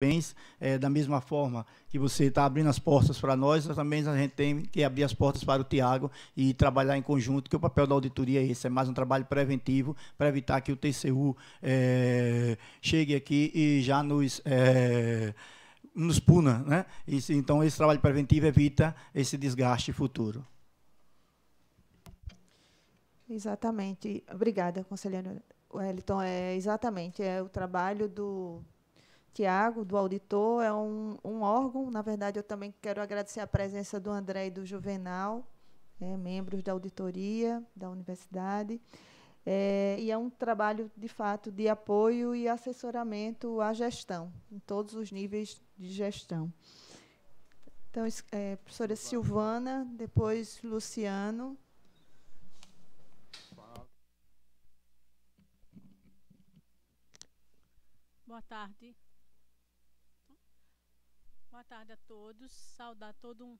bens, é, da mesma forma que você está abrindo as portas para nós, nós também a gente tem que abrir as portas para o Tiago e trabalhar em conjunto, que o papel da auditoria é esse, é mais um trabalho preventivo para evitar que o TCU é, chegue aqui e já nos... É, nos puna, né? Isso, então esse trabalho preventivo evita esse desgaste futuro. Exatamente. Obrigada, conselheiro Wellington. É exatamente é o trabalho do Tiago, do auditor, é um, um, órgão. Na verdade, eu também quero agradecer a presença do André e do Juvenal, é, membros da auditoria da universidade. É, e é um trabalho, de fato, de apoio e assessoramento à gestão, em todos os níveis de gestão. Então, é, professora Silvana, depois Luciano. Boa tarde. Boa tarde a todos. Saudar todo um,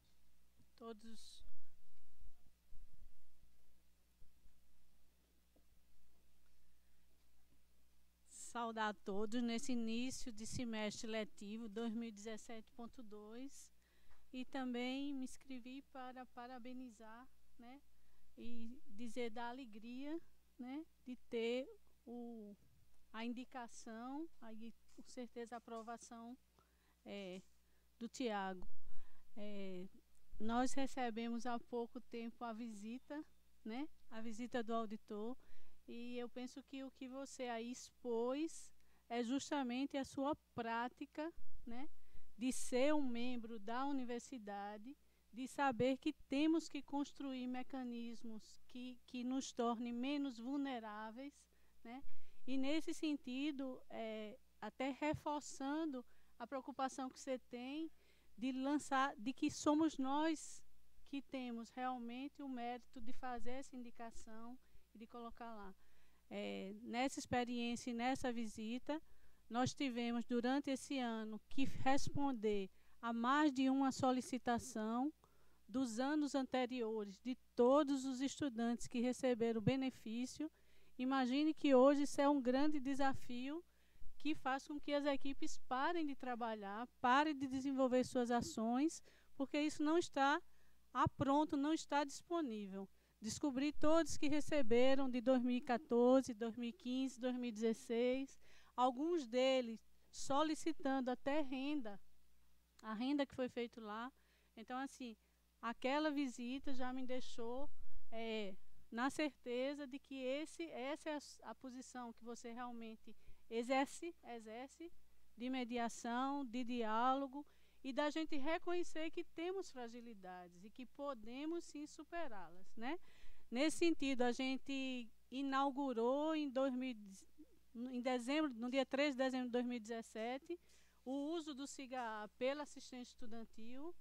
todos. Saudar a todos nesse início de semestre letivo 2017.2 e também me inscrevi para parabenizar, né, e dizer da alegria, né, de ter o a indicação, aí com certeza a aprovação é, do Tiago. É, nós recebemos há pouco tempo a visita, né? A visita do auditor e eu penso que o que você aí expôs é justamente a sua prática, né? De ser um membro da universidade, de saber que temos que construir mecanismos que, que nos tornem menos vulneráveis, né? E nesse sentido, é, até reforçando a preocupação que você tem de lançar, de que somos nós que temos realmente o mérito de fazer essa indicação e de colocar lá. É, nessa experiência e nessa visita, nós tivemos durante esse ano que responder a mais de uma solicitação dos anos anteriores de todos os estudantes que receberam benefício. Imagine que hoje isso é um grande desafio que faz com que as equipes parem de trabalhar, parem de desenvolver suas ações, porque isso não está a pronto, não está disponível. Descobri todos que receberam de 2014, 2015, 2016, alguns deles solicitando até renda, a renda que foi feita lá. Então, assim, aquela visita já me deixou é, na certeza de que esse, essa é a, a posição que você realmente exerce, exerce de mediação, de diálogo e da gente reconhecer que temos fragilidades e que podemos sim superá-las, né? Nesse sentido, a gente inaugurou em, 2000, em dezembro, no dia 3 de dezembro de 2017, o uso do CIGA pela assistência estudantil,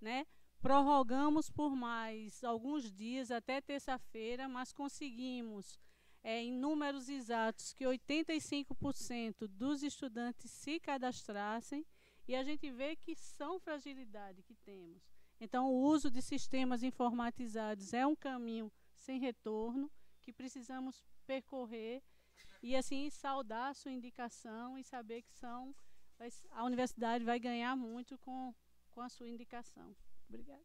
né? Prorrogamos por mais alguns dias até terça-feira, mas conseguimos é, em números exatos que 85% dos estudantes se cadastrassem e a gente vê que são fragilidade que temos. Então, o uso de sistemas informatizados é um caminho sem retorno que precisamos percorrer e assim saudar a sua indicação e saber que são a universidade vai ganhar muito com, com a sua indicação. Obrigada.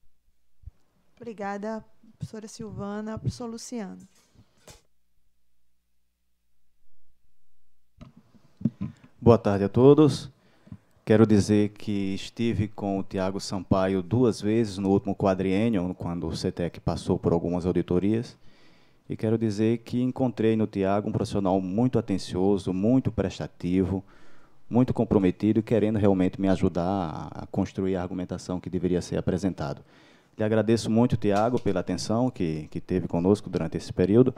Obrigada, professora Silvana, professor Luciano. Boa tarde a todos. Quero dizer que estive com o Tiago Sampaio duas vezes no último quadriênio, quando o CETEC passou por algumas auditorias. E quero dizer que encontrei no Tiago um profissional muito atencioso, muito prestativo, muito comprometido e querendo realmente me ajudar a construir a argumentação que deveria ser apresentada. Lhe agradeço muito, Tiago, pela atenção que, que teve conosco durante esse período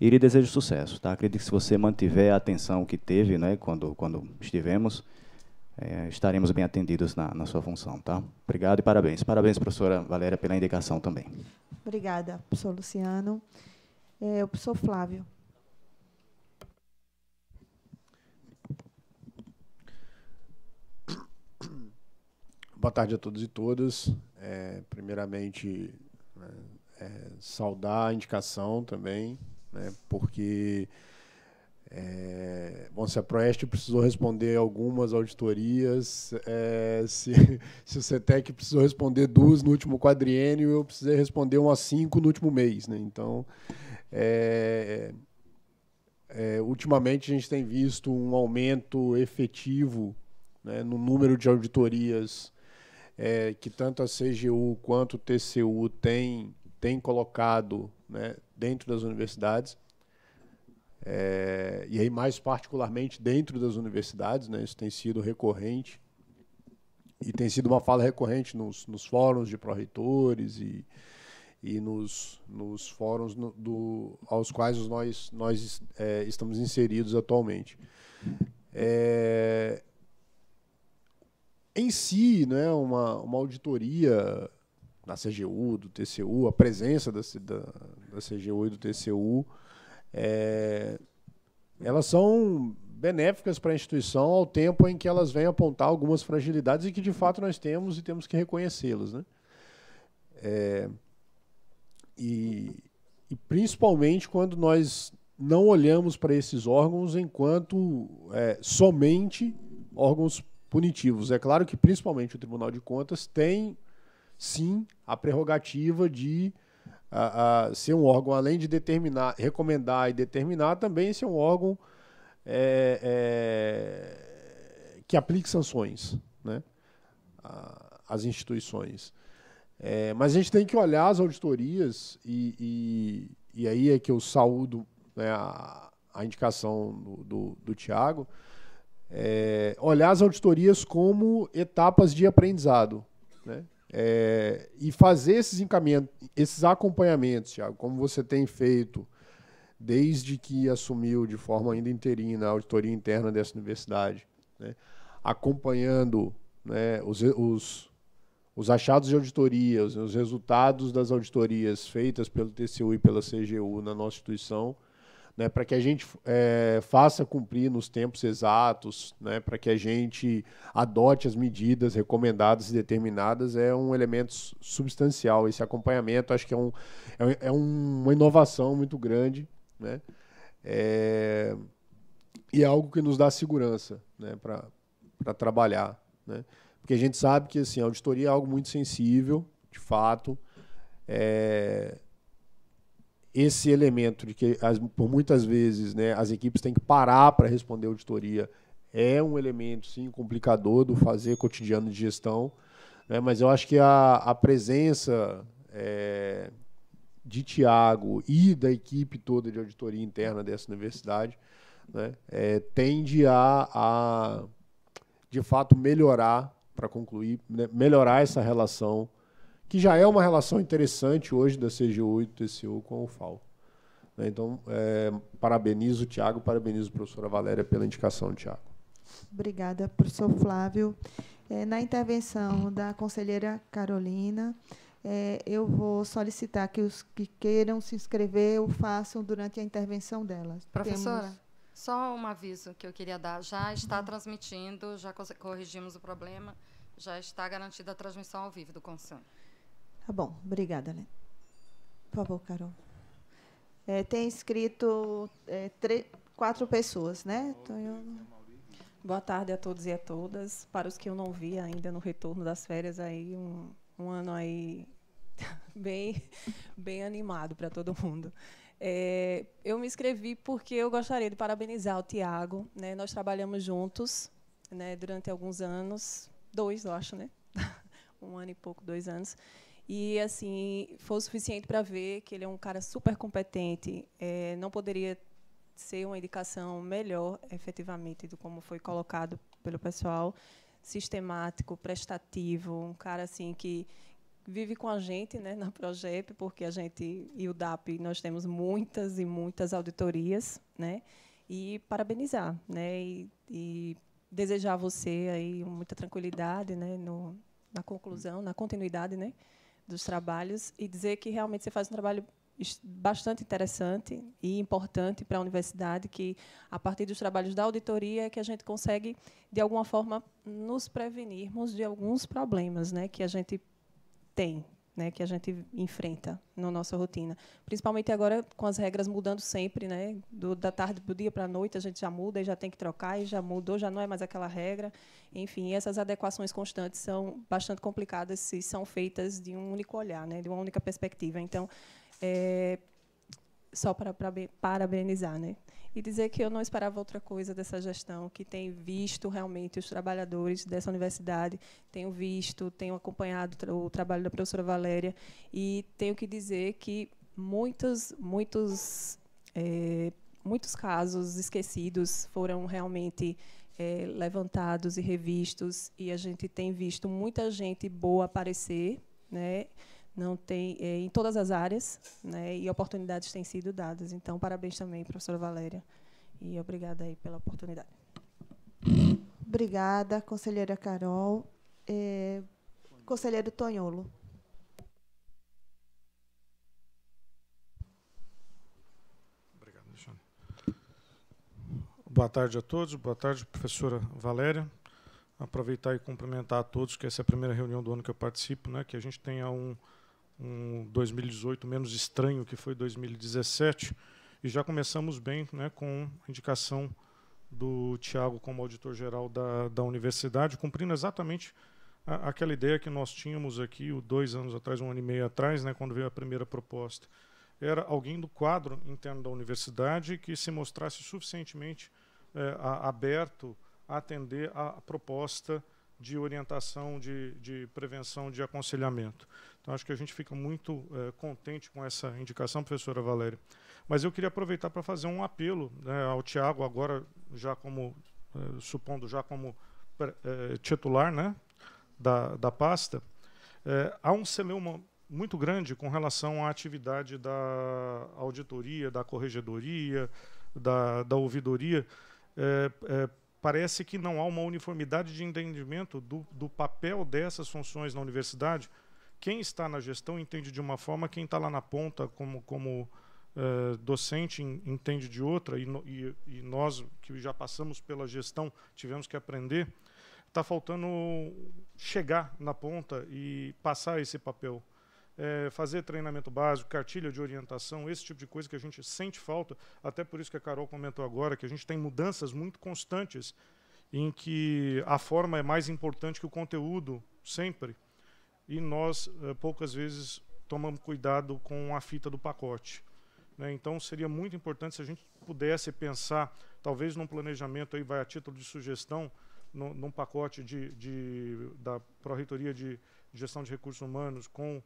e lhe desejo sucesso, tá? Acredito que se você mantiver a atenção que teve, né, quando, quando estivemos, é, estaremos bem atendidos na, na sua função, tá? Obrigado e parabéns. Parabéns, professora Valéria, pela indicação também. Obrigada, professor Luciano. É, o professor Flávio. Boa tarde a todos e todas. É, primeiramente, né, é, saudar a indicação também né? porque é, bom, se a Proeste precisou responder algumas auditorias, é, se, se o CETEC precisou responder duas no último quadriênio, eu precisei responder umas cinco no último mês. Né? Então, é, é, ultimamente, a gente tem visto um aumento efetivo né, no número de auditorias é, que tanto a CGU quanto o TCU têm tem colocado né, dentro das universidades, é, e aí mais particularmente dentro das universidades, né, isso tem sido recorrente, e tem sido uma fala recorrente nos, nos fóruns de pró-reitores e, e nos, nos fóruns no, do, aos quais nós, nós é, estamos inseridos atualmente. É, em si, né, uma, uma auditoria da CGU, do TCU, a presença da, da, da CGU e do TCU, é, elas são benéficas para a instituição ao tempo em que elas vêm apontar algumas fragilidades e que de fato nós temos e temos que reconhecê-las. Né? É, e, e, principalmente quando nós não olhamos para esses órgãos enquanto é, somente órgãos punitivos. É claro que principalmente o Tribunal de Contas tem sim a prerrogativa de a, a, ser um órgão, além de determinar, recomendar e determinar, também ser um órgão é, é, que aplique sanções né, às instituições. É, mas a gente tem que olhar as auditorias, e, e, e aí é que eu saúdo né, a, a, indicação do, do, do Tiago, é, olhar as auditorias como etapas de aprendizado. Né? É, e fazer esses encaminhamentos, esses acompanhamentos, Thiago, como você tem feito desde que assumiu de forma ainda interina a auditoria interna dessa universidade, né, acompanhando né, os, os, os, achados de auditorias, os resultados das auditorias feitas pelo TCU e pela CGU na nossa instituição, né, para que a gente é, faça cumprir nos tempos exatos, né, para que a gente adote as medidas recomendadas e determinadas, é um elemento substancial. Esse acompanhamento acho que é, um, é, é uma inovação muito grande né, é, e é algo que nos dá segurança né, para trabalhar. Né, porque a gente sabe que assim, a auditoria é algo muito sensível, de fato. É, esse elemento de que, as, por muitas vezes, né, as equipes têm que parar para responder auditoria é um elemento, sim, complicador do fazer cotidiano de gestão, né, mas eu acho que a, a presença é, de Tiago e da equipe toda de auditoria interna dessa universidade né, é, tende a, a, de fato, melhorar, para concluir, né, melhorar essa relação que já é uma relação interessante hoje da CGU e do TCU com o UFAO. Né? Então, é, parabenizo o Tiago, parabenizo a professora Valéria pela indicação do Tiago. Obrigada, professor Flávio. É, na intervenção da conselheira Carolina, é, eu vou solicitar que os que queiram se inscrever o façam durante a intervenção delas. Professora, Temos... só um aviso que eu queria dar. Já está transmitindo, já corrigimos o problema, já está garantida a transmissão ao vivo do Conselho. Tá bom, obrigada, Helena. Por favor, Carol. É, tem escrito é, quatro pessoas, né? Então, eu... Boa tarde a todos e a todas. Para os que eu não vi ainda no retorno das férias, aí um, um ano aí bem, bem animado para todo mundo. É, eu me inscrevi porque eu gostaria de parabenizar o Tiago. Né? Nós trabalhamos juntos né, durante alguns anos, dois, eu acho, né? um ano e pouco, dois anos. E assim, foi o suficiente para ver que ele é um cara super competente. É, não poderia ser uma indicação melhor, efetivamente, do como foi colocado pelo pessoal. Sistemático, prestativo, um cara assim que vive com a gente né, na Projep, porque a gente e o DAP nós temos muitas e muitas auditorias, né? E parabenizar, né? E, e desejar a você aí muita tranquilidade, né? No, na conclusão, na continuidade, né? dos trabalhos e dizer que realmente você faz um trabalho bastante interessante e importante para a universidade, que a partir dos trabalhos da auditoria é que a gente consegue de alguma forma nos prevenirmos de alguns problemas, né, que a gente tem né, que a gente enfrenta na nossa rotina. Principalmente agora com as regras mudando sempre, né, do, da tarde para o dia para a noite a gente já muda e já tem que trocar e já mudou, já não é mais aquela regra. Enfim, essas adequações constantes são bastante complicadas se são feitas de um único olhar, né, de uma única perspectiva. Então, é, só para parabenizar, né e dizer que eu não esperava outra coisa dessa gestão, que tem visto realmente os trabalhadores dessa universidade, tenho visto, tenho acompanhado o trabalho da professora Valéria e tenho que dizer que muitos, muitos, é, muitos casos esquecidos foram realmente é, levantados e revistos e a gente tem visto muita gente boa aparecer, né? não tem é, em todas as áreas, né, e oportunidades têm sido dadas. Então, parabéns também, professora Valéria, e obrigada aí pela oportunidade. Obrigada, conselheira Carol. É, conselheiro Tonholo. Obrigado, Boa tarde a todos, boa tarde, professora Valéria aproveitar e cumprimentar a todos que essa é a primeira reunião do ano que eu participo, né? Que a gente tenha um um 2018 menos estranho que foi 2017, e já começamos bem né, com a indicação do Tiago como auditor-geral da, da universidade, cumprindo exatamente a, aquela ideia que nós tínhamos aqui o dois anos atrás, um ano e meio atrás, né, quando veio a primeira proposta. Era alguém do quadro interno da universidade que se mostrasse suficientemente é, a, aberto a atender a proposta de orientação, de, de prevenção, de aconselhamento. Então, acho que a gente fica muito é, contente com essa indicação, professora Valéria. Mas eu queria aproveitar para fazer um apelo né, ao Tiago, agora já como, é, supondo já como é, titular né, da, da pasta, há um celeuma muito grande com relação à atividade da auditoria, da corregedoria, da, da ouvidoria. parece que não há uma uniformidade de entendimento do, do papel dessas funções na universidade, quem está na gestão entende de uma forma, quem está lá na ponta como, como eh, docente entende de outra, e, e, e, nós que já passamos pela gestão tivemos que aprender, está faltando chegar na ponta e passar esse papel. É, fazer treinamento básico, cartilha de orientação, esse tipo de coisa que a gente sente falta, até por isso que a Carol comentou agora, que a gente tem mudanças muito constantes em que a forma é mais importante que o conteúdo, sempre e nós eh, poucas vezes tomamos cuidado com a fita do pacote. Né? Então seria muito importante se a gente pudesse pensar, talvez num planejamento aí vai a título de sugestão, no, num pacote de, de da Pró-Reitoria de Gestão de Recursos Humanos com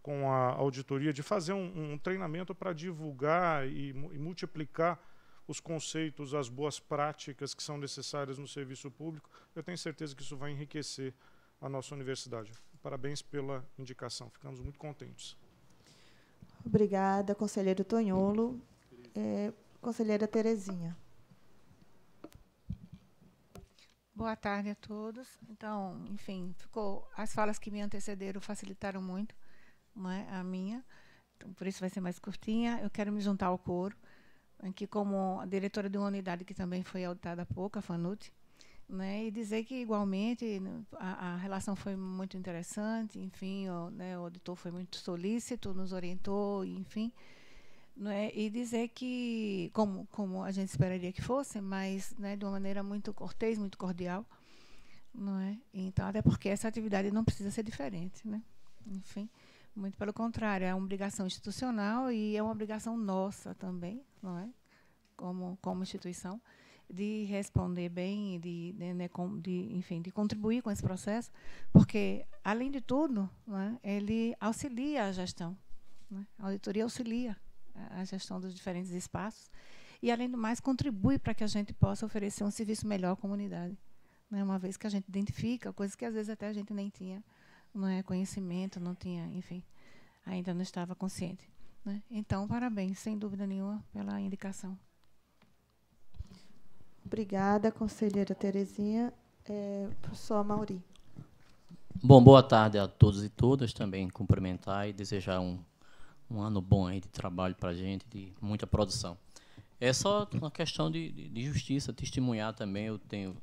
com a auditoria de fazer um, um treinamento para divulgar e, e multiplicar os conceitos, as boas práticas que são necessárias no serviço público. Eu tenho certeza que isso vai enriquecer a nossa universidade. Parabéns pela indicação, ficamos muito contentes. Obrigada, conselheiro Tonholo. É, conselheira Terezinha. Boa tarde a todos. Então, enfim, ficou as falas que me antecederam facilitaram muito é, a minha, então, por isso vai ser mais curtinha. Eu quero me juntar ao coro, aqui como diretora de uma unidade que também foi auditada há pouco, a FANUT, né, e dizer que igualmente né, a, a, relação foi muito interessante, enfim, o, né, o auditor foi muito solícito, nos orientou, enfim, né, e dizer que como como a gente esperaria que fosse, mas né, de uma maneira muito cortês, muito cordial, não é? Então até porque essa atividade não precisa ser diferente, né? Enfim, muito pelo contrário, é uma obrigação institucional e é uma obrigação nossa também, não é? Como como instituição de responder bem e de, de, né, né, de, enfim, de contribuir com esse processo, porque, além de tudo, né, ele auxilia a gestão. Né? A auditoria auxilia a gestão dos diferentes espaços e, além do mais, contribui para que a gente possa oferecer um serviço melhor à comunidade. Né? Uma vez que a gente identifica coisas que, às vezes, até a gente nem tinha não é, conhecimento, não tinha, enfim, ainda não estava consciente. Né. Então, parabéns, sem dúvida nenhuma, pela indicação. Obrigada, conselheira Terezinha. É, professor Mauri. Bom, boa tarde a todos e todas. Também cumprimentar e desejar um, um ano bom aí de trabalho para a gente, de muita produção. É só uma questão de, de justiça, testemunhar também. Eu tenho,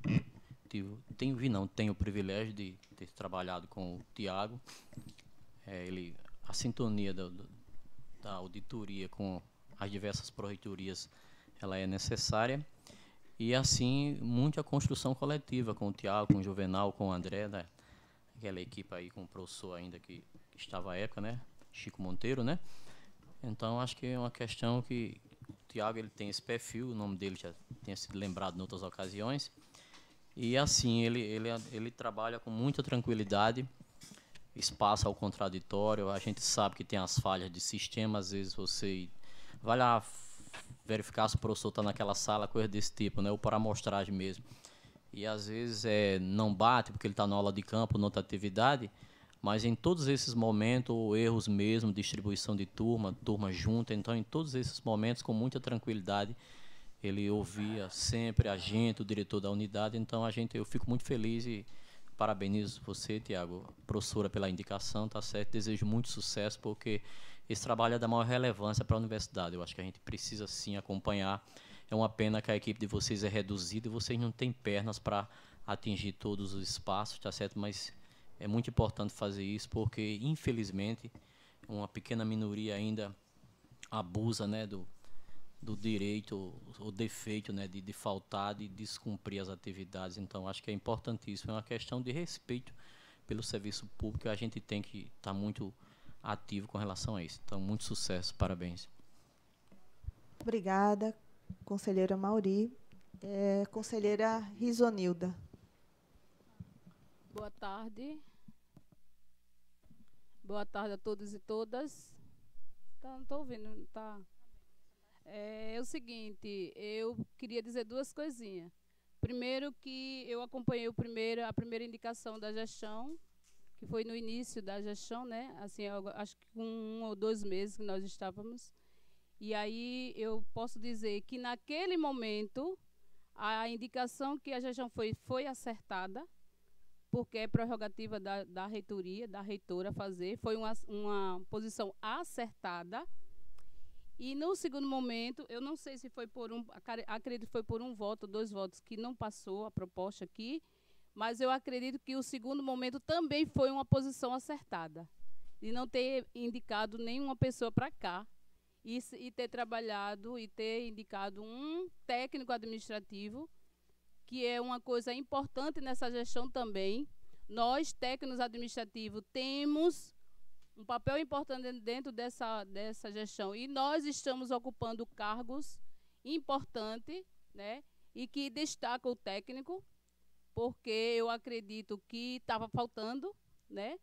tenho, tenho vi, não, tenho o privilégio de ter trabalhado com o Tiago. É, ele, a sintonia da, da auditoria com as diversas proreitorias, ela é necessária. E assim, muito a construção coletiva com o Tiago, com o Juvenal, com o André, né? aquela equipe aí com o professor ainda que estava à época, né? Chico Monteiro, né? Então, acho que é uma questão que o Tiago ele tem esse perfil, o nome dele já tem sido lembrado em outras ocasiões. E assim, ele, ele, ele trabalha com muita tranquilidade, espaço ao contraditório. A gente sabe que tem as falhas de sistema, às vezes você vai lá, verificar se o professor está naquela sala, coisa desse tipo, né? ou para amostragem mesmo. E às vezes é, não bate porque ele está na aula de campo, noutra atividade, mas em todos esses momentos, erros mesmo, distribuição de turma, turma junta, então em todos esses momentos, com muita tranquilidade, ele ouvia sempre a gente, o diretor da unidade, então a gente, eu fico muito feliz e parabenizo você, Tiago, professora, pela indicação, tá certo? Desejo muito sucesso, porque esse trabalho é da maior relevância para a universidade. Eu acho que a gente precisa sim acompanhar. É uma pena que a equipe de vocês é reduzida e vocês não têm pernas para atingir todos os espaços, tá certo? Mas é muito importante fazer isso porque, infelizmente, uma pequena minoria ainda abusa né, do, do direito ou defeito né, de, de faltar, de descumprir as atividades. Então, acho que é importantíssimo. É uma questão de respeito pelo serviço público. A gente tem que estar tá muito ativo com relação a isso. Então, muito sucesso, parabéns. Obrigada, conselheira Mauri. É, conselheira Risonilda. Boa tarde. Boa tarde a todos e todas. Tá, não estou ouvindo, tá? É, é o seguinte, eu queria dizer duas coisinhas. Primeiro que eu acompanhei o primeiro, a primeira indicação da gestão que foi no início da gestão, né? Assim, acho que um ou dois meses que nós estávamos. E aí eu posso dizer que naquele momento a indicação que a gestão foi foi acertada, porque é prerrogativa da, da reitoria, da reitora fazer, foi uma, uma posição acertada. E no segundo momento, eu não sei se foi por um, acredito que foi por um voto, dois votos que não passou a proposta aqui mas eu acredito que o segundo momento também foi uma posição acertada, de não ter indicado nenhuma pessoa para cá e, e, ter trabalhado e ter indicado um técnico administrativo, que é uma coisa importante nessa gestão também. Nós, técnicos administrativos, temos um papel importante dentro dessa, dessa gestão e nós estamos ocupando cargos importantes, né? E que destaca o técnico, porque eu acredito que estava faltando né,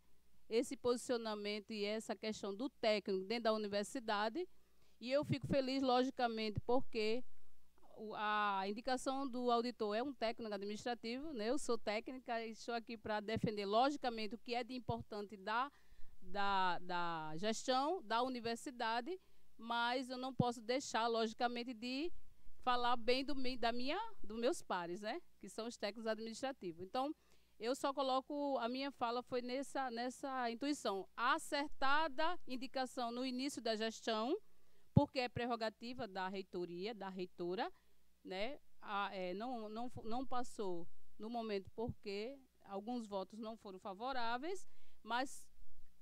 esse posicionamento e essa questão do técnico dentro da universidade. E eu fico feliz, logicamente, porque a indicação do auditor é um técnico administrativo, né? eu sou técnica e estou aqui para defender, logicamente, o que é de importante da, da, da gestão da universidade, mas eu não posso deixar, logicamente, de falar bem do, da minha, dos meus pares, né? Que são os técnicos administrativos. Então, eu só coloco a minha fala foi nessa, nessa intuição. Acertada indicação no início da gestão, porque é prerrogativa da reitoria, da reitora, né? A, é, não, não, não passou no momento porque alguns votos não foram favoráveis, mas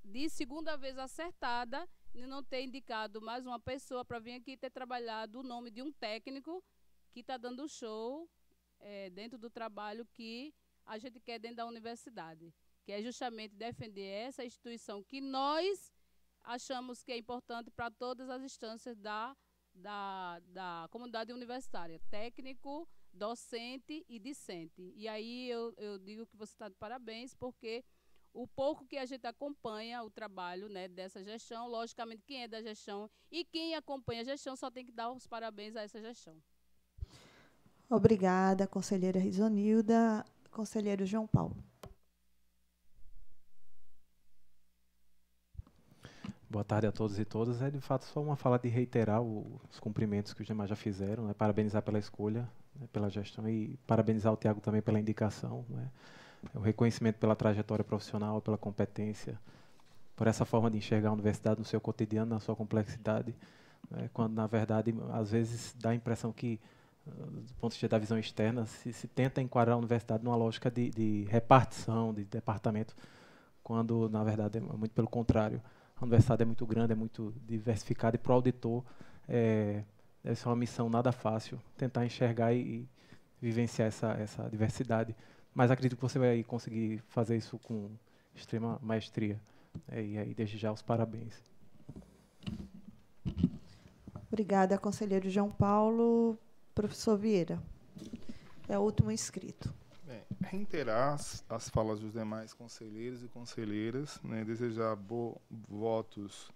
de segunda vez acertada não ter indicado mais uma pessoa para vir aqui ter trabalhado o nome de um técnico que está dando show é, dentro do trabalho que a gente quer dentro da universidade, que é justamente defender essa instituição que nós achamos que é importante para todas as instâncias da, da, da comunidade universitária, técnico, docente e discente. E aí eu, eu digo que você está de parabéns, porque o pouco que a gente acompanha o trabalho né, dessa gestão, logicamente quem é da gestão e quem acompanha a gestão só tem que dar os parabéns a essa gestão. Obrigada, conselheira Risonilda. Conselheiro João Paulo. Boa tarde a todos e todas. É de fato só uma fala de reiterar o, os cumprimentos que os demais já fizeram, né? parabenizar pela escolha, né? pela gestão e parabenizar o Tiago também pela indicação. Né? É o reconhecimento pela trajetória profissional, pela competência, por essa forma de enxergar a universidade no seu cotidiano, na sua complexidade, né, quando na verdade às vezes dá a impressão que ah, do ponto de vista da visão externa, se, se tenta enquadrar a universidade numa lógica de, de repartição, de departamento, quando, na verdade, é muito pelo contrário. A universidade é muito grande, é muito diversificada, e para o auditor é, deve ser é uma missão nada fácil tentar enxergar e, e vivenciar essa, essa diversidade. Mas acredito que você vai conseguir fazer isso com extrema maestria. É, e aí, desde já, os parabéns. Obrigada, conselheiro João Paulo. Professor Vieira, é o último inscrito. Bem, é, reiterar as, as, falas dos demais conselheiros e conselheiras, né, desejar bo, votos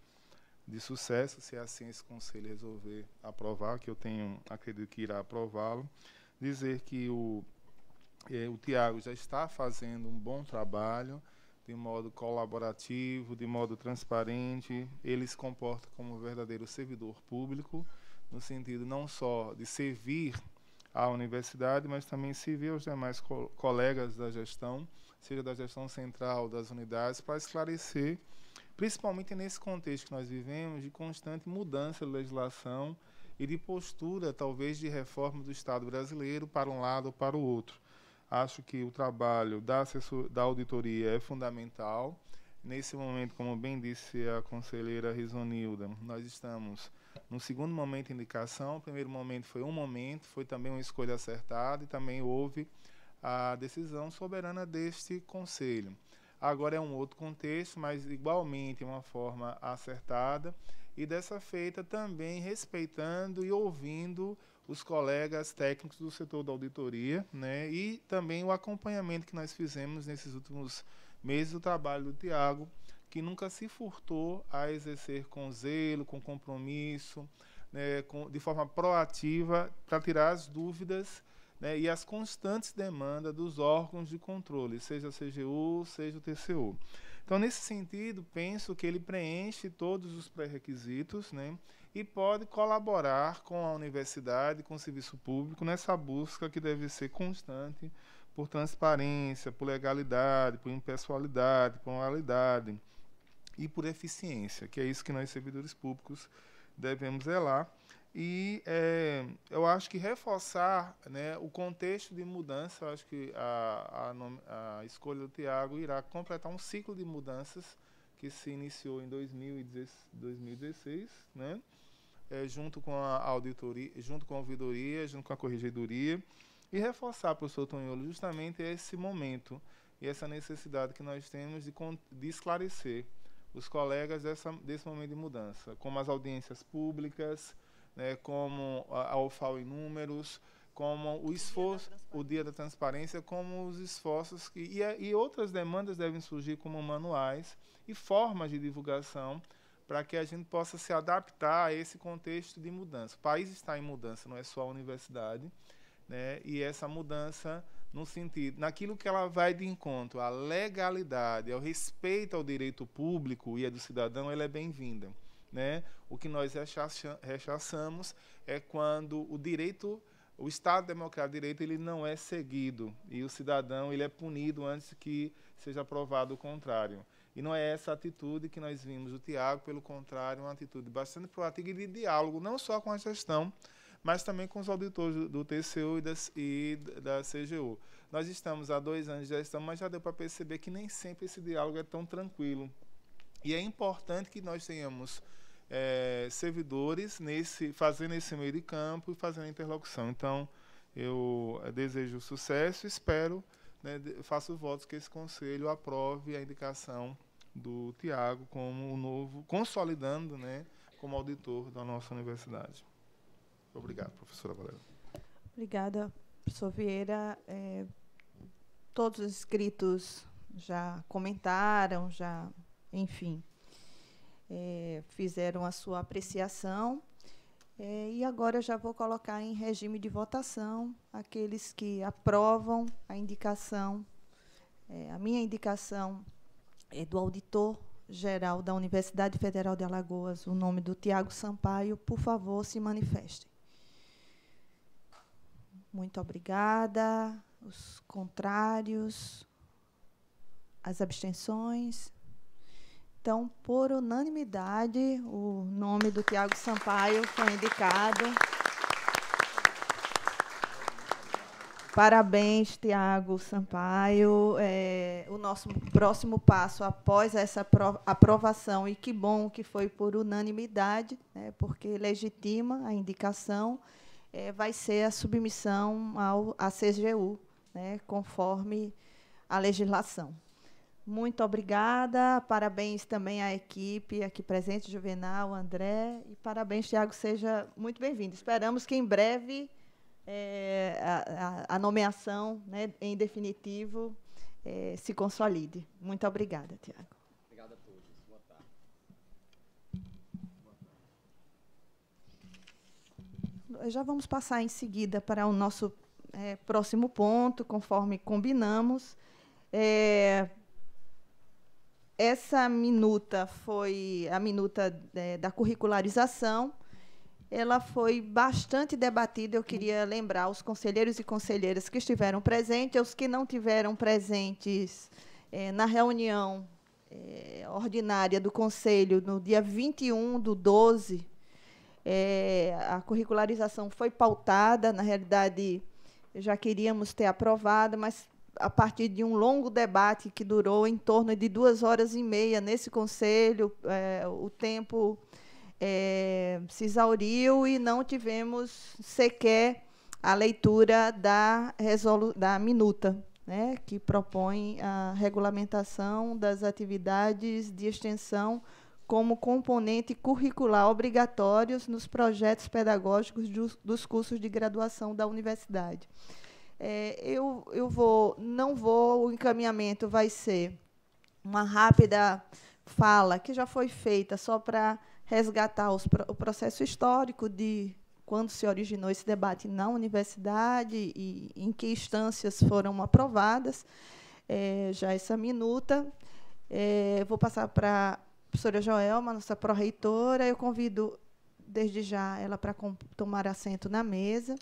de sucesso, se é assim esse conselho resolver aprovar, que eu tenho, acredito que irá aprová-lo, dizer que o é, o Tiago já está fazendo um bom trabalho de modo colaborativo, de modo transparente. Ele se comporta como um verdadeiro servidor público, no sentido não só de servir à universidade, mas também servir aos demais co colegas da gestão, seja da gestão central das unidades, para esclarecer, principalmente nesse contexto que nós vivemos, de constante mudança de legislação e de postura, talvez, de reforma do Estado brasileiro para um lado ou para o outro. Acho que o trabalho da, assessor, da auditoria é fundamental. Nesse momento, como bem disse a conselheira Risonilda, nós estamos no segundo momento de indicação. O primeiro momento foi um momento, foi também uma escolha acertada e também houve a decisão soberana deste conselho. Agora é um outro contexto, mas igualmente uma forma acertada e dessa feita também respeitando e ouvindo os colegas técnicos do setor da auditoria, né, e também o acompanhamento que nós fizemos nesses últimos meses do trabalho do Tiago, que nunca se furtou a exercer com zelo, com compromisso, né, com, de forma proativa, para tirar as dúvidas né, e as constantes demandas dos órgãos de controle, seja a CGU, seja o TCU. Então, nesse sentido, penso que ele preenche todos os pré-requisitos, né? e pode colaborar com a universidade, com o serviço público nessa busca que deve ser constante por transparência, por legalidade, por impessoalidade, por moralidade e por eficiência, que é isso que nós servidores públicos devemos zelar. E é, eu acho que reforçar né, o contexto de mudança, acho que a, a, a, escolha do Tiago irá completar um ciclo de mudanças que se iniciou em 2016, 2016 né? é, junto com a auditoria, junto com a ouvidoria, junto com a corregedoria, e reforçar, para o senhor Tonholo, justamente esse momento e essa necessidade que nós temos de, de esclarecer os colegas dessa, desse momento de mudança, como as audiências públicas, né, como a, a em números, como o, esforço, dia o dia da transparência, como os esforços que, e, e outras demandas devem surgir como manuais e formas de divulgação para que a gente possa se adaptar a esse contexto de mudança. O país está em mudança, não é só a universidade, né? E essa mudança no sentido, naquilo que ela vai de encontro à legalidade, ao respeito ao direito público e a do cidadão, ela é bem-vinda, né? O que nós rechaçamos é quando o direito o Estado Democrático de Direito ele não é seguido e o cidadão ele é punido antes que seja provado o contrário. E não é essa atitude que nós vimos o Tiago, pelo contrário, uma atitude bastante proativa e de diálogo, não só com a gestão, mas também com os auditores do, TCU e da, e da CGU. Nós estamos há dois anos já estamos, mas já deu para perceber que nem sempre esse diálogo é tão tranquilo. E é importante que nós tenhamos é, servidores nesse, fazendo esse meio de campo e fazendo a interlocução. Então, eu é, desejo sucesso, espero, né, faço votos que esse conselho aprove a indicação do Tiago como o novo, consolidando, né, como auditor da nossa universidade. Obrigado, professora Valéria. Obrigada, professor Vieira. É, todos os inscritos já comentaram, já, enfim, é, fizeram a sua apreciação. É, e agora já vou colocar em regime de votação aqueles que aprovam a indicação, é, a minha indicação é do auditor geral da Universidade Federal de Alagoas, o nome do Tiago Sampaio, por favor, se manifestem. Muito obrigada. Os contrários, as abstenções. Então, por unanimidade, o nome do Tiago Sampaio foi indicado. Parabéns, Tiago Sampaio. É, o nosso próximo passo após essa aprovação, e que bom que foi por unanimidade, né, porque legitima a indicação, é, vai ser a submissão ao, à CGU, né, conforme a legislação. Muito obrigada. Parabéns também à equipe aqui presente, Juvenal, André. E parabéns, Tiago. Seja muito bem-vindo. Esperamos que em breve é, a, a, nomeação, né, em definitivo, é, se consolide. Muito obrigada, Tiago. Obrigada a todos. Boa tarde. Boa tarde. Já vamos passar em seguida para o nosso é, próximo ponto, conforme combinamos. É, essa minuta foi a minuta é, da curricularização ela foi bastante debatida. Eu queria lembrar os conselheiros e conselheiras que estiveram presentes, os que não tiveram presentes é, na reunião é, ordinária do Conselho no dia 21 do 12. É, eh, a curricularização foi pautada, na realidade já queríamos ter aprovado, mas a partir de um longo debate que durou em torno de duas horas e meia nesse conselho, é, o tempo é, se exauriu e não tivemos sequer a leitura da, resolu da minuta, né, que propõe a regulamentação das atividades de extensão como componente curricular obrigatórios nos projetos pedagógicos dos, cursos de graduação da universidade. É, eu, eu vou, não vou, o encaminhamento vai ser uma rápida fala que já foi feita só para resgatar os, o processo histórico de quando se originou esse debate na universidade e em que instâncias foram aprovadas. É, já essa minuta. É, vou passar para a professora Joelma, nossa pró-reitora. Eu convido, desde já, ela para tomar assento na mesa.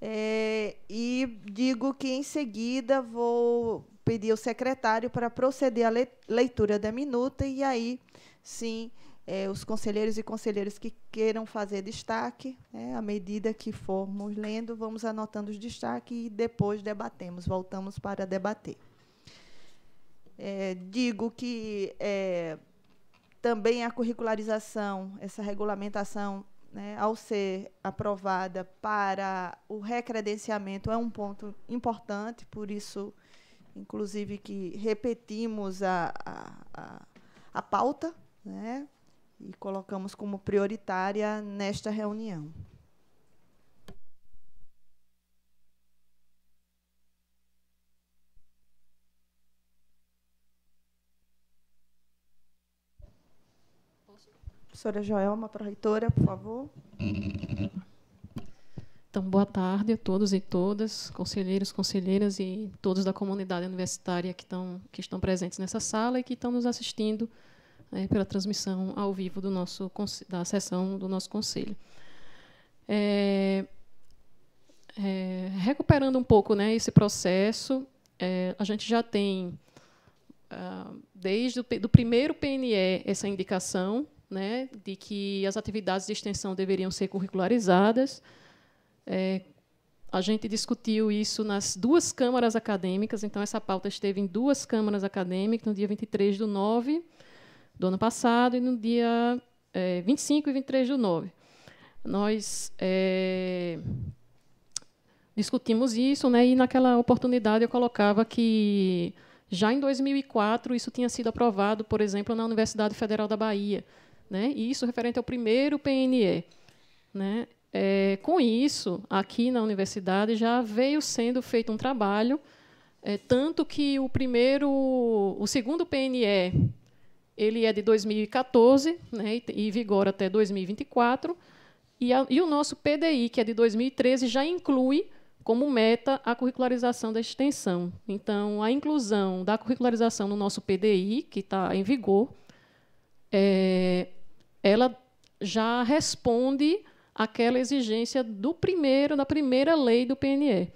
É, e digo que, em seguida, vou pedir ao secretário para proceder à leitura da minuta e aí, sim, é, os conselheiros e conselheiras que queiram fazer destaque, né, à medida que formos lendo, vamos anotando os destaques e depois debatemos, voltamos para debater. É, digo que é, também a curricularização, essa regulamentação, né, ao ser aprovada para o recredenciamento, é um ponto importante, por isso, inclusive, que repetimos a, a, a, a pauta, né, e colocamos como prioritária nesta reunião. Professora Joelma, para a reitora, por favor. Então, boa tarde a todos e todas, conselheiros, conselheiras e todos da comunidade universitária que estão, que estão presentes nessa sala e que estão nos assistindo é, pela transmissão ao vivo do nosso, da sessão do nosso conselho. É, é, recuperando um pouco né, esse processo, é, a gente já tem, ah, desde o do primeiro PNE, essa indicação né, de que as atividades de extensão deveriam ser curricularizadas. É, a gente discutiu isso nas duas câmaras acadêmicas, então essa pauta esteve em duas câmaras acadêmicas, no dia 23 do nove do ano passado e no dia é, 25 e 23 de nove. Nós é, discutimos isso, né, e naquela oportunidade eu colocava que já em 2004 isso tinha sido aprovado, por exemplo, na Universidade Federal da Bahia, né, e isso referente ao primeiro PNE. Né. É, com isso, aqui na universidade já veio sendo feito um trabalho, é, tanto que o primeiro, o segundo PNE ele é de 2014 né, e vigora até 2024. E, a, e o nosso PDI, que é de 2013, já inclui como meta a curricularização da extensão. Então, a inclusão da curricularização no nosso PDI, que está em vigor, é, ela já responde àquela exigência do primeiro, da primeira lei do PNE,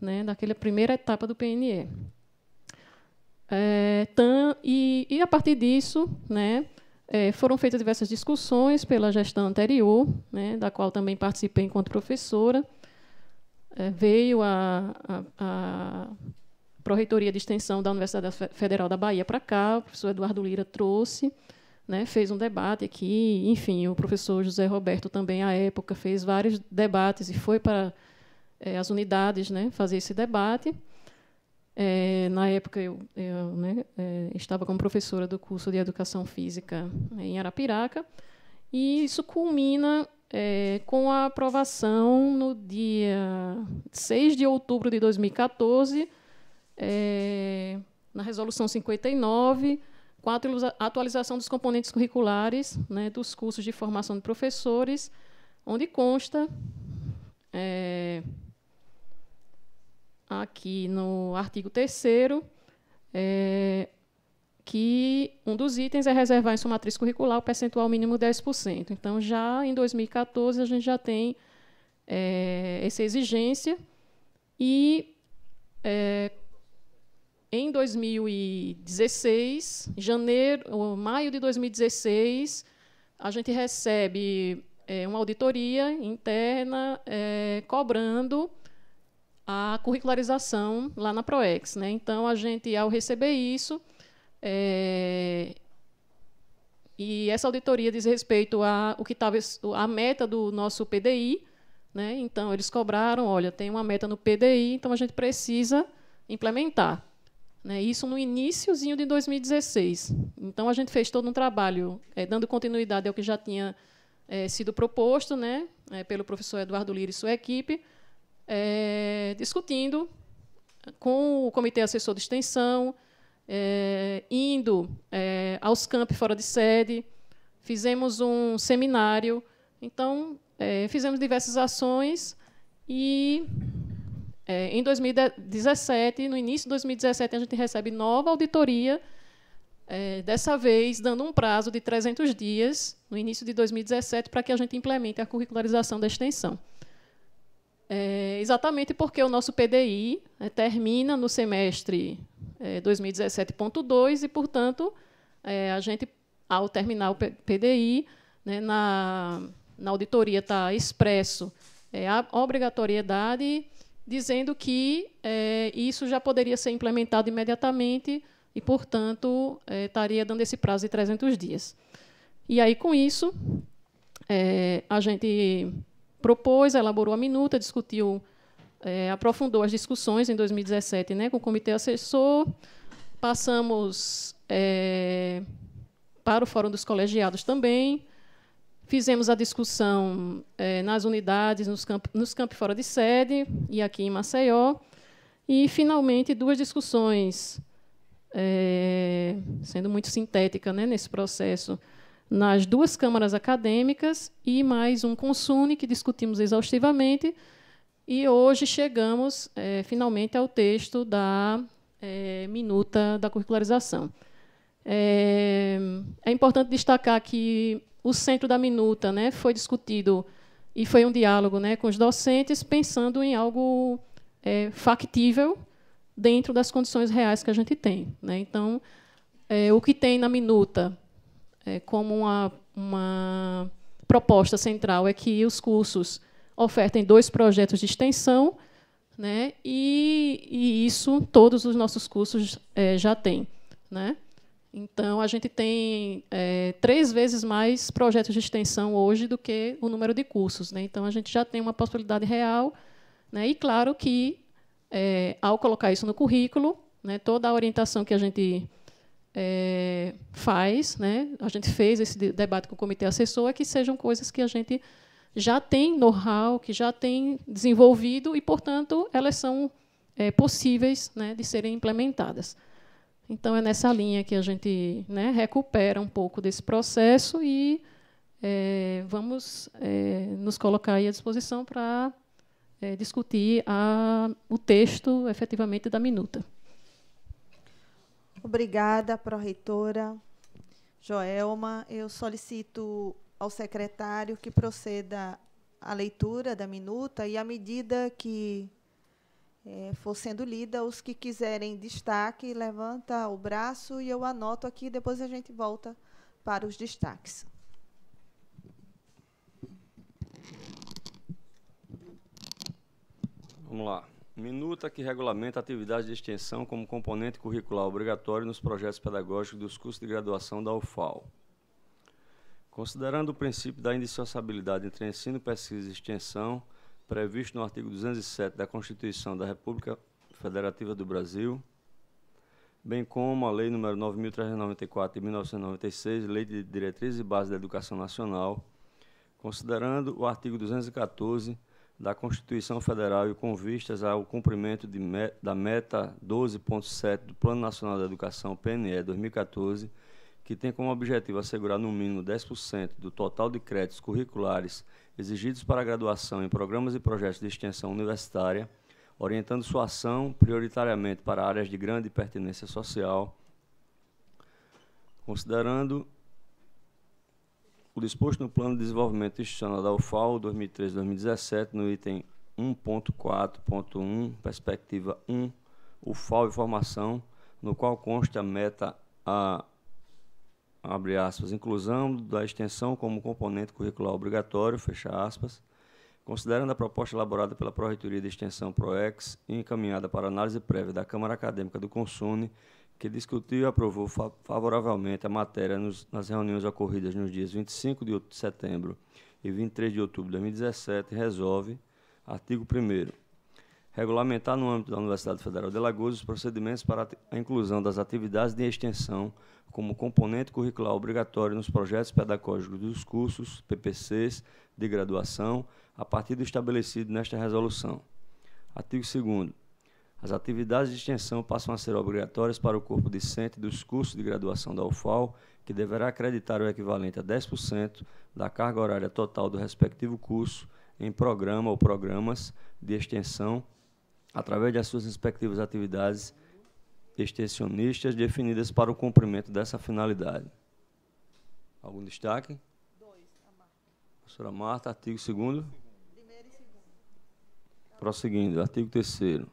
né, daquela primeira etapa do PNE. É, tam, e, e, a partir disso, né, é, foram feitas diversas discussões pela gestão anterior, né, da qual também participei enquanto professora. É, veio a, a, a Proreitoria de Extensão da Universidade Federal da Bahia para cá, o professor Eduardo Lira trouxe, né, fez um debate aqui, enfim, o professor José Roberto também, à época, fez vários debates e foi para é, as unidades né, fazer esse debate. É, na época, eu, eu né, é, estava como professora do curso de Educação Física em Arapiraca, e isso culmina é, com a aprovação no dia 6 de outubro de 2014, é, na Resolução 59, com a atualização dos componentes curriculares né, dos cursos de formação de professores, onde consta é, aqui no artigo 3 é, que um dos itens é reservar em sua matriz curricular o percentual mínimo 10%. Então, já em 2014, a gente já tem é, essa exigência e é, em 2016, janeiro, maio de 2016, a gente recebe é, uma auditoria interna é, cobrando a curricularização lá na ProEx. Né? Então, a gente, ao receber isso, é... e essa auditoria diz respeito a o que estava a meta do nosso PDI, né? então eles cobraram, olha, tem uma meta no PDI, então a gente precisa implementar. Né? Isso no iníciozinho de 2016. Então, a gente fez todo um trabalho, é, dando continuidade ao que já tinha é, sido proposto né? É, pelo professor Eduardo Lira e sua equipe, é, discutindo com o Comitê Assessor de Extensão, é, indo é, aos campi fora de sede, fizemos um seminário, então é, fizemos diversas ações e é, em 2017, no início de 2017, a gente recebe nova auditoria, é, dessa vez dando um prazo de 300 dias, no início de 2017, para que a gente implemente a curricularização da extensão. É, exatamente porque o nosso PDI é, né, termina no semestre é, 2017.2 e, portanto, é, a gente, ao terminar o PDI, né, na, na auditoria está expresso é, a obrigatoriedade dizendo que é, isso já poderia ser implementado imediatamente e, portanto, estaria dando esse prazo de 300 dias. E aí, com isso, a gente propôs, elaborou a minuta, discutiu, é, aprofundou as discussões em 2017 né, com o comitê assessor, passamos é, para o Fórum dos Colegiados também, fizemos a discussão é, nas unidades, nos campos nos camp fora de sede e aqui em Maceió, e, finalmente, duas discussões, é, sendo muito sintética né, nesse processo, nas duas câmaras acadêmicas e mais um consune que discutimos exaustivamente. E hoje chegamos é, finalmente ao texto da é, minuta da curricularização. É, é, importante destacar que o centro da minuta né, foi discutido e foi um diálogo né, com os docentes, pensando em algo factível dentro das condições reais que a gente tem. Né? Então, o que tem na minuta é, como uma, uma proposta central é que os cursos ofertem dois projetos de extensão, né? E, e isso todos os nossos cursos é, já têm, né? Então a gente tem é, três vezes mais projetos de extensão hoje do que o número de cursos, né? Então a gente já tem uma possibilidade real, né? E claro que é, ao colocar isso no currículo, né? Toda a orientação que a gente é, faz, né? a gente fez esse debate com o comitê assessor, é que sejam coisas que a gente já tem know-how, que já tem desenvolvido e, portanto, elas são é, possíveis né, de serem implementadas. Então, é nessa linha que a gente né, recupera um pouco desse processo e é, vamos é, nos colocar à disposição para discutir a, o texto efetivamente da minuta. Obrigada, Reitora Joelma. Eu solicito ao secretário que proceda à leitura da minuta e, à medida que é, for sendo lida, os que quiserem destaque, levanta o braço e eu anoto aqui, depois a gente volta para os destaques. Vamos lá. Minuta que regulamenta a atividade de extensão como componente curricular obrigatório nos projetos pedagógicos dos cursos de graduação da UFAL. Considerando o princípio da indissociabilidade entre ensino, pesquisa e extensão, previsto no artigo 207 da Constituição da República Federativa do Brasil, bem como a Lei nº 9.394 de 1996, Lei de Diretrizes e Bases da Educação Nacional, considerando o artigo 214 da Constituição Federal e com vistas ao cumprimento da meta 12.7 do Plano Nacional da Educação, PNE 2014, que tem como objetivo assegurar no mínimo 10% do total de créditos curriculares exigidos para a graduação em programas e projetos de extensão universitária, orientando sua ação prioritariamente para áreas de grande pertinência social, considerando o disposto no Plano de Desenvolvimento Institucional da UFAO 2013-2017, no item 1.4.1, perspectiva 1, UFAO e formação, no qual consta a meta a abre aspas, inclusão da extensão como componente curricular obrigatório, fecha aspas, considerando a proposta elaborada pela Proreitoria de Extensão PROEX e encaminhada para análise prévia da Câmara Acadêmica do Consune, que discutiu e aprovou favoravelmente a matéria nos, nas reuniões ocorridas nos dias 25 de setembro e 23 de outubro de 2017, resolve, artigo 1 regulamentar no âmbito da Universidade Federal de Alagoas os procedimentos para a inclusão das atividades de extensão como componente curricular obrigatório nos projetos pedagógicos dos cursos PPCs de graduação, a partir do estabelecido nesta resolução. Artigo 2 as atividades de extensão passam a ser obrigatórias para o corpo discente dos cursos de graduação da UFAL, que deverá acreditar o equivalente a 10% da carga horária total do respectivo curso em programa ou programas de extensão, através das suas respectivas atividades extensionistas definidas para o cumprimento dessa finalidade. Algum destaque? Dois, Professora Marta, artigo 2 Primeiro e segundo. Prosseguindo, artigo 3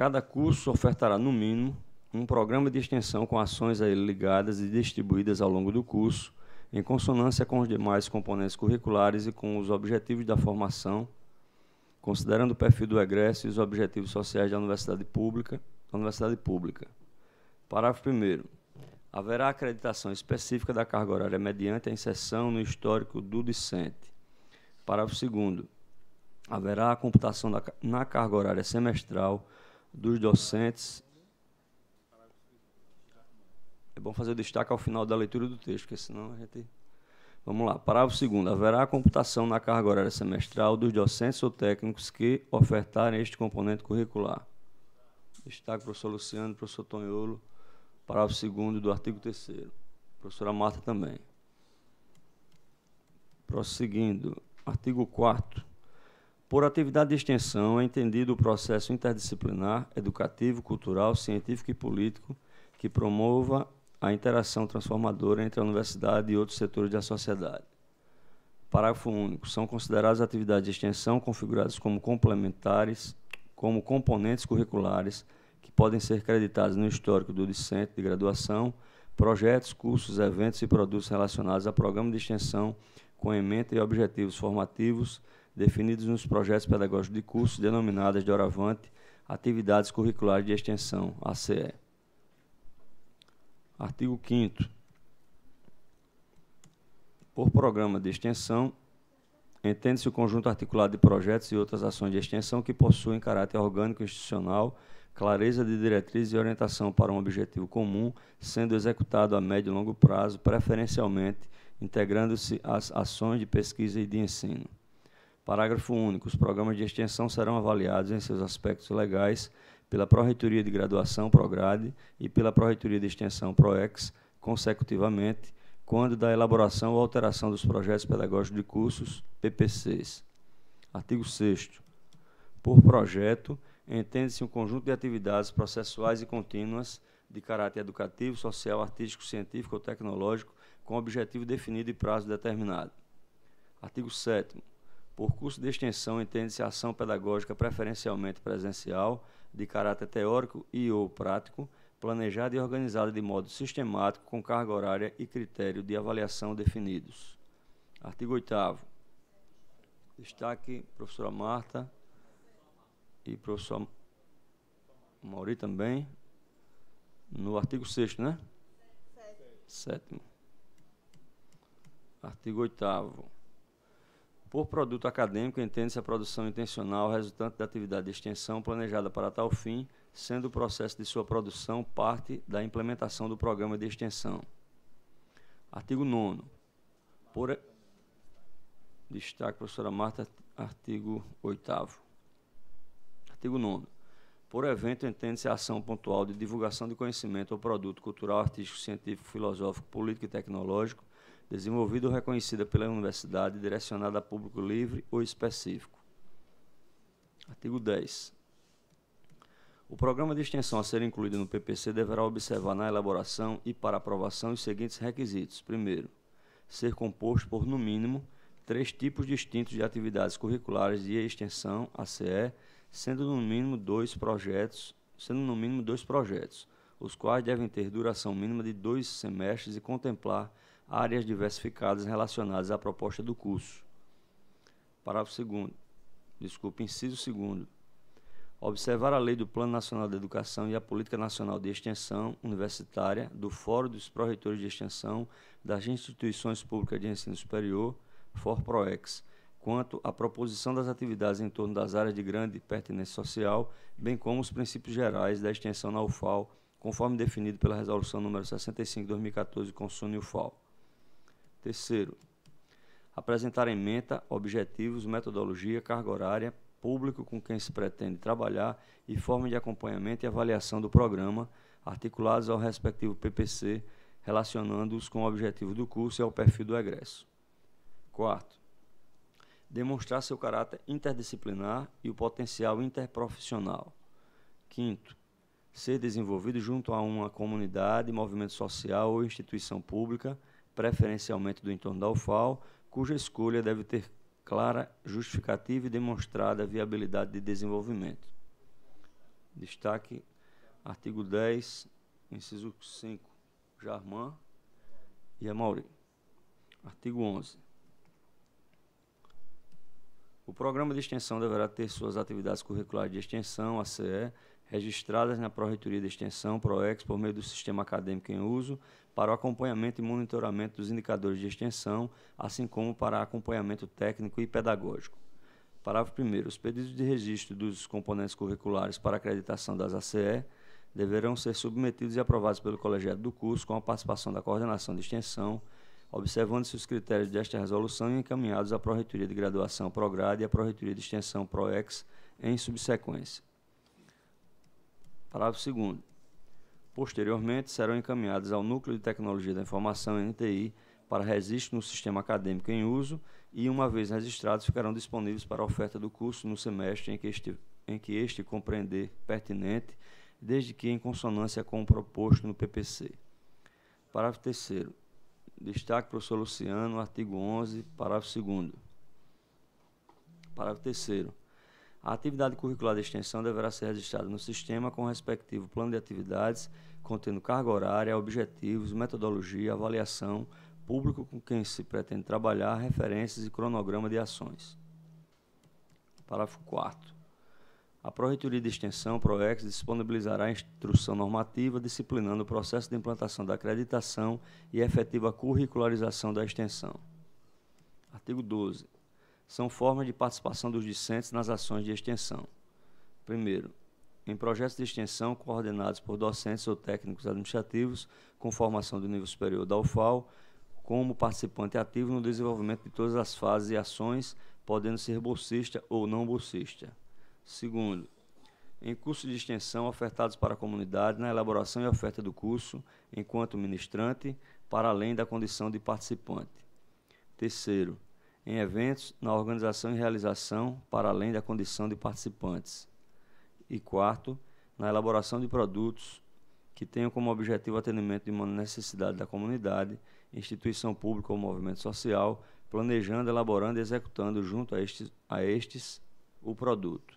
Cada curso ofertará, no mínimo, um programa de extensão com ações a ele ligadas e distribuídas ao longo do curso, em consonância com os demais componentes curriculares e com os objetivos da formação, considerando o perfil do egresso e os objetivos sociais da universidade pública. Da universidade pública. Parágrafo 1 Haverá acreditação específica da carga horária mediante a inserção no histórico do discente. Parágrafo 2 Haverá a computação da, na carga horária semestral dos docentes. É bom fazer o destaque ao final da leitura do texto, porque senão a gente. Vamos lá. Parágrafo segundo. Haverá computação na carga horária semestral dos docentes ou técnicos que ofertarem este componente curricular. Destaque, professor Luciano, professor Tonholo. Parágrafo segundo do artigo terceiro. Professora Marta também. Prosseguindo. Artigo 4 por atividade de extensão é entendido o processo interdisciplinar, educativo, cultural, científico e político que promova a interação transformadora entre a universidade e outros setores da sociedade. Parágrafo único. São consideradas atividades de extensão configuradas como complementares, como componentes curriculares, que podem ser creditadas no histórico do discente de graduação, projetos, cursos, eventos e produtos relacionados a programa de extensão com emenda e objetivos formativos, definidos nos projetos pedagógicos de cursos denominadas de Oravante Atividades Curriculares de Extensão, ACE. Artigo 5 Por programa de extensão, entende-se o conjunto articulado de projetos e outras ações de extensão que possuem caráter orgânico institucional, clareza de diretrizes e orientação para um objetivo comum, sendo executado a médio e longo prazo, preferencialmente integrando-se às ações de pesquisa e de ensino. Parágrafo único. Os programas de extensão serão avaliados em seus aspectos legais pela Pró-Reitoria de Graduação, PROGRADE, e pela Pró-Reitoria de Extensão, PROEX, consecutivamente, quando da elaboração ou alteração dos projetos pedagógicos de cursos, PPCs. Artigo 6 Por projeto, entende-se um conjunto de atividades processuais e contínuas de caráter educativo, social, artístico, científico ou tecnológico, com objetivo definido e prazo determinado. Artigo 7 por curso de extensão, entende-se ação pedagógica preferencialmente presencial, de caráter teórico e ou prático, planejada e organizada de modo sistemático, com carga horária e critério de avaliação definidos. Artigo 8 Destaque, professora Marta e professor Mauri também. No artigo 6 né? Sétimo. Artigo 8 por produto acadêmico, entende-se a produção intencional resultante da atividade de extensão planejada para tal fim, sendo o processo de sua produção parte da implementação do programa de extensão. Artigo 9 Por... Destaque, professora Marta, artigo 8 Artigo 9 Por evento, entende-se a ação pontual de divulgação de conhecimento ou produto cultural, artístico, científico, filosófico, político e tecnológico, desenvolvida ou reconhecida pela universidade direcionada a público livre ou específico. Artigo 10. O programa de extensão a ser incluído no PPC deverá observar na elaboração e para aprovação os seguintes requisitos. Primeiro, ser composto por, no mínimo, três tipos distintos de atividades curriculares de extensão ACE, sendo no mínimo dois projetos, sendo no mínimo dois projetos, os quais devem ter duração mínima de dois semestres e contemplar áreas diversificadas relacionadas à proposta do curso. Parágrafo 2 desculpe, inciso 2 Observar a lei do Plano Nacional de Educação e a Política Nacional de Extensão Universitária do Fórum dos Proretores de Extensão das Instituições Públicas de Ensino Superior, FORPROEX, quanto à proposição das atividades em torno das áreas de grande pertinência social, bem como os princípios gerais da extensão na UFAL, conforme definido pela Resolução nº 65/2014, consumo UFAL. Terceiro, apresentar em meta, objetivos, metodologia, carga horária, público com quem se pretende trabalhar e forma de acompanhamento e avaliação do programa, articulados ao respectivo PPC, relacionando-os com o objetivo do curso e ao perfil do egresso. Quarto, demonstrar seu caráter interdisciplinar e o potencial interprofissional. Quinto, ser desenvolvido junto a uma comunidade, movimento social ou instituição pública preferencialmente do entorno da UFAL, cuja escolha deve ter clara justificativa e demonstrada viabilidade de desenvolvimento. Destaque, artigo 10, inciso 5, Jarman e Amauri. Artigo 11. O programa de extensão deverá ter suas atividades curriculares de extensão, ACE, registradas na Pró-Reitoria de Extensão, PROEX, por meio do sistema acadêmico em uso, para o acompanhamento e monitoramento dos indicadores de extensão, assim como para acompanhamento técnico e pedagógico. Parágrafo 1. Os pedidos de registro dos componentes curriculares para acreditação das ACE deverão ser submetidos e aprovados pelo colegiado do curso com a participação da coordenação de extensão, observando-se os critérios desta resolução e encaminhados à Pró-Reitoria de Graduação PROGRAD e à Pró-Reitoria de Extensão PROEX em subsequência. Parágrafo 2 Posteriormente, serão encaminhadas ao Núcleo de Tecnologia da Informação, NTI, para registro no sistema acadêmico em uso e, uma vez registrados, ficarão disponíveis para oferta do curso no semestre em que este, em que este compreender pertinente, desde que em consonância com o proposto no PPC. Parágrafo 3 Destaque, professor Luciano, artigo 11, parágrafo 2 Parágrafo 3 a atividade curricular de extensão deverá ser registrada no sistema com o respectivo plano de atividades contendo carga horária, objetivos, metodologia, avaliação, público com quem se pretende trabalhar, referências e cronograma de ações. Parágrafo 4. A Proreitoria de Extensão, PROEX, disponibilizará a instrução normativa disciplinando o processo de implantação da acreditação e efetiva curricularização da extensão. Artigo 12. São formas de participação dos discentes nas ações de extensão. Primeiro, em projetos de extensão coordenados por docentes ou técnicos administrativos com formação do nível superior da UFAL, como participante ativo no desenvolvimento de todas as fases e ações, podendo ser bolsista ou não bolsista. Segundo, em cursos de extensão ofertados para a comunidade na elaboração e oferta do curso, enquanto ministrante, para além da condição de participante. Terceiro, em eventos, na organização e realização, para além da condição de participantes. E quarto, na elaboração de produtos que tenham como objetivo o atendimento de uma necessidade da comunidade, instituição pública ou movimento social, planejando, elaborando e executando junto a estes, a estes o produto.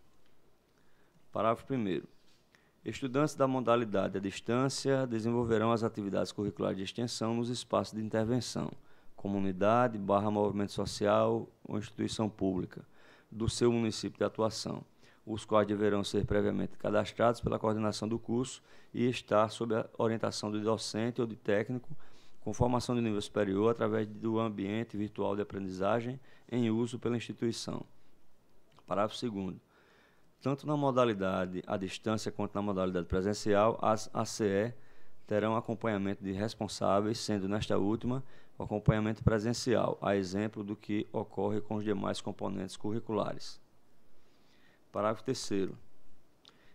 Parágrafo 1. Estudantes da modalidade à distância desenvolverão as atividades curriculares de extensão nos espaços de intervenção, comunidade, barra movimento social ou instituição pública, do seu município de atuação, os quais deverão ser previamente cadastrados pela coordenação do curso e estar sob a orientação do docente ou de técnico com formação de nível superior através do ambiente virtual de aprendizagem em uso pela instituição. Parágrafo 2 tanto na modalidade à distância quanto na modalidade presencial, as ACE terão acompanhamento de responsáveis, sendo nesta última o acompanhamento presencial, a exemplo do que ocorre com os demais componentes curriculares. Parágrafo 3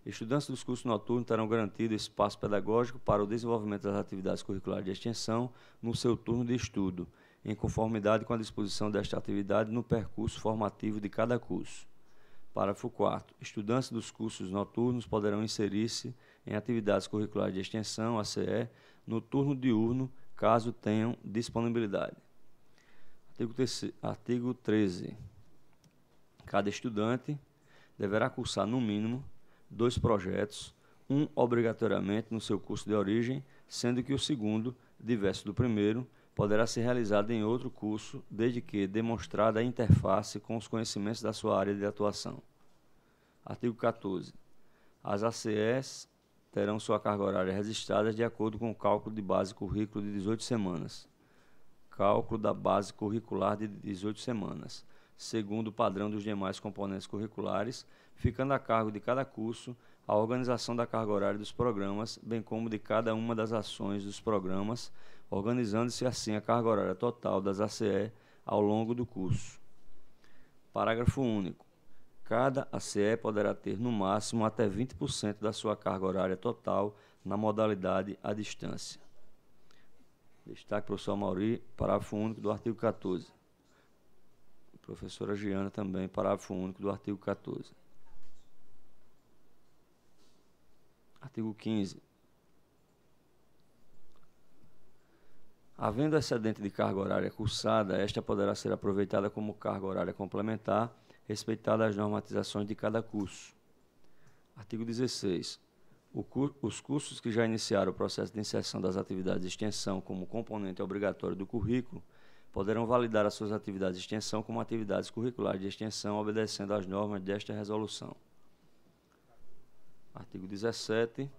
Estudantes dos cursos noturnos terão garantido espaço pedagógico para o desenvolvimento das atividades curriculares de extensão no seu turno de estudo, em conformidade com a disposição desta atividade no percurso formativo de cada curso. Parágrafo 4. Estudantes dos cursos noturnos poderão inserir-se em atividades curriculares de extensão, ACE, no turno diurno, caso tenham disponibilidade. Artigo 13. Cada estudante deverá cursar, no mínimo, dois projetos, um obrigatoriamente no seu curso de origem, sendo que o segundo, diverso do primeiro, poderá ser realizado em outro curso, desde que demonstrada a interface com os conhecimentos da sua área de atuação. Artigo 14. As ACS terão sua carga horária registrada de acordo com o cálculo de base currículo de 18 semanas. Cálculo da base curricular de 18 semanas segundo o padrão dos demais componentes curriculares, ficando a cargo de cada curso a organização da carga horária dos programas, bem como de cada uma das ações dos programas, organizando-se assim a carga horária total das ACE ao longo do curso. Parágrafo único. Cada ACE poderá ter no máximo até 20% da sua carga horária total na modalidade à distância. Destaque, professor Mauri, parágrafo único do artigo 14. Professora Giana também, parágrafo único do artigo 14. Artigo 15. Havendo excedente de carga horária cursada, esta poderá ser aproveitada como carga horária complementar, respeitada as normatizações de cada curso. Artigo 16. os cursos que já iniciaram o processo de inserção das atividades de extensão como componente obrigatório do currículo poderão validar as suas atividades de extensão como atividades curriculares de extensão, obedecendo às normas desta resolução. Artigo 17.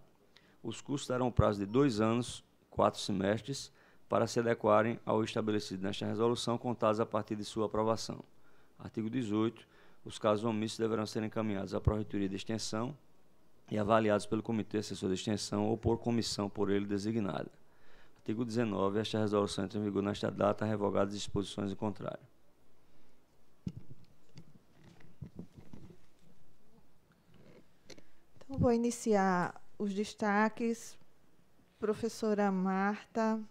Os cursos terão um prazo de dois anos, quatro semestres, para se adequarem ao estabelecido nesta resolução, contados a partir de sua aprovação. Artigo 18. Os casos omissos deverão ser encaminhados à Proreitoria de Extensão e avaliados pelo Comitê Assessor de Extensão ou por comissão por ele designada. Artigo 19. Esta resolução entra em vigor nesta data, revogadas disposições em contrário. Então, vou iniciar os destaques. Professora Marta,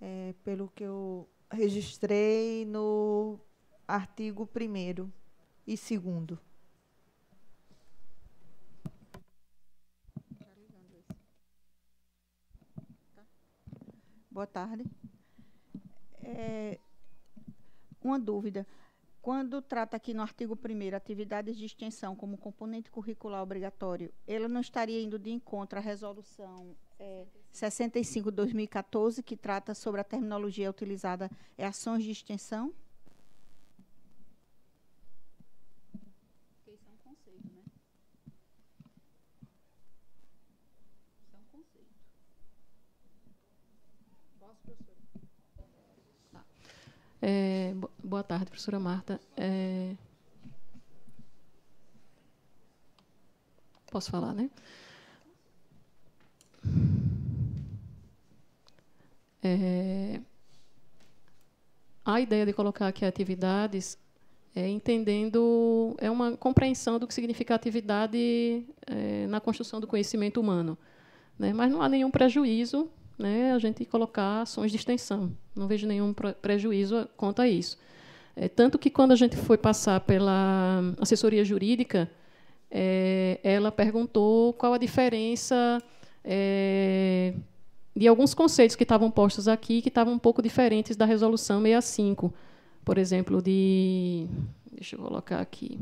é, pelo que eu registrei no artigo 1 e 2. Boa tarde. É, uma dúvida. Quando trata aqui no artigo 1 atividades de extensão como componente curricular obrigatório, ela não estaria indo de encontro à resolução é, 65-2014, que trata sobre a terminologia utilizada, é ações de extensão? É, boa tarde, professora Marta. É, posso falar, né? É, a ideia de colocar aqui atividades é entendendo, é uma compreensão do que significa atividade é, na construção do conhecimento humano. Né? Mas não há nenhum prejuízo né, a gente colocar ações de extensão. Não vejo nenhum prejuízo quanto a isso. É, tanto que, quando a gente foi passar pela assessoria jurídica, é, ela perguntou qual a diferença é, de alguns conceitos que estavam postos aqui, que estavam um pouco diferentes da resolução 65. Por exemplo, de. Deixa eu colocar aqui.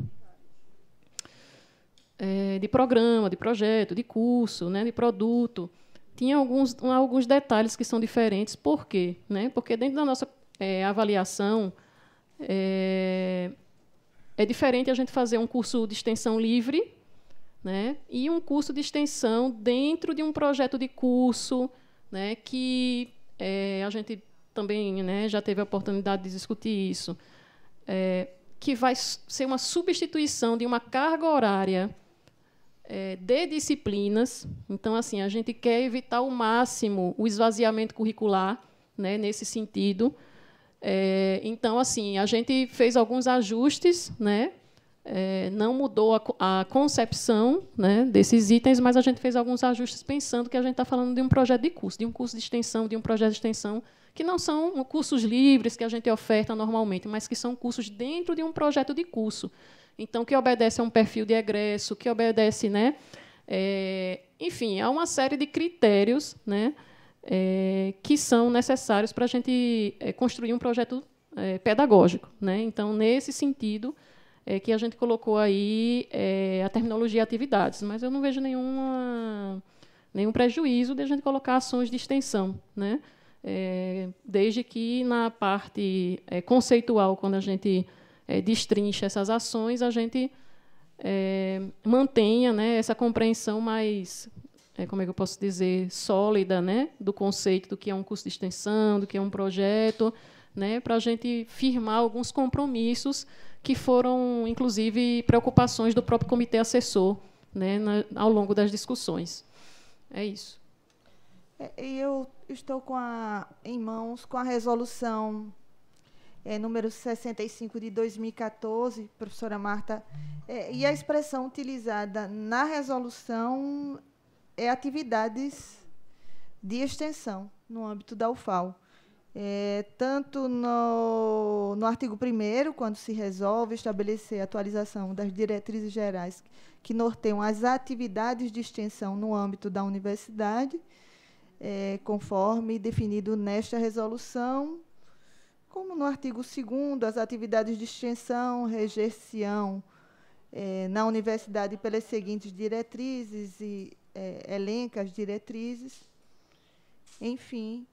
É, de programa, de projeto, de curso, né, de produto tinha alguns, alguns detalhes que são diferentes. Por quê? Né? Porque dentro da nossa é, avaliação é, é, diferente a gente fazer um curso de extensão livre né? e um curso de extensão dentro de um projeto de curso né? que é, a gente também né, já teve a oportunidade de discutir isso, é, que vai ser uma substituição de uma carga horária é, de disciplinas. Então, assim, a gente quer evitar ao máximo o esvaziamento curricular, né, nesse sentido. É, então, assim, a gente fez alguns ajustes, né? É, não mudou a, a concepção né, desses itens, mas a gente fez alguns ajustes pensando que a gente está falando de um projeto de curso, de um curso de extensão, de um projeto de extensão, que não são cursos livres que a gente oferta normalmente, mas que são cursos dentro de um projeto de curso. Então, que obedece a um perfil de egresso, que obedece, né? É, enfim, há uma série de critérios, né? É, que são necessários para a gente é, construir um projeto é, pedagógico, né? Então, nesse sentido, é que a gente colocou aí é, a terminologia atividades, mas eu não vejo nenhuma nenhum prejuízo de a gente colocar ações de extensão, né? É, desde que na parte é, conceitual, quando a gente é, destrincha essas ações, a gente é, mantenha né, essa compreensão mais, é, como é que eu posso dizer, sólida né, do conceito do que é um curso de extensão, do que é um projeto, né, para a gente firmar alguns compromissos que foram, inclusive, preocupações do próprio comitê assessor né, na, ao longo das discussões. É isso. É, eu estou com a, em mãos com a resolução é, número 65 de 2014, professora Marta, é, e a expressão utilizada na resolução é atividades de extensão no âmbito da UFAL. É, tanto no, no artigo 1 quando se resolve estabelecer a atualização das diretrizes gerais que norteiam as atividades de extensão no âmbito da universidade, é, conforme definido nesta resolução, como no artigo 2 as atividades de extensão reger é, na universidade pelas seguintes diretrizes e é, elenca as diretrizes. Enfim,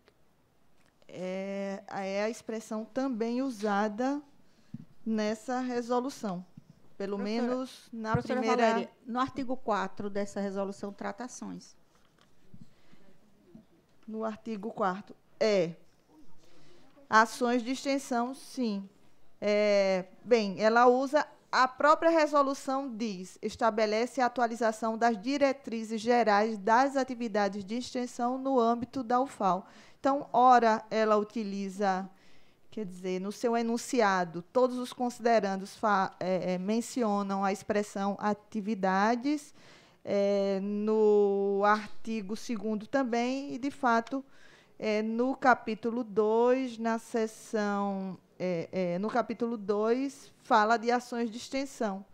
é, é a expressão também usada nessa resolução, pelo menos na primeira... Valéria, no artigo 4 dessa resolução, tratações. No artigo 4 é Ações de extensão, sim. É, bem, ela usa a própria resolução diz, estabelece a atualização das diretrizes gerais das atividades de extensão no âmbito da UFAL. Então, ora ela utiliza, quer dizer, no seu enunciado, todos os considerandos é, é, mencionam a expressão atividades, é, no artigo 2 também, e de fato é, no capítulo 2, na sessão É, é no capítulo 2, fala de ações de extensão.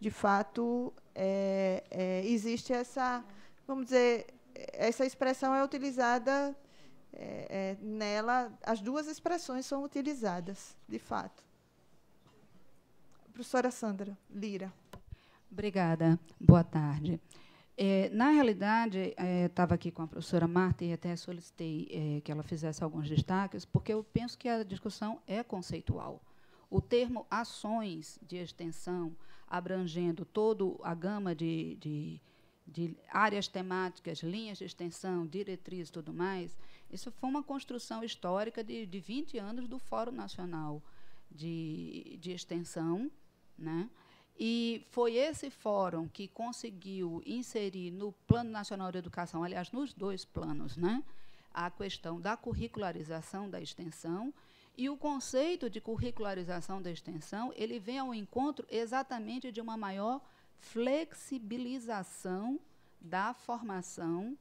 De fato, é, é, existe essa, vamos dizer, essa expressão é utilizada é, é, nela, as duas expressões são utilizadas, de fato. Professora Sandra Lira. Obrigada. Boa tarde. É, na realidade, estava é, aqui com a professora Marta e até solicitei é, que ela fizesse alguns destaques, porque eu penso que a discussão é conceitual. O termo ações de extensão, abrangendo toda a gama de, de, de áreas temáticas, linhas de extensão, diretrizes e tudo mais, isso foi uma construção histórica de, de 20 anos do Fórum Nacional de, de Extensão, né? E foi esse fórum que conseguiu inserir no Plano Nacional de Educação, aliás, nos dois planos, né, a questão da curricularização da extensão. E o conceito de curricularização da extensão ele vem ao encontro exatamente de uma maior flexibilização da formação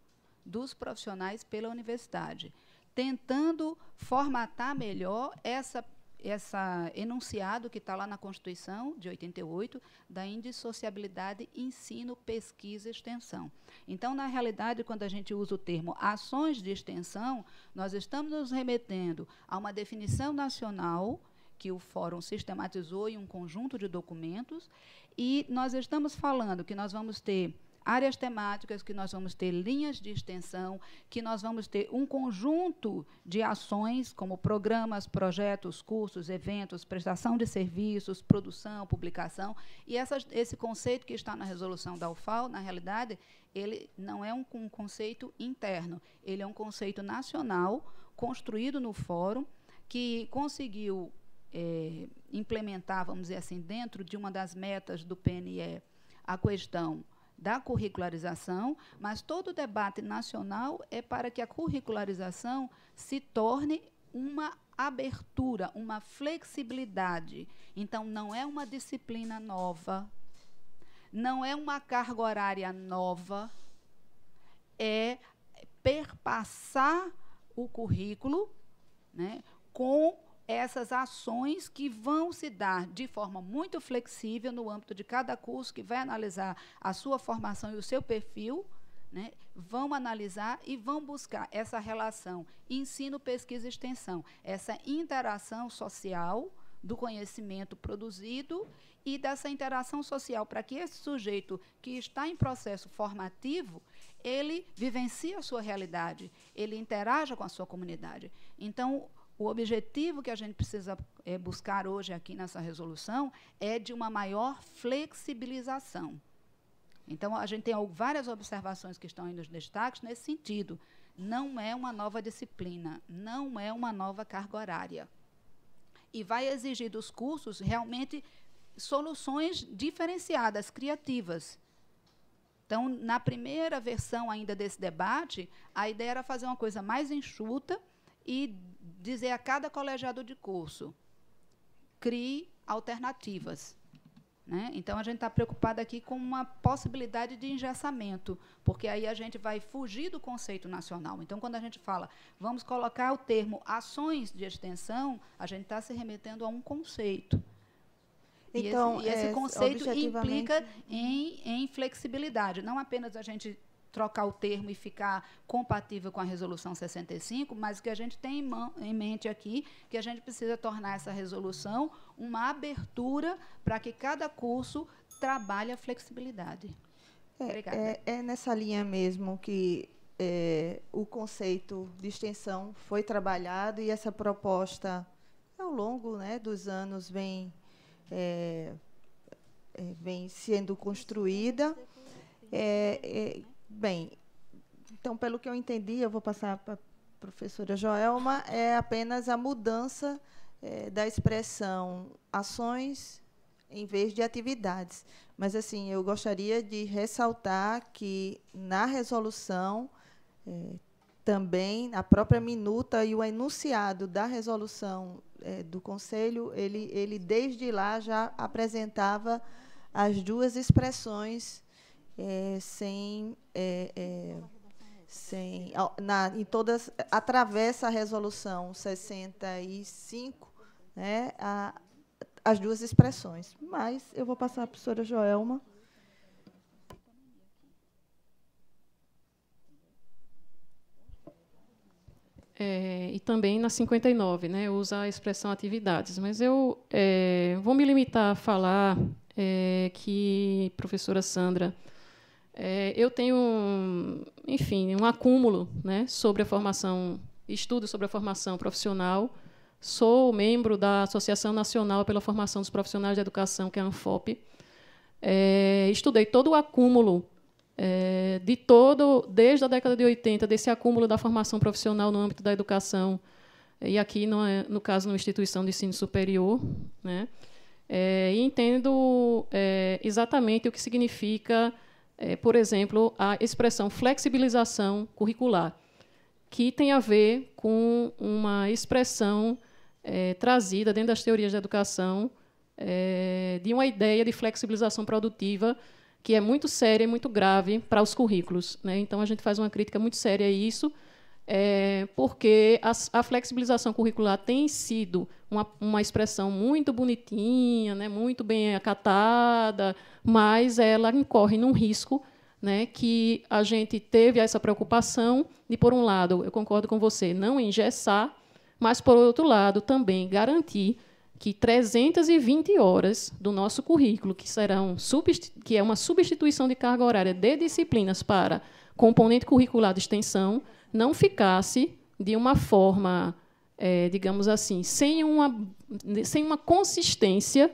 dos profissionais pela universidade, tentando formatar melhor essa essa enunciado que está lá na Constituição de 88 da indissociabilidade ensino, pesquisa e extensão. Então, na realidade, quando a gente usa o termo ações de extensão, nós estamos nos remetendo a uma definição nacional que o fórum sistematizou em um conjunto de documentos e nós estamos falando que nós vamos ter áreas temáticas, que nós vamos ter linhas de extensão, que nós vamos ter um conjunto de ações, como programas, projetos, cursos, eventos, prestação de serviços, produção, publicação. E esse conceito que está na resolução da UFAL, na realidade, ele não é um, um conceito interno, ele é um conceito nacional, construído no fórum, que conseguiu é, implementar, vamos dizer assim, dentro de uma das metas do PNE, a questão da curricularização, mas todo o debate nacional é para que a curricularização se torne uma abertura, uma flexibilidade. Então, não é uma disciplina nova, não é uma carga horária nova, é perpassar o currículo né, com essas ações que vão se dar de forma muito flexível no âmbito de cada curso que vai analisar a sua formação e o seu perfil, né, vão analisar e vão buscar essa relação ensino, pesquisa e extensão, essa interação social do conhecimento produzido e dessa interação social para que esse sujeito que está em processo formativo ele vivencie a sua realidade, ele interaja com a sua comunidade. Então, o objetivo que a gente precisa é, buscar hoje aqui nessa resolução é de uma maior flexibilização. Então, a gente tem várias observações que estão aí nos destaques nesse sentido. Não é uma nova disciplina, não é uma nova carga horária. E vai exigir dos cursos realmente soluções diferenciadas, criativas. Então, na primeira versão ainda desse debate, a ideia era fazer uma coisa mais enxuta e dizer a cada colegiado de curso, crie alternativas. Né? Então, a gente está preocupado aqui com uma possibilidade de engessamento, porque aí a gente vai fugir do conceito nacional. Então, quando a gente fala, vamos colocar o termo ações de extensão, a gente está se remetendo a um conceito. Então, e esse, então, e esse é, conceito implica em, em flexibilidade. Não apenas a gente trocar o termo e ficar compatível com a resolução 65, mas o que a gente tem em, mão, em mente aqui que a gente precisa tornar essa resolução uma abertura para que cada curso trabalhe a flexibilidade. É, Obrigada. É, é, nessa linha mesmo que é, o conceito de extensão foi trabalhado e essa proposta, ao longo né, dos anos, vem, é, é vem sendo construída. É, é Bem, então, pelo que eu entendi, eu vou passar para a professora Joelma, é apenas a mudança é, da expressão ações em vez de atividades. Mas, assim, eu gostaria de ressaltar que na resolução, é, também a própria minuta e o enunciado da resolução é, do Conselho, ele, ele desde lá já apresentava as duas expressões é, sem. É, é, sem na, em todas, atravessa a resolução 65 né, a, as duas expressões. Mas eu vou passar para a professora Joelma. É, e também na 59, né, usa a expressão atividades. Mas eu é, vou me limitar a falar é, que, professora Sandra, é, eu tenho, enfim, um acúmulo né, sobre a formação, estudo sobre a formação profissional. Sou membro da Associação Nacional pela Formação dos Profissionais de Educação, que é a ANFOP. É, estudei todo o acúmulo é, de todo, desde a década de 80, desse acúmulo da formação profissional no âmbito da educação, e aqui, no, no caso, numa instituição de ensino superior. Né? É, e entendo é, exatamente o que significa é, por exemplo, a expressão flexibilização curricular, que tem a ver com uma expressão é, trazida dentro das teorias da educação é, de uma ideia de flexibilização produtiva que é muito séria e muito grave para os currículos. Né? Então, a gente faz uma crítica muito séria a isso é, porque a, a, flexibilização curricular tem sido uma, uma expressão muito bonitinha, né, muito bem acatada, mas ela incorre num risco né, que a gente teve essa preocupação de, por um lado, eu concordo com você, não engessar, mas, por outro lado, também garantir que 320 horas do nosso currículo, que, serão que é uma substituição de carga horária de disciplinas para componente curricular de extensão, não ficasse de uma forma, é, digamos assim, sem uma, sem uma consistência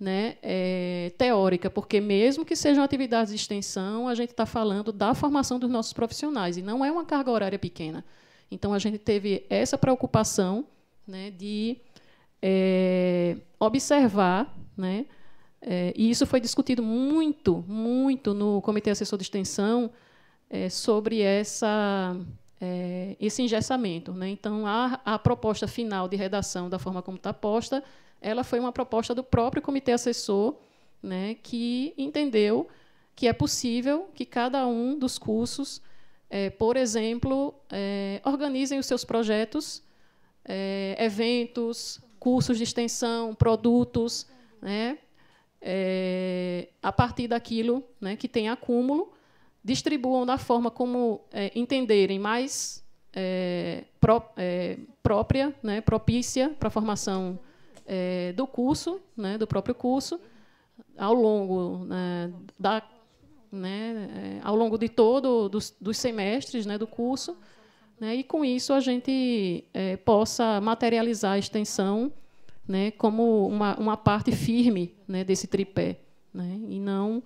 né, é, teórica, porque mesmo que sejam atividades de extensão, a gente está falando da formação dos nossos profissionais, e não é uma carga horária pequena. Então, a gente teve essa preocupação né, de é, observar, né, é, e isso foi discutido muito, muito no Comitê Assessor de Extensão, é, sobre essa é, esse engessamento. Né? Então, a, a proposta final de redação, da forma como está posta, ela foi uma proposta do próprio comitê assessor, né, que entendeu que é possível que cada um dos cursos, é, por exemplo, é, organizem os seus projetos, é, eventos, cursos de extensão, produtos, né, é, a partir daquilo né, que tem acúmulo, distribuam da forma como é, entenderem mais é, pró, é, própria, né, propícia para a formação do curso, né, do próprio curso, ao longo né, da, né, ao longo de todo dos, dos semestres, né, do curso, né, e com isso a gente possa materializar a extensão, né, como uma, uma parte firme, né, desse tripé, né, e não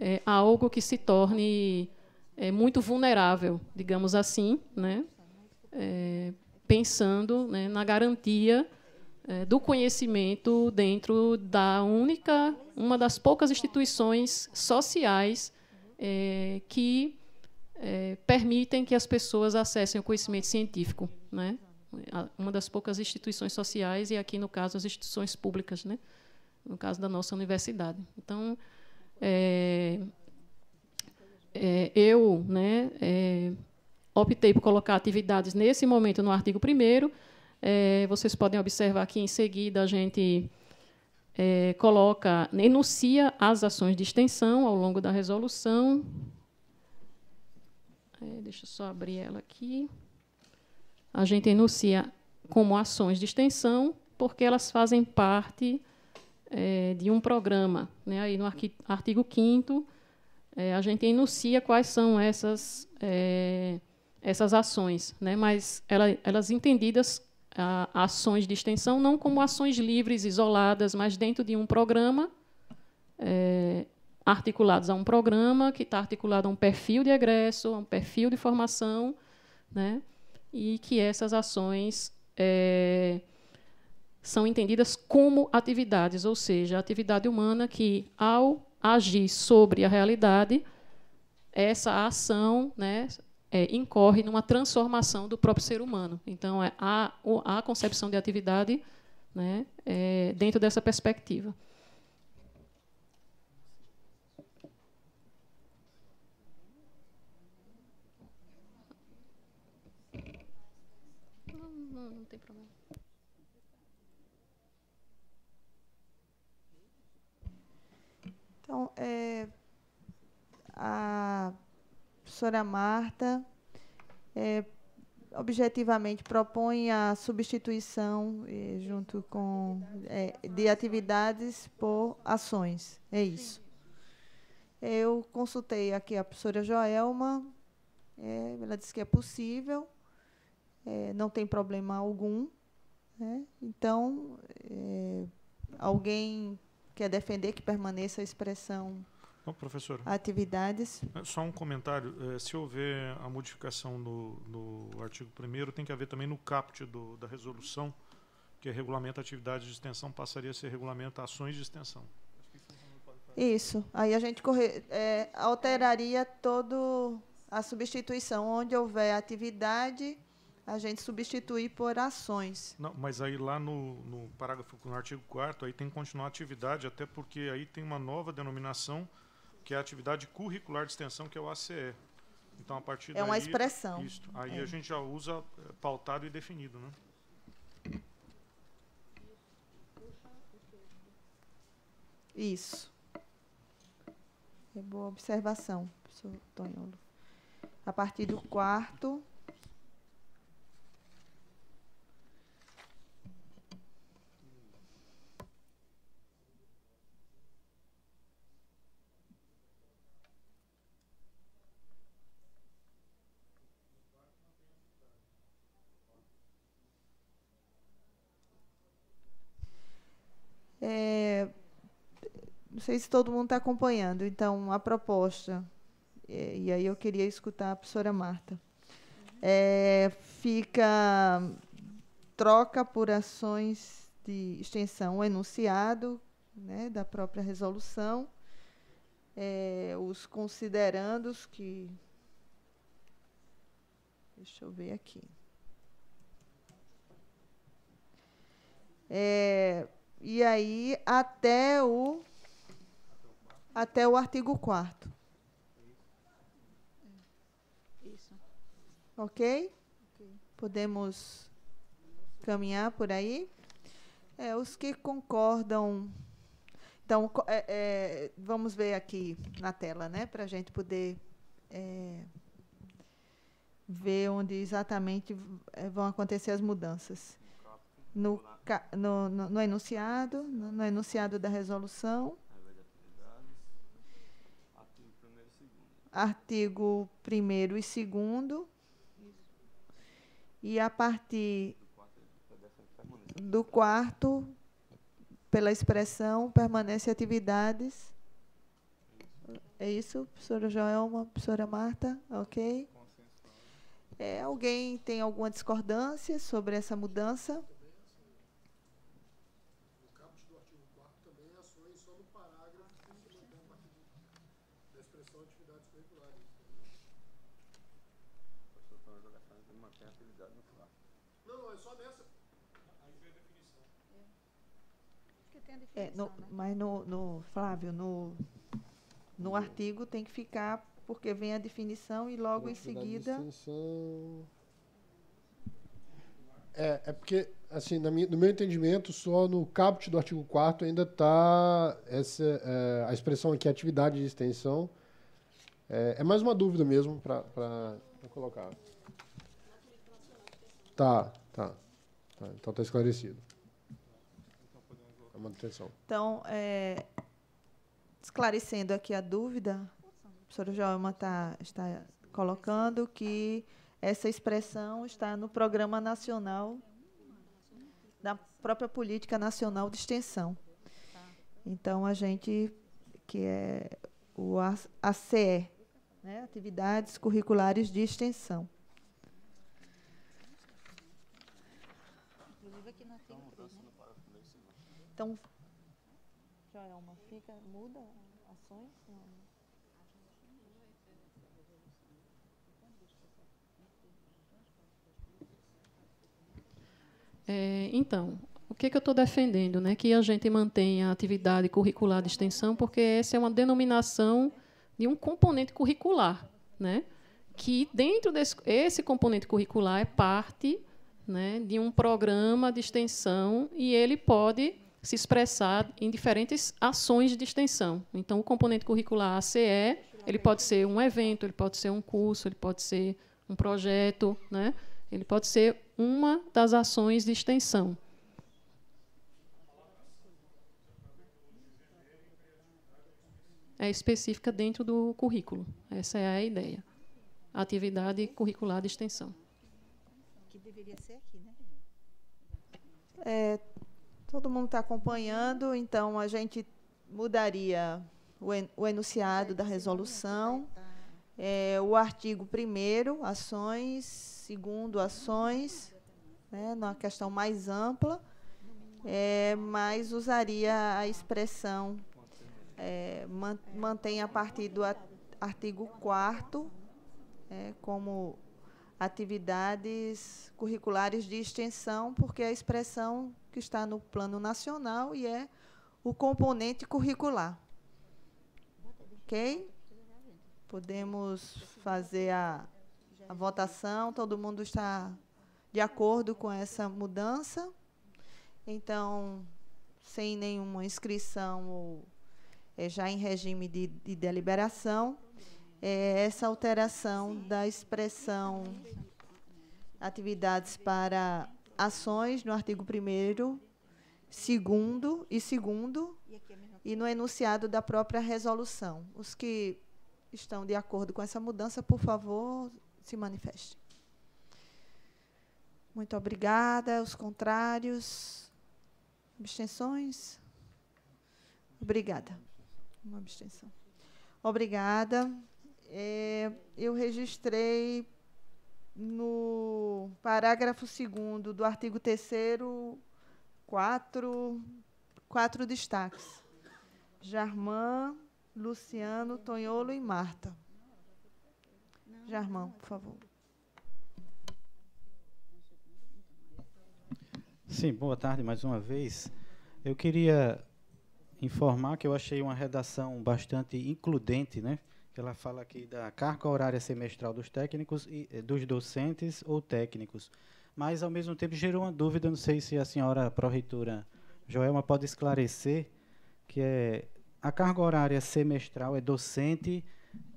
é, algo que se torne é, muito vulnerável, digamos assim, né? É, pensando né, na garantia é, do conhecimento dentro da única, uma das poucas instituições sociais é, que é, permitem que as pessoas acessem o conhecimento científico, né? Uma das poucas instituições sociais e aqui no caso as instituições públicas, né? No caso da nossa universidade. Então, é, é, eu né, é, optei por colocar atividades nesse momento no artigo 1 é, vocês podem observar que, em seguida, a gente é, coloca, enuncia as ações de extensão ao longo da resolução. É, deixa eu só abrir ela aqui. A gente enuncia como ações de extensão, porque elas fazem parte é, de um programa. Né? Aí no artigo 5 é, a gente enuncia quais são essas, é, essas ações, né? mas ela, elas entendidas a, ações de extensão não como ações livres, isoladas, mas dentro de um programa, é, articulados a um programa que está articulado a um perfil de egresso, a um perfil de formação, né? e que essas ações é, são entendidas como atividades, ou seja, atividade humana que, ao agir sobre a realidade, essa ação né, é, incorre numa transformação do próprio ser humano. Então, é, há a concepção de atividade né, é, dentro dessa perspectiva. Então, é, a professora Marta é, objetivamente propõe a substituição é, junto com é, de atividades por ações. É isso. Eu consultei aqui a professora Joelma, é, ela disse que é possível, é, não tem problema algum. Né? Então, alguém que é defender que permaneça a expressão professor, atividades. É, só um comentário. É, se houver a modificação no, no artigo 1 tem que haver também no caput do, da resolução, que é regulamento atividades de extensão, passaria a ser regulamento ações de extensão. Isso. Aí a gente corre, é, alteraria todo a substituição. Onde houver atividade a gente substituir por ações. Não, mas aí lá no, no parágrafo, no artigo 4 aí tem que continuar a atividade, até porque aí tem uma nova denominação, que é a atividade curricular de extensão, que é o ACE. Então, a partir é daí... É uma expressão. Isso, aí é. a gente já usa eh, pautado e definido, né? Isso. É boa observação, professor Tonholo. A partir do quarto, Não sei se todo mundo está acompanhando, então, a proposta. E, e, aí eu queria escutar a professora Marta. É, fica troca por ações de extensão o enunciado né, da própria resolução, é, os considerandos que. Deixa eu ver aqui. É, e aí até o até o artigo 4 Isso. Ok? Podemos caminhar por aí? É, os que concordam. Então, é, é, vamos ver aqui na tela, né? Para a gente poder é, ver onde exatamente é, vão acontecer as mudanças. No, no, no, no enunciado, no, no enunciado da resolução. artigo 1 e 2 e a partir do quarto, pela expressão, permanece atividades. É isso, professora Joelma, professora Marta? Ok? É, alguém tem alguma discordância sobre essa mudança? tem a É, no, né? Mas no, no, Flávio, no, no artigo tem que ficar, porque vem a definição e logo em seguida. É, é porque, assim, minha, no meu entendimento, só no caput do artigo 4 ainda está é, a expressão aqui, atividade de extensão. É, é mais uma dúvida mesmo para colocar. Tá, tá, tá. Então está esclarecido a manutenção. Então, é, esclarecendo aqui a dúvida, a professora Joelma tá, está colocando que essa expressão está no Programa Nacional da própria Política Nacional de Extensão. Então, a gente, que é o ACE, né, Atividades Curriculares de Extensão. Então, Joelma, é fica, muda ações? Não. É, então, o que, é que eu estou defendendo? Né? Que a gente mantenha a atividade curricular de extensão, porque essa é uma denominação de um componente curricular. Né? Que dentro desse esse componente curricular é parte né, de um programa de extensão e ele pode se expressar em diferentes ações de extensão. Então, o componente curricular ACE, ele pode ser um evento, ele pode ser um curso, ele pode ser um projeto, né? ele pode ser uma das ações de extensão. É específica dentro do currículo. Essa é a ideia. Atividade curricular de extensão. Que deveria ser aqui, né? É, Todo mundo está acompanhando, então a gente mudaria o, en o enunciado da resolução. É, o artigo 1 ações, segundo ações, né, numa questão mais ampla, é, mas usaria a expressão é, mantém a partir do artigo 4 é, como atividades curriculares de extensão, porque a expressão que está no plano nacional e é o componente curricular. Ok? Podemos fazer a, a votação, todo mundo está de acordo com essa mudança. Então, sem nenhuma inscrição ou é, já em regime de, de deliberação, é, essa alteração da expressão atividades para ações no artigo 1 segundo e segundo e no enunciado da própria resolução. Os que estão de acordo com essa mudança, por favor, se manifestem. Muito obrigada. Os contrários? Abstenções? Obrigada. Uma abstenção. Obrigada. É, eu registrei no parágrafo 2 do artigo 3 quatro, quatro destaques. Germán, Luciano, Tonholo e Marta. Germão, por favor. Sim, boa tarde mais uma vez. Eu queria informar que eu achei uma redação bastante includente, né? Ela fala aqui da carga horária semestral dos técnicos e eh, dos docentes ou técnicos. Mas, ao mesmo tempo, gerou uma dúvida, não sei se a senhora pró-reitora Joelma pode esclarecer, que é a carga horária semestral é docente,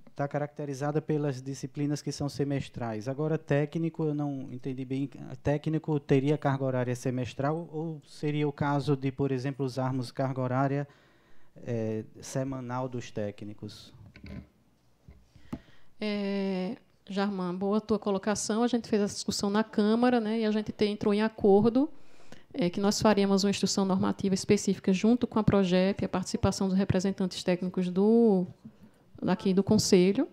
está caracterizada pelas disciplinas que são semestrais. Agora, técnico, eu não entendi bem. Técnico teria carga horária semestral ou seria o caso de, por exemplo, usarmos carga horária é, semanal dos técnicos? É, Jarman, boa tua colocação. A gente fez essa discussão na Câmara né, e a gente entrou em acordo é, que nós faríamos uma instrução normativa específica junto com a PROGEP, é a participação dos representantes técnicos do, daqui do Conselho,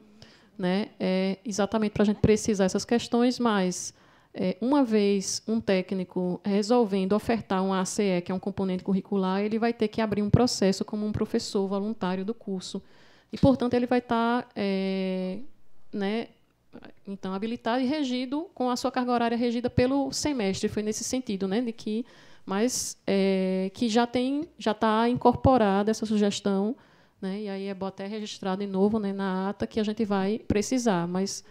né, é, exatamente para a gente precisar essas questões, mas é, uma vez um técnico resolvendo ofertar um ACE, que é um componente curricular, ele vai ter que abrir um processo como um professor voluntário do curso. E, portanto, ele vai estar. Tá, é, né, então habilitado e regido com a sua carga horária regida pelo semestre foi nesse sentido né de que mas é, que já tem já está incorporada essa sugestão né e aí é bom até registrado de novo né na ata que a gente vai precisar mas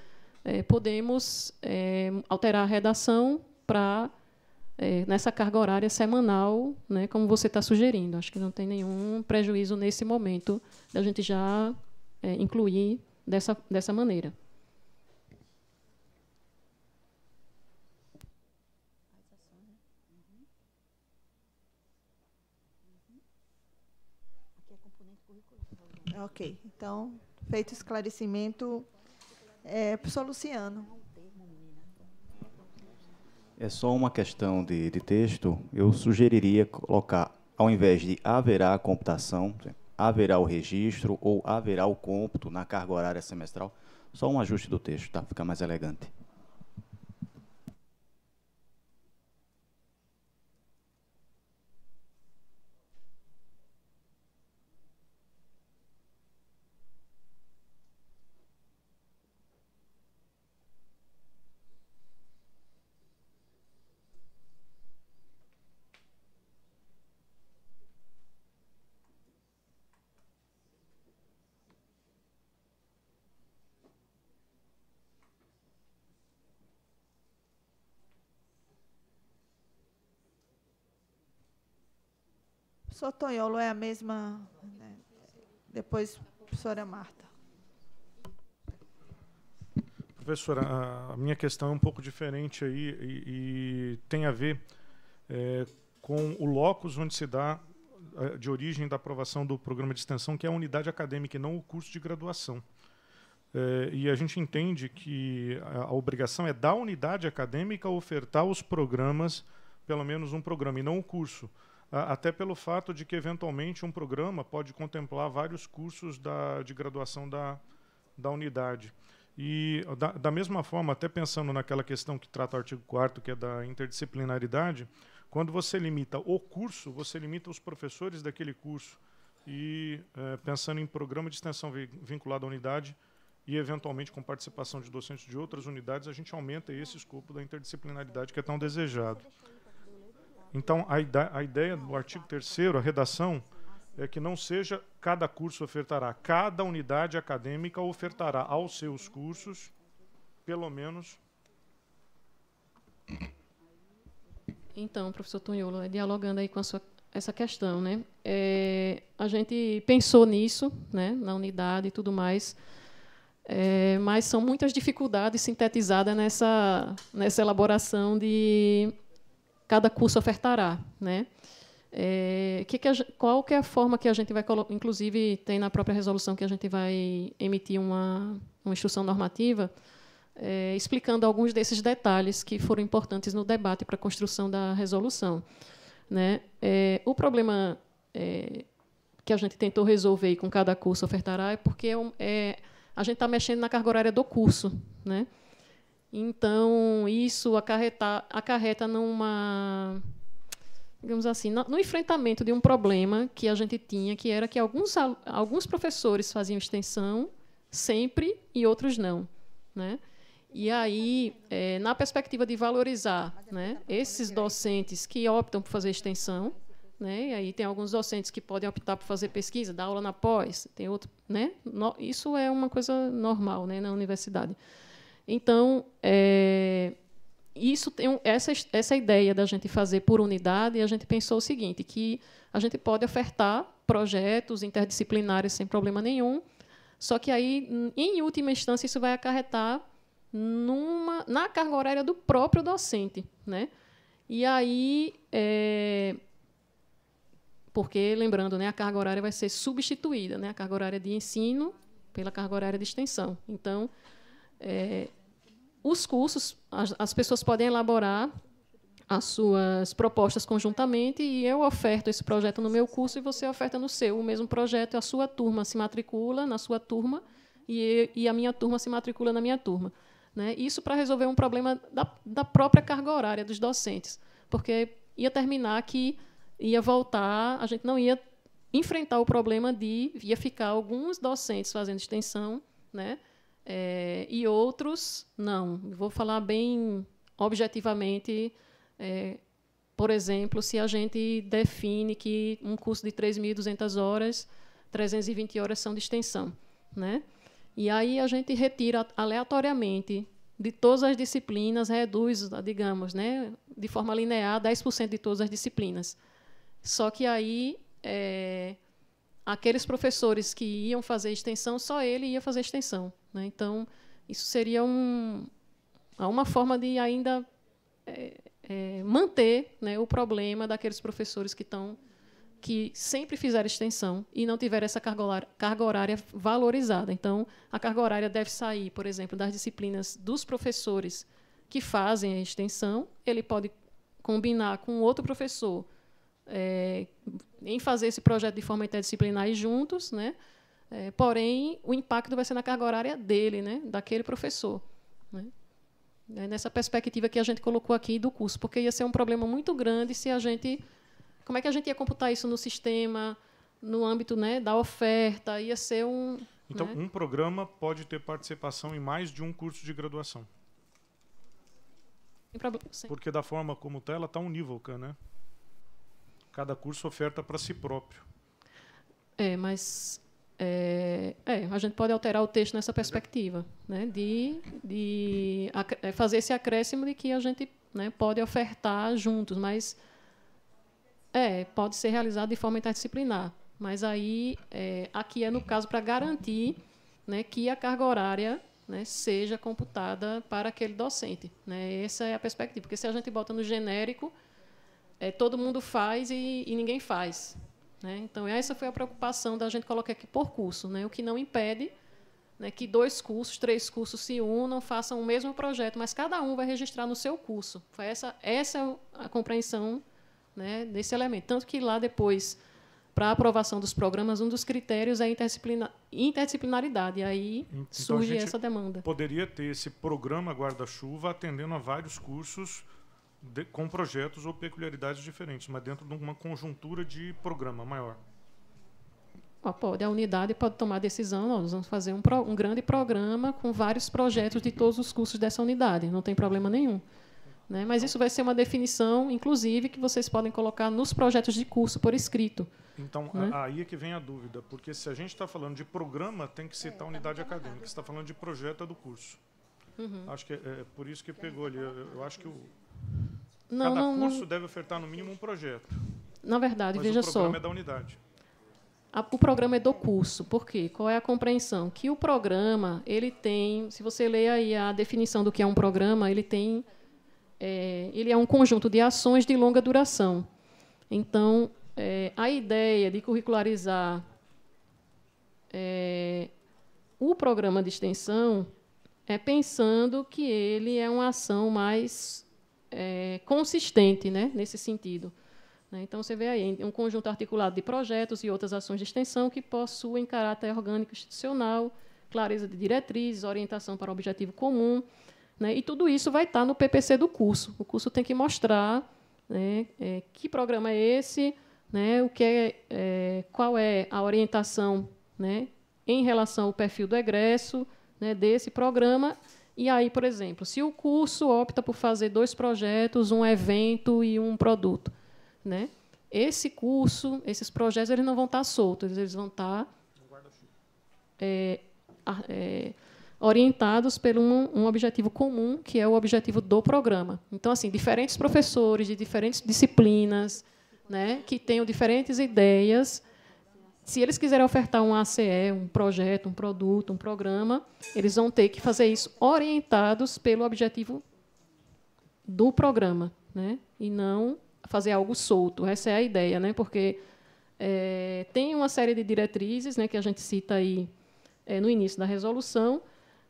é, podemos é, alterar a redação para é, nessa carga horária semanal né como você está sugerindo acho que não tem nenhum prejuízo nesse momento da gente já é, incluir dessa, dessa maneira. Ok, então, feito o esclarecimento, é para o Luciano. É só uma questão de, de, texto. Eu sugeriria colocar, ao invés de haverá computação, haverá o registro ou haverá o cômputo na carga horária semestral. Só um ajuste do texto, tá? Fica mais elegante. Professor Tonholo é a mesma. Né? Depois, professora Marta. Professora, a minha questão é um pouco diferente aí e, e tem a ver é, com o locus onde se dá é, de origem da aprovação do programa de extensão, que é a unidade acadêmica e não o curso de graduação. É, e a gente entende que a, a, obrigação é da unidade acadêmica ofertar os programas, pelo menos um programa, e não o curso até pelo fato de que, eventualmente, um programa pode contemplar vários cursos da, de graduação da, da unidade. E, da, da, mesma forma, até pensando naquela questão que trata o artigo 4 que é da interdisciplinaridade, quando você limita o curso, você limita os professores daquele curso. E, é, pensando em programa de extensão vinculado à unidade, e, eventualmente, com participação de docentes de outras unidades, a gente aumenta esse escopo da interdisciplinaridade que é tão desejado. Então, a, a ideia do artigo 3 a redação, é que não seja cada curso ofertará, cada unidade acadêmica ofertará aos seus cursos pelo menos. Então, professor Tunholo, é, dialogando aí com sua, essa questão, né? É, a gente pensou nisso, né, na unidade e tudo mais, é, mas são muitas dificuldades sintetizadas nessa, nessa elaboração de cada curso ofertará, né? É, que que a, qual que é a forma que a gente vai colocar? Inclusive tem na própria resolução que a gente vai emitir uma, uma instrução normativa é, explicando alguns desses detalhes que foram importantes no debate para a construção da resolução, né? É, o problema é, que a gente tentou resolver com cada curso ofertará é porque é, é a gente está mexendo na carga horária do curso, né? Então, isso acarreta, acarreta numa digamos assim, no, enfrentamento de um problema que a gente tinha, que era que alguns, alguns professores faziam extensão sempre e outros não. Né? E aí, é, na perspectiva de valorizar né, esses docentes que optam por fazer extensão, né, e aí tem alguns docentes que podem optar por fazer pesquisa, dar aula na pós, tem outro, né? No, isso é uma coisa normal né, na universidade. Então, é, isso tem essa, essa ideia da gente fazer por unidade, a gente pensou o seguinte, que a gente pode ofertar projetos interdisciplinares sem problema nenhum, só que aí, em última instância, isso vai acarretar numa, na carga horária do próprio docente. Né? E aí, é, porque, lembrando, né, a carga horária vai ser substituída, né, a carga horária de ensino pela carga horária de extensão. Então, é, os cursos, as, as pessoas podem elaborar as suas propostas conjuntamente e eu oferto esse projeto no meu curso e você oferta no seu. O mesmo projeto, a sua turma se matricula na sua turma e, e a minha turma se matricula na minha turma. Né? Isso para resolver um problema da, da própria carga horária dos docentes, porque ia terminar que ia voltar, a gente não ia enfrentar o problema de ia ficar alguns docentes fazendo extensão, né? É, e outros, não. Vou falar bem objetivamente. É, por exemplo, se a gente define que um curso de 3.200 horas, 320 horas são de extensão. Né? E aí a gente retira aleatoriamente de todas as disciplinas, reduz, digamos, né, de forma linear, 10% de todas as disciplinas. Só que aí é, aqueles professores que iam fazer extensão, só ele ia fazer extensão. Né? Então, isso seria um, é uma forma de ainda é, é, manter né, o problema daqueles professores que estão que sempre fizeram extensão e não tiveram essa carga horária, valorizada. Então, a carga horária deve sair, por exemplo, das disciplinas dos professores que fazem a extensão. Ele pode combinar com outro professor é, em fazer esse projeto de forma interdisciplinar e juntos, né? É, porém, o impacto vai ser na carga horária dele, né? daquele professor. Né? É nessa perspectiva que a gente colocou aqui do curso, porque ia ser um problema muito grande se a gente. Como é que a gente ia computar isso no sistema, no âmbito né, da oferta? Ia ser um. Então, né? um programa pode ter participação em mais de um curso de graduação. Porque da forma como está, ela está unívoca, né? Cada curso oferta para si próprio. É, mas é, é, a gente pode alterar o texto nessa perspectiva, né, de, de é, fazer esse acréscimo de que a gente né, pode ofertar juntos, mas é, pode ser realizado de forma interdisciplinar. Mas aí, é, aqui é no caso para garantir né, que a carga horária né, seja computada para aquele docente. Né? Essa é a perspectiva, porque se a gente bota no genérico, é, todo mundo faz e, e ninguém faz. Né? Então, essa foi a preocupação da gente colocar aqui por curso, né? o que não impede né, que dois cursos, três cursos se unam, façam o mesmo projeto, mas cada um vai registrar no seu curso. Foi essa, essa é a compreensão né, desse elemento. Tanto que lá depois, para a aprovação dos programas, um dos critérios é a interdisciplinar, interdisciplinaridade. E aí então, surge essa demanda. Poderia ter esse programa guarda-chuva atendendo a vários cursos de, com projetos ou peculiaridades diferentes, mas dentro de uma conjuntura de programa maior. Ah, pode, a unidade pode tomar a decisão, nós vamos fazer um, pro, um grande programa com vários projetos de todos os cursos dessa unidade, não tem problema nenhum. Né? Mas isso vai ser uma definição, inclusive, que vocês podem colocar nos projetos de curso por escrito. Então, né? aí é que vem a dúvida, porque se a gente está falando de programa, tem que citar a unidade acadêmica. Se está falando de projeto, é do curso. Uhum. Acho que é, é, por isso que pegou ali. Eu, eu acho que o não, Cada não, curso não. deve ofertar no mínimo um projeto. Na verdade, veja só. O programa só. é da unidade. A, o programa é do curso. Por quê? Qual é a compreensão? Que o programa ele tem, se você ler aí a definição do que é um programa, ele tem, é, ele é um conjunto de ações de longa duração. Então, é, a ideia de curricularizar é, o programa de extensão é pensando que ele é uma ação mais é, consistente né, nesse sentido. Né? Então, você vê aí um conjunto articulado de projetos e outras ações de extensão que possuem caráter orgânico institucional, clareza de diretrizes, orientação para objetivo comum. Né? E tudo isso vai estar no PPC do curso. O curso tem que mostrar né, é, que programa é esse, né, o que é, é, qual é a orientação né, em relação ao perfil do egresso né, desse programa e aí, por exemplo, se o curso opta por fazer dois projetos, um evento e um produto, né? Esse curso, esses projetos, eles não vão estar soltos, eles vão estar é, é, orientados por um, um, objetivo comum, que é o objetivo do programa. Então, assim, diferentes professores de diferentes disciplinas, né, que tenham diferentes ideias se eles quiserem ofertar um ACE, um projeto, um produto, um programa, eles vão ter que fazer isso orientados pelo objetivo do programa, né? E não fazer algo solto. Essa é a ideia, né? Porque é, tem uma série de diretrizes, né, que a gente cita aí é, no início da resolução,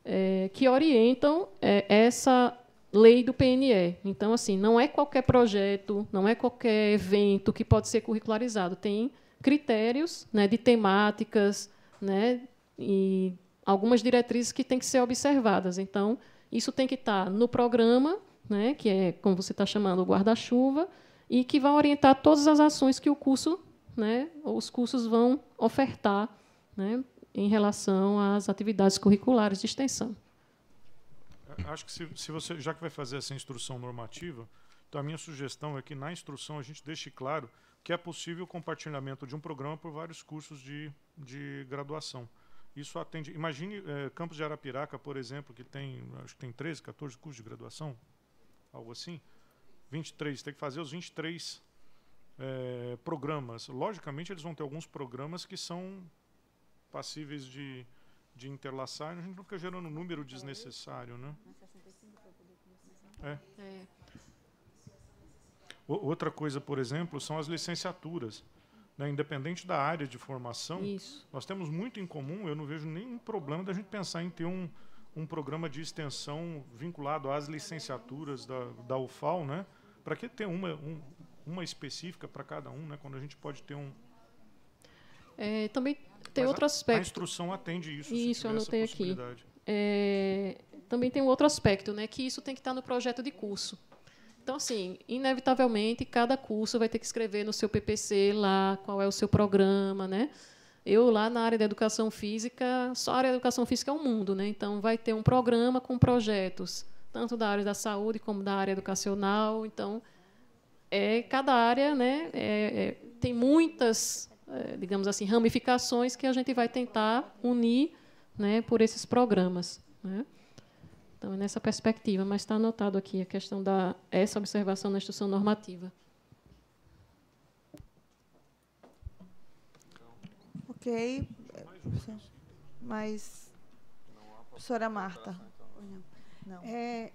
é, que orientam é, essa lei do PNE. Então, assim, não é qualquer projeto, não é qualquer evento que pode ser curricularizado. Tem critérios né, de temáticas né, e algumas diretrizes que têm que ser observadas. Então, isso tem que estar tá no programa, né, que é, como você está chamando, o guarda-chuva, e que vai orientar todas as ações que o curso, né, os cursos vão ofertar né, em relação às atividades curriculares de extensão. Acho que se, se você, já que vai fazer essa instrução normativa, então a minha sugestão é que na instrução a gente deixe claro que é possível o compartilhamento de um programa por vários cursos de, de graduação. Isso atende. Imagine eh, Campos de Arapiraca, por exemplo, que tem, acho que tem 13, 14 cursos de graduação, algo assim. 23, tem que fazer os 23 eh, programas. Logicamente, eles vão ter alguns programas que são passíveis de, de interlaçar, a gente não fica gerando um número desnecessário. Né? É. é. Outra coisa, por exemplo, são as licenciaturas. Né? Independente da área de formação, Isso. nós temos muito em comum. Eu não vejo nenhum problema da gente pensar em ter um, um programa de extensão vinculado às licenciaturas da, da UFAL, né? Para que ter uma, um, uma específica para cada um, né? Quando a gente pode ter um. É, também tem Mas outro aspecto. A instrução atende isso. Isso, eu anotei aqui. É, também tem um outro aspecto, né? Que isso tem que estar no projeto de curso. Então, assim, inevitavelmente, cada curso vai ter que escrever no seu PPC lá qual é o seu programa, né? Eu, lá na área da educação física, só a área da educação física é um mundo, né? Então, vai ter um programa com projetos, tanto da área da saúde como da área educacional. Então, é cada área, né? É, é, tem muitas, é, digamos assim, ramificações que a gente vai tentar unir, né? Por esses programas. Né? Então, é nessa perspectiva, mas está anotado aqui a questão da essa observação na instrução normativa. Ok. Mas, professora Marta, É,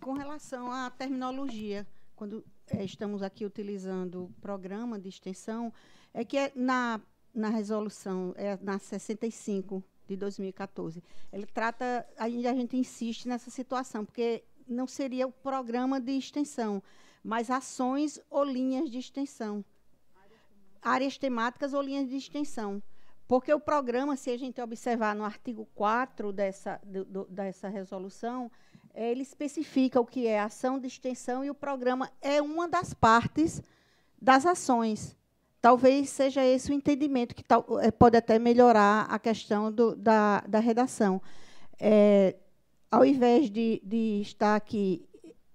com relação à terminologia, quando é, estamos aqui utilizando programa de extensão, é que é na, na resolução, é na 65, de 2014. Ele trata, a gente, insiste nessa situação, porque não seria o programa de extensão, mas ações ou linhas de extensão. Áreas temáticas ou linhas de extensão. Porque o programa, se a gente observar no artigo 4 dessa, do, do, dessa resolução, ele especifica o que é ação de extensão e o programa é uma das partes das ações. Talvez seja esse o entendimento que tal, eh, pode até melhorar a questão do, da, da redação. É, ao invés de, de estar aqui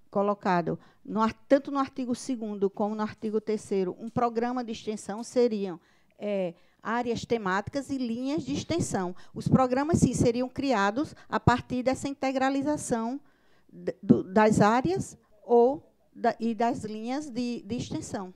colocado no, tanto no artigo 2 como no artigo 3 um programa de extensão seriam é, áreas temáticas e linhas de extensão. Os programas, sim, seriam criados a partir dessa integralização das áreas ou da, e das linhas de, de extensão.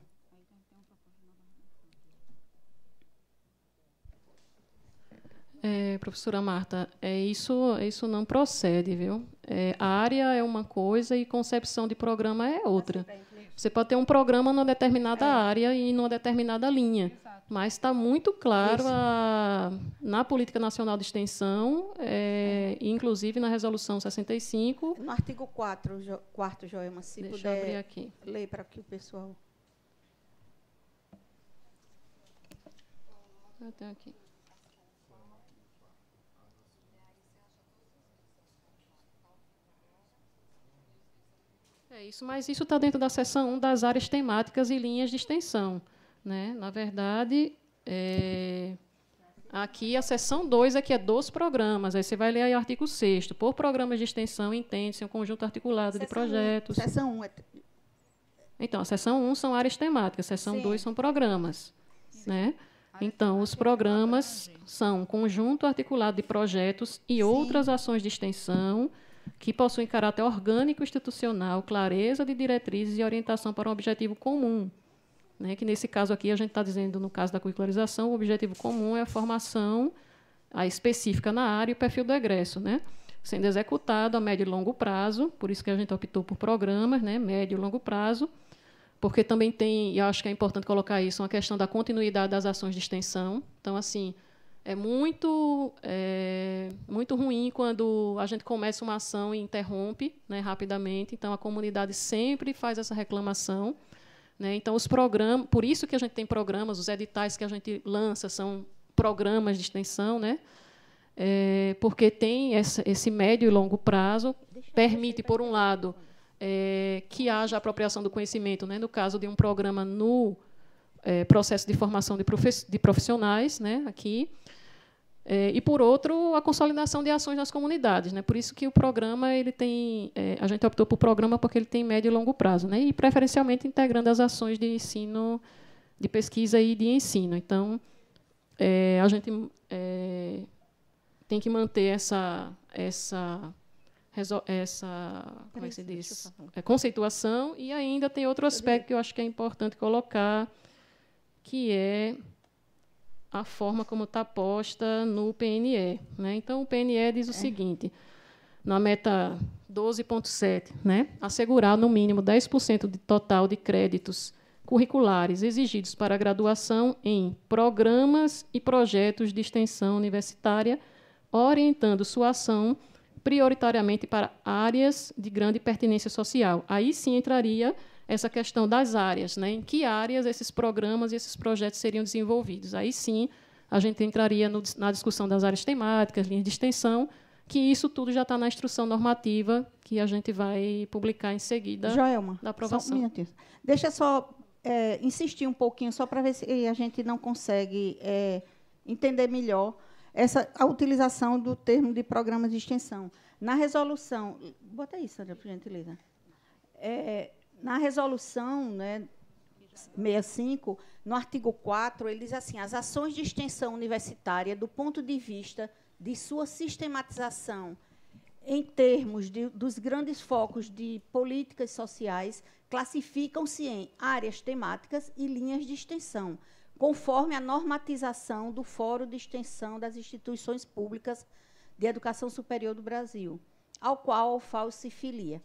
É, professora Marta, é, isso, isso não procede, viu? É, a área é uma coisa e concepção de programa é outra. Você pode ter um programa numa determinada é. área e numa determinada linha. Mas está muito claro a, na Política Nacional de Extensão, é, inclusive na Resolução 65. No artigo 4, 4 Joelma, se Deixa puder, eu abrir aqui. lê para que o pessoal. Eu tenho aqui. É isso, mas isso está dentro da seção 1 das áreas temáticas e linhas de extensão. Né? Na verdade, é, aqui a seção 2 aqui é, é dos programas. Aí você vai ler aí o artigo 6 Por programas de extensão, entende-se um conjunto articulado seção de projetos. 1, seção 1 é... Então, a seção 1 são áreas temáticas, a seção Sim. 2 são programas. Né? Então, os programas são um conjunto articulado de projetos e Sim. outras ações de extensão que possuem caráter orgânico institucional, clareza de diretrizes e orientação para um objetivo comum. Né, que nesse caso aqui a gente está dizendo, no caso da curricularização, o objetivo comum é a formação a específica na área e o perfil do egresso, né, sendo executado a médio e longo prazo, por isso que a gente optou por programas, né, médio e longo prazo, porque também tem, e acho que é importante colocar isso, uma questão da continuidade das ações de extensão. Então, assim, é muito é, muito ruim quando a gente começa uma ação e interrompe né, rapidamente. Então a comunidade sempre faz essa reclamação. Né? Então os programas, por isso que a gente tem programas, os editais que a gente lança são programas de extensão, né? É, porque tem essa, esse médio e longo prazo permite, por um lado, é, que haja apropriação do conhecimento, né? No caso de um programa no é, processo de formação de, de profissionais, né? Aqui é, e, por outro, a consolidação de ações nas comunidades. Né? Por isso que o programa ele tem. É, a gente optou por programa porque ele tem médio e longo prazo, né? e preferencialmente integrando as ações de ensino, de pesquisa e de ensino. Então, é, a gente é, tem que manter essa. essa essa como é que se diz conceituação é, e ainda tem outro aspecto que eu acho que é importante colocar que é a forma como está posta no PNE. Né? Então, o PNE diz o é. seguinte, na meta 12.7, né? assegurar no mínimo 10% do total de créditos curriculares exigidos para a graduação em programas e projetos de extensão universitária, orientando sua ação prioritariamente para áreas de grande pertinência social. Aí sim entraria essa questão das áreas, né? em que áreas esses programas e esses projetos seriam desenvolvidos. Aí sim, a gente entraria no, na discussão das áreas temáticas, linhas de extensão, que isso tudo já está na instrução normativa que a gente vai publicar em seguida Joelma, da aprovação. Só Deixa só é, insistir um pouquinho, só para ver se a gente não consegue é, entender melhor essa, a utilização do termo de programa de extensão. Na resolução. Bota aí Sandra, por gentileza. É, na resolução né, 65, no artigo 4, ele diz assim: as ações de extensão universitária, do ponto de vista de sua sistematização em termos de, dos grandes focos de políticas sociais, classificam-se em áreas temáticas e linhas de extensão, conforme a normatização do Fórum de Extensão das Instituições Públicas de Educação Superior do Brasil, ao qual a UFAL se filia.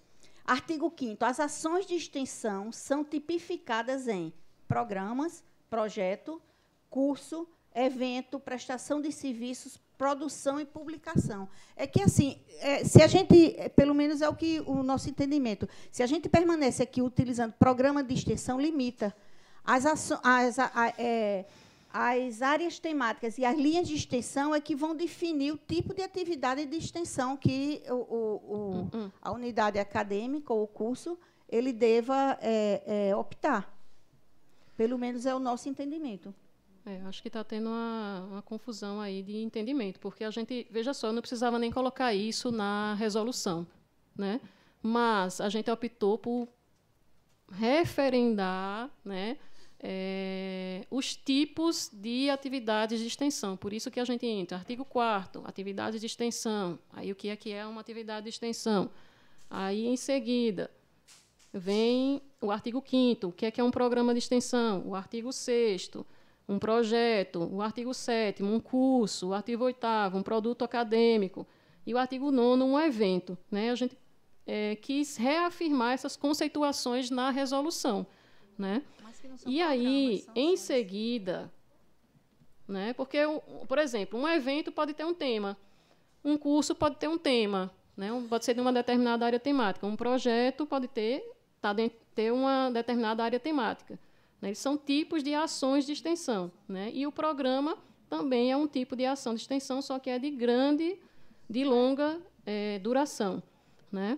Artigo 5 As ações de extensão são tipificadas em programas, projeto, curso, evento, prestação de serviços, produção e publicação. É que, assim, é, se a gente, é, pelo menos é o que o nosso entendimento, se a gente permanece aqui utilizando programa de extensão, limita. As, ações. as a, a, é, as áreas temáticas e as linhas de extensão é que vão definir o tipo de atividade de extensão que o, o, o, uh -uh. a unidade acadêmica ou o curso ele deva é, é, optar. Pelo menos é o nosso entendimento. É, acho que está tendo uma, uma, confusão aí de entendimento, porque a gente, veja só, eu não precisava nem colocar isso na resolução, né? Mas a gente optou por referendar, né? é, os tipos de atividades de extensão. Por isso que a gente entra. Artigo 4 atividades de extensão. Aí o que é que é uma atividade de extensão? Aí, em seguida, vem o artigo 5 o que é que é um programa de extensão? O artigo 6 um projeto. O artigo 7 um curso. O artigo 8 um produto acadêmico. E o artigo 9 um evento. Né? A gente é, quis reafirmar essas conceituações na resolução. Né? E aí, em seguida, né? Porque, por exemplo, um evento pode ter um tema, um curso pode ter um tema, né? Pode ser de uma determinada área temática, um projeto pode ter tá dentro, ter uma determinada área temática. Né? Eles são tipos de ações de extensão, né? E o programa também é um tipo de ação de extensão, só que é de grande, de longa é, duração, né?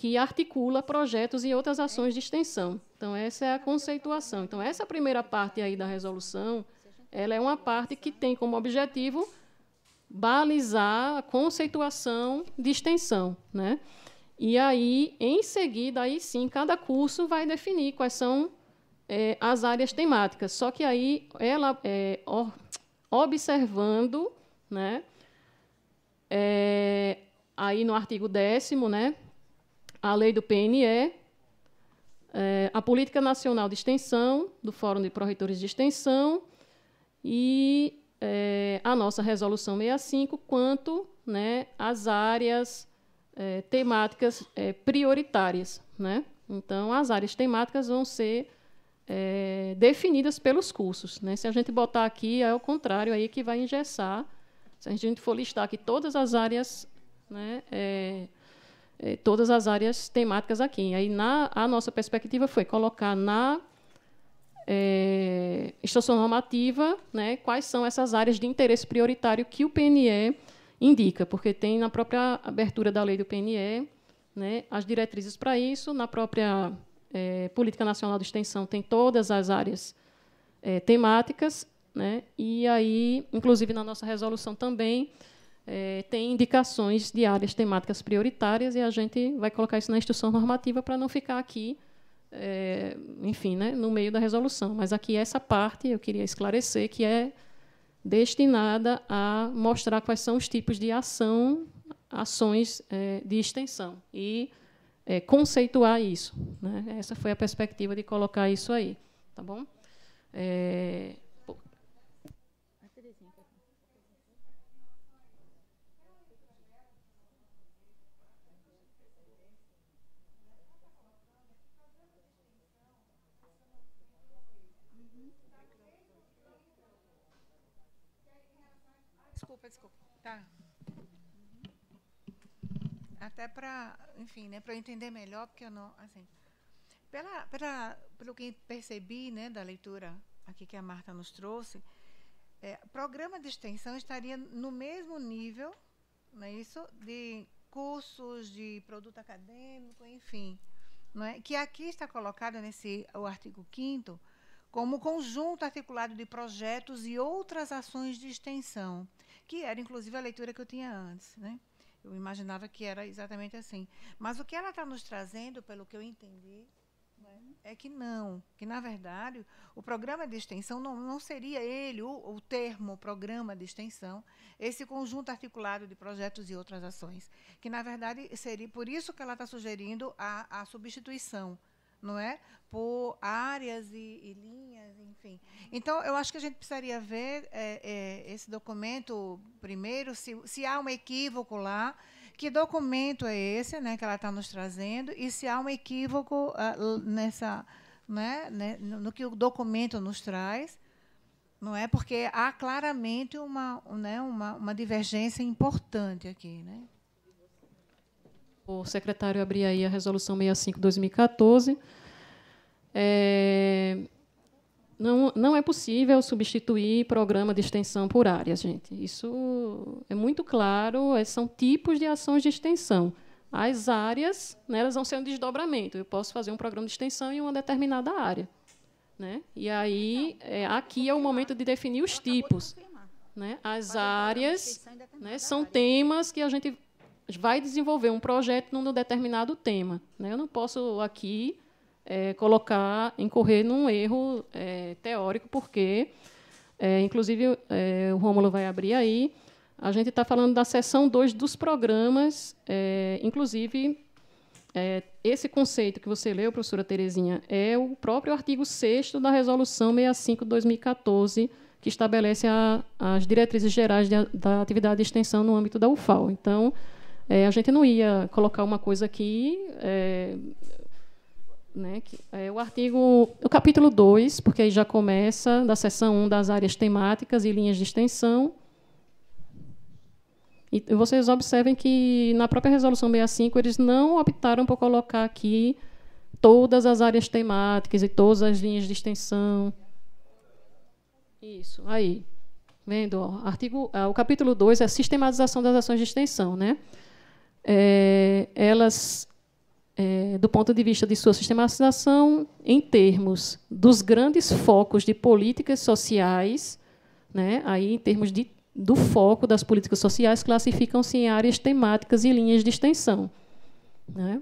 que articula projetos e outras ações de extensão. Então, essa é a conceituação. Então, essa primeira parte aí da resolução, ela é uma parte que tem como objetivo balizar a conceituação de extensão, né? E aí, em seguida, aí sim, cada curso vai definir quais são é, as áreas temáticas. Só que aí ela é, observando, né? É, aí no artigo décimo, né? a lei do PNE, é, a Política Nacional de Extensão, do Fórum de Proretores de Extensão, e é, a nossa Resolução 65, quanto né, às áreas é, temáticas é, prioritárias. Né? Então, as áreas temáticas vão ser é, definidas pelos cursos. Né? Se a gente botar aqui, é o contrário aí que vai engessar. Se a gente for listar aqui todas as áreas né, é, eh, todas as áreas temáticas aqui. Aí na, a nossa perspectiva foi colocar na é, instrução normativa né, quais são essas áreas de interesse prioritário que o PNE indica, porque tem na própria abertura da lei do PNE né, as diretrizes para isso, na própria é, Política Nacional de Extensão tem todas as áreas é, temáticas, né, e aí, inclusive na nossa resolução também, é, tem indicações de áreas temáticas prioritárias e a gente vai colocar isso na instrução normativa para não ficar aqui, é, enfim, né, no meio da resolução. Mas aqui essa parte eu queria esclarecer que é destinada a mostrar quais são os tipos de ação, ações é, de extensão e é, conceituar isso. Né? Essa foi a perspectiva de colocar isso aí, tá bom? É, até para, enfim, né, para entender melhor, porque eu não, assim, pela, pela, pelo que percebi, né, da leitura aqui que a Marta nos trouxe, é, programa de extensão estaria no mesmo nível, não é isso, de cursos de produto acadêmico, enfim, não é? Que aqui está colocado nesse o artigo 5 como conjunto articulado de projetos e outras ações de extensão, que era inclusive a leitura que eu tinha antes, né? Eu imaginava que era exatamente assim. Mas o que ela está nos trazendo, pelo que eu entendi, né, é que não. Que, na verdade, o programa de extensão não, não seria ele, o, o termo programa de extensão, esse conjunto articulado de projetos e outras ações. Que, na verdade, seria por isso que ela está sugerindo a, a substituição não é? Por áreas e, e linhas, enfim. Então, eu acho que a gente precisaria ver é, é, esse documento primeiro, se, se há um equívoco lá, que documento é esse né, que ela está nos trazendo, e se há um equívoco uh, nessa, né, né, no que o documento nos traz, não é? Porque há claramente uma, né, uma, uma divergência importante aqui, né? o secretário abrir aí a resolução 65/2014. É, não, não é possível substituir programa de extensão por áreas, gente. Isso é muito claro, é, são tipos de ações de extensão. As áreas, né, elas vão ser um desdobramento. Eu posso fazer um programa de extensão em uma determinada área. Né? E aí, é, aqui é o momento de definir os tipos. Né? As áreas né, são temas que a gente vai desenvolver um projeto num determinado tema. Né? Eu não posso aqui é, colocar, incorrer num erro é, teórico, porque, é, inclusive, é, o Rômulo vai abrir aí, a gente está falando da seção 2 dos programas, é, inclusive, é, esse conceito que você leu, professora Terezinha, é o próprio artigo 6 da Resolução 65-2014, que estabelece a, as diretrizes gerais de, da atividade de extensão no âmbito da UFAL. Então, é, a gente não ia colocar uma coisa aqui. É, né, que, é, o artigo, o capítulo 2, porque aí já começa da seção 1 um das áreas temáticas e linhas de extensão. E vocês observem que na própria resolução 65 eles não optaram por colocar aqui todas as áreas temáticas e todas as linhas de extensão. Isso, aí. Vendo, ó, artigo, ó, ah, o capítulo 2 é a sistematização das ações de extensão, né? é, elas, é, do ponto de vista de sua sistematização, em termos dos grandes focos de políticas sociais, né, aí em termos de, do foco das políticas sociais, classificam-se em áreas temáticas e linhas de extensão. Né?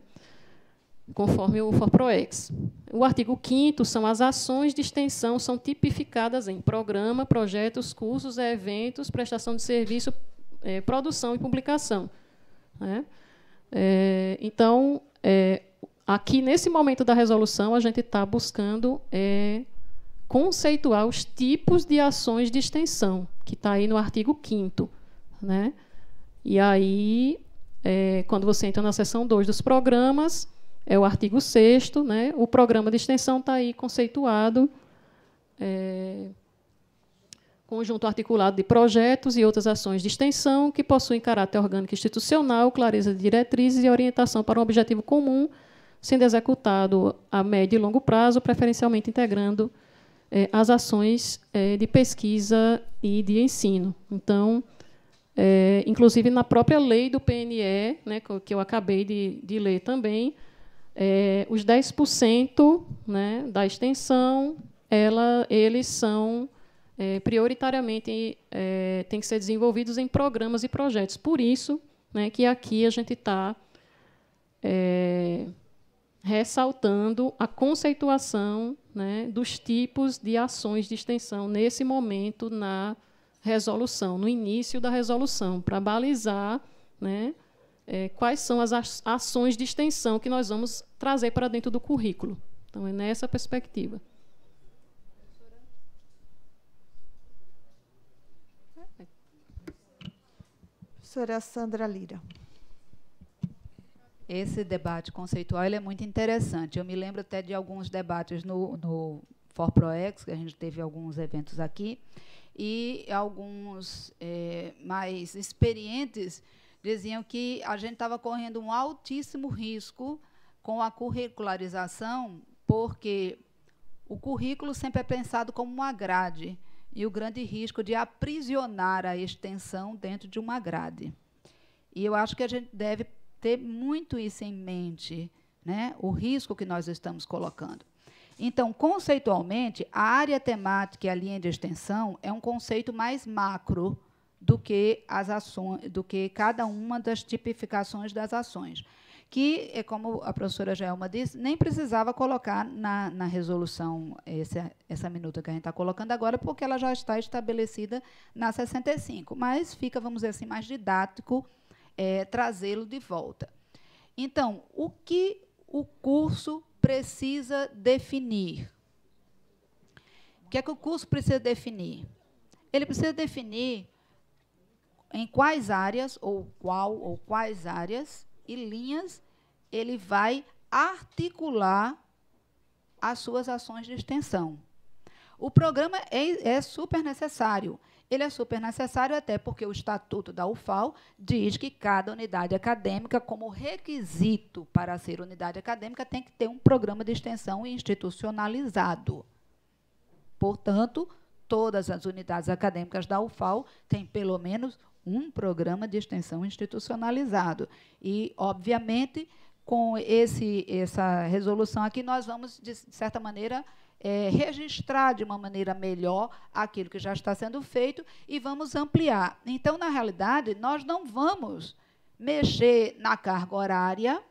conforme o Forproex. O artigo 5 são as ações de extensão, são tipificadas em programa, projetos, cursos, eventos, prestação de serviço, é, produção e publicação. Né? É, então, é, aqui nesse momento da resolução, a gente está buscando é, conceituar os tipos de ações de extensão, que está aí no artigo 5. Né? E aí, é, quando você entra na seção 2 dos programas, é o artigo 6. Né? O programa de extensão está aí conceituado. É, conjunto articulado de projetos e outras ações de extensão que possuem caráter orgânico institucional, clareza de diretrizes e orientação para um objetivo comum, sendo executado a médio e longo prazo, preferencialmente integrando eh, as ações eh, de pesquisa e de ensino. Então, eh, inclusive na própria lei do PNE, né, que eu acabei de, de ler também, os 10% né, da extensão, ela, eles são é, prioritariamente é, têm que ser desenvolvidos em programas e projetos. Por isso né, que aqui a gente está é, ressaltando a conceituação né, dos tipos de ações de extensão nesse momento na resolução, no início da resolução, para balizar né, é, quais são as ações de extensão que nós vamos trazer para dentro do currículo. Então, é nessa perspectiva. professora Sandra Lira. Esse debate conceitual é muito interessante. Eu me lembro até de alguns debates no, no ForProEx, que a gente teve alguns eventos aqui, e alguns é, mais experientes diziam que a gente estava correndo um altíssimo risco com a curricularização, porque o currículo sempre é pensado como uma grade e o grande risco de aprisionar a extensão dentro de uma grade. E eu acho que a gente deve ter muito isso em mente, né? o risco que nós estamos colocando. Então, conceitualmente, a área temática e a linha de extensão é um conceito mais macro do que as ações, do que cada uma das tipificações das ações que, é como a professora Gelma disse, nem precisava colocar na, na resolução essa, essa minuta que a gente está colocando agora, porque ela já está estabelecida na 65. Mas fica, vamos dizer assim, mais didático é, trazê-lo de volta. Então, o que o curso precisa definir? O que é que o curso precisa definir? Ele precisa definir em quais áreas, ou qual, ou quais áreas, e linhas, ele vai articular as suas ações de extensão. O programa é, é, super necessário. Ele é super necessário até porque o Estatuto da UFAL diz que cada unidade acadêmica, como requisito para ser unidade acadêmica, tem que ter um programa de extensão institucionalizado. Portanto, todas as unidades acadêmicas da UFAL têm pelo menos um programa de extensão institucionalizado. E, obviamente, com esse, essa resolução aqui, nós vamos, de certa maneira, é, registrar de uma maneira melhor aquilo que já está sendo feito e vamos ampliar. Então, na realidade, nós não vamos mexer na carga horária.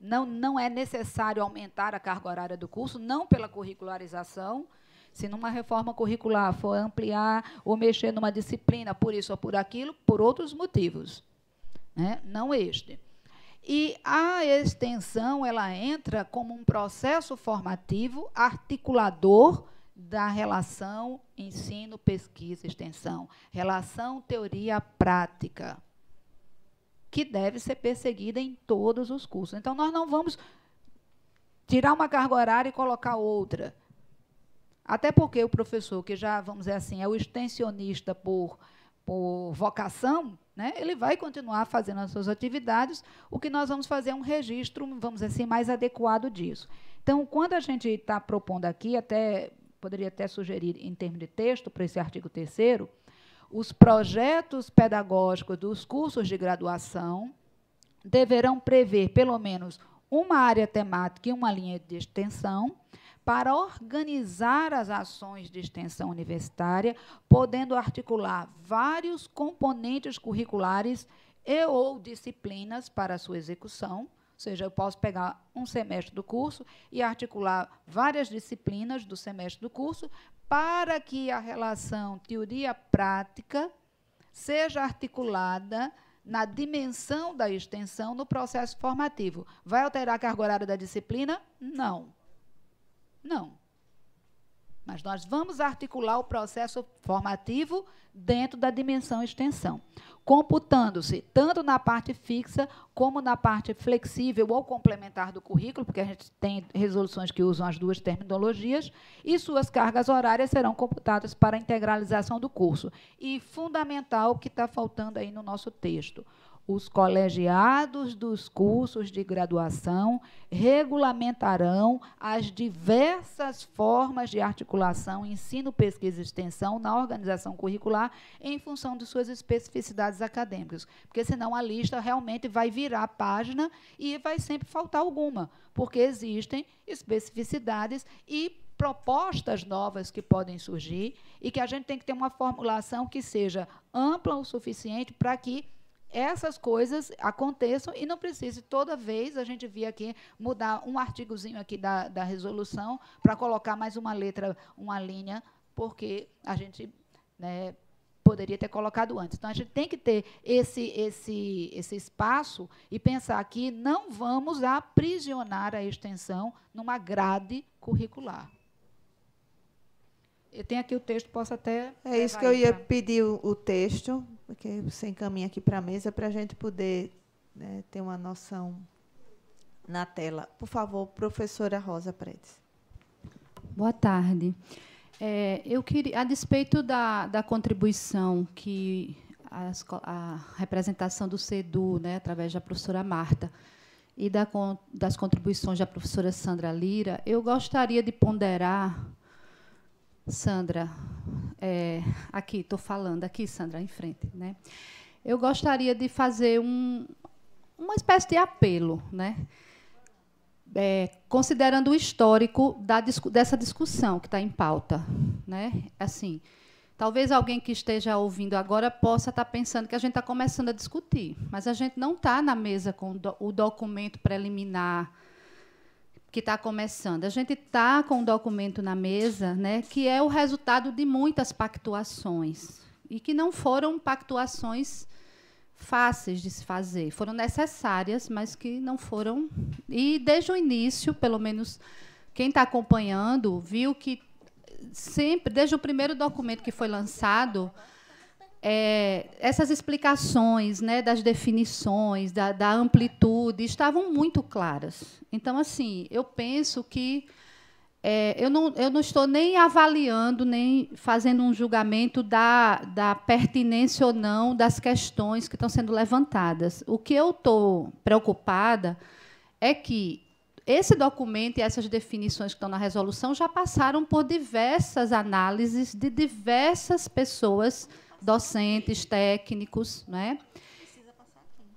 Não, não é necessário aumentar a carga horária do curso, não pela curricularização, se numa reforma curricular for ampliar ou mexer numa disciplina por isso ou por aquilo, por outros motivos, né? não este. E a extensão ela entra como um processo formativo articulador da relação ensino, pesquisa, extensão, relação teoria-prática, que deve ser perseguida em todos os cursos. Então, nós não vamos tirar uma carga horária e colocar outra. Até porque o professor, que já, vamos dizer assim, é o extensionista por, por vocação, né, ele vai continuar fazendo as suas atividades, o que nós vamos fazer é um registro, vamos dizer assim, mais adequado disso. Então, quando a gente está propondo aqui, até poderia até sugerir em termos de texto para esse artigo 3 os projetos pedagógicos dos cursos de graduação deverão prever pelo menos uma área temática e uma linha de extensão, para organizar as ações de extensão universitária, podendo articular vários componentes curriculares e ou disciplinas para sua execução. Ou seja, eu posso pegar um semestre do curso e articular várias disciplinas do semestre do curso para que a relação teoria-prática seja articulada na dimensão da extensão no processo formativo. Vai alterar a carga horária da disciplina? Não não. Mas nós vamos articular o processo formativo dentro da dimensão extensão, computando-se tanto na parte fixa como na parte flexível ou complementar do currículo, porque a gente tem resoluções que usam as duas terminologias, e suas cargas horárias serão computadas para a integralização do curso. E fundamental que está faltando aí no nosso texto, os colegiados dos cursos de graduação regulamentarão as diversas formas de articulação, ensino, pesquisa e extensão na organização curricular em função de suas especificidades acadêmicas. Porque senão a lista realmente vai virar página e vai sempre faltar alguma, porque existem especificidades e propostas novas que podem surgir e que a gente tem que ter uma formulação que seja ampla o suficiente para que essas coisas aconteçam e não precise toda vez a gente vir aqui mudar um artigozinho aqui da, da resolução para colocar mais uma letra, uma linha, porque a gente né, poderia ter colocado antes. Então a gente tem que ter esse, esse, esse espaço e pensar que não vamos aprisionar a extensão numa grade curricular. Eu tenho aqui o texto, posso até. É isso que eu ia pra... pedir o, o, texto, porque você encaminha aqui para a mesa, para a gente poder né, ter uma noção na tela. Por favor, professora Rosa Predes. Boa tarde. É, eu queria, a despeito da, da contribuição que a, a representação do CEDU, né, através da professora Marta, e da, das contribuições da professora Sandra Lira, eu gostaria de ponderar Sandra, é, aqui, estou falando aqui, Sandra, em frente. Né? Eu gostaria de fazer um, uma espécie de apelo, né? É, considerando o histórico da, dessa discussão que está em pauta. Né? Assim, talvez alguém que esteja ouvindo agora possa estar tá pensando que a gente está começando a discutir, mas a gente não está na mesa com o documento preliminar que está começando. A gente está com um documento na mesa, né, que é o resultado de muitas pactuações e que não foram pactuações fáceis de se fazer, foram necessárias, mas que não foram. E desde o início, pelo menos quem está acompanhando viu que sempre, desde o primeiro documento que foi lançado é, essas explicações né, das definições, da, da, amplitude, estavam muito claras. Então, assim, eu penso que é, eu, não, eu não estou nem avaliando, nem fazendo um julgamento da, da pertinência ou não das questões que estão sendo levantadas. O que eu estou preocupada é que esse documento e essas definições que estão na resolução já passaram por diversas análises de diversas pessoas docentes, técnicos, né?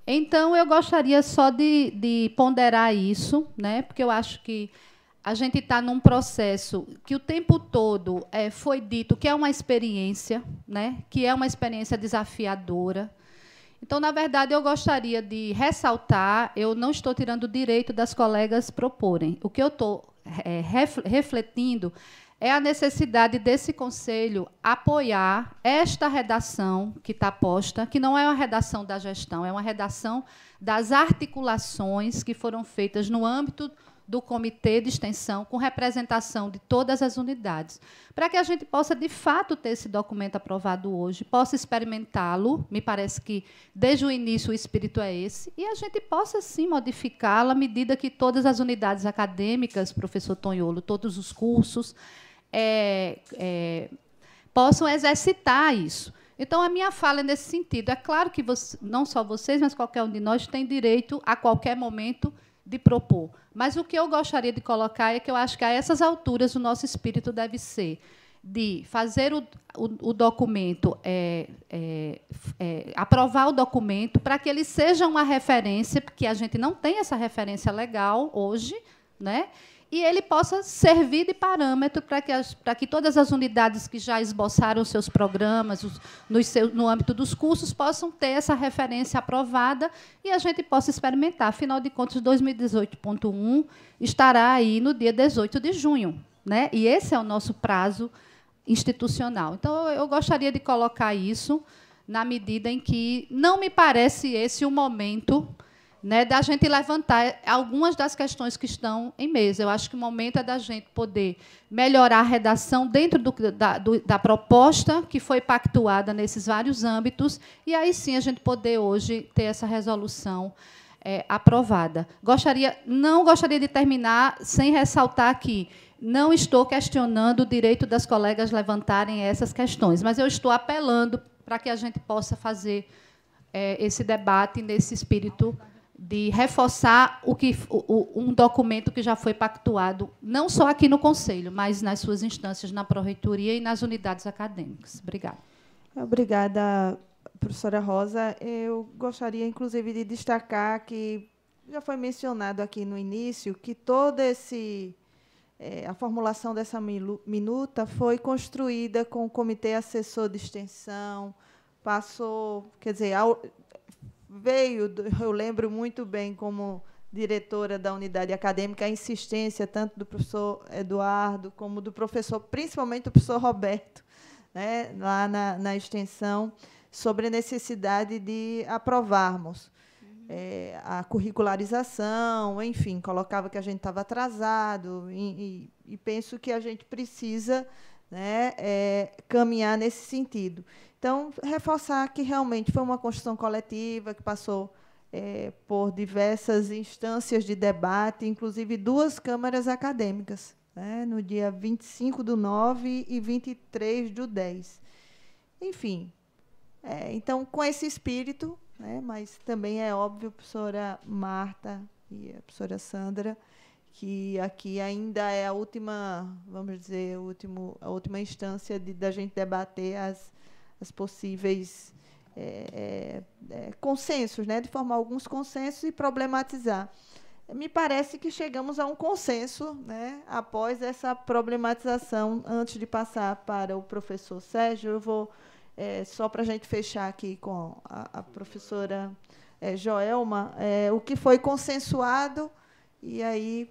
Então, eu gostaria só de, de, ponderar isso, né? porque eu acho que a gente está num processo que o tempo todo é, foi dito que é uma experiência, né? que é uma experiência desafiadora. Então, na verdade, eu gostaria de ressaltar: eu não estou tirando o direito das colegas proporem. O que eu estou é, refletindo é a necessidade desse conselho apoiar esta redação que está posta, que não é uma redação da gestão, é uma redação das articulações que foram feitas no âmbito do comitê de extensão, com representação de todas as unidades, para que a gente possa, de fato, ter esse documento aprovado hoje, possa experimentá-lo. Me parece que, desde o início, o espírito é esse, e a gente possa, sim, modificá-lo à medida que todas as unidades acadêmicas, professor Tonholo, todos os cursos, é, é, possam exercitar isso. Então, a minha fala é nesse sentido. É claro que você, não só vocês, mas qualquer um de nós tem direito, a qualquer momento, de propor. Mas o que eu gostaria de colocar é que eu acho que, a essas alturas, o nosso espírito deve ser de fazer o, o, o documento, é, é, é, aprovar o documento, para que ele seja uma referência, porque a gente não tem essa referência legal hoje, né? e ele possa servir de parâmetro para que, as, para que todas as unidades que já esboçaram seus programas os, no, seu, no âmbito dos cursos possam ter essa referência aprovada e a gente possa experimentar. Afinal de contas, 2018.1 estará aí no dia 18 de junho. Né? E esse é o nosso prazo institucional. Então, eu gostaria de colocar isso na medida em que não me parece esse o momento né, da gente levantar algumas das questões que estão em mesa. Eu acho que o momento é da gente poder melhorar a redação dentro do, da, do, da, proposta que foi pactuada nesses vários âmbitos, e aí sim a gente poder hoje ter essa resolução é, aprovada. Gostaria, não gostaria de terminar sem ressaltar aqui. Não estou questionando o direito das colegas levantarem essas questões, mas eu estou apelando para que a gente possa fazer é, esse debate nesse espírito de reforçar o que, o, um documento que já foi pactuado, não só aqui no Conselho, mas nas suas instâncias, na Proreitoria e nas unidades acadêmicas. Obrigada. Obrigada, professora Rosa. Eu gostaria, inclusive, de destacar que já foi mencionado aqui no início que toda esse é, a formulação dessa minuta foi construída com o Comitê Assessor de Extensão, passou, quer dizer, veio, eu lembro muito bem como diretora da unidade acadêmica, a insistência tanto do professor Eduardo como do professor, principalmente do professor Roberto, né, lá na, na extensão, sobre a necessidade de aprovarmos uhum. é, a curricularização, enfim, colocava que a gente estava atrasado, e, e, e penso que a gente precisa né, é, caminhar nesse sentido. Então, reforçar que realmente foi uma construção coletiva que passou é, por diversas instâncias de debate, inclusive duas câmaras acadêmicas, né, no dia 25 do 9 e 23 do 10. Enfim, é, então, com esse espírito, né, mas também é óbvio, a professora Marta e a professora Sandra, que aqui ainda é a última, vamos dizer, último, a última instância de da gente debater as, as possíveis é, é, é, consensos, né, de formar alguns consensos e problematizar. Me parece que chegamos a um consenso, né, após essa problematização. Antes de passar para o professor Sérgio, eu vou é, só para a gente fechar aqui com a, a professora é, Joelma, é, o que foi consensuado e aí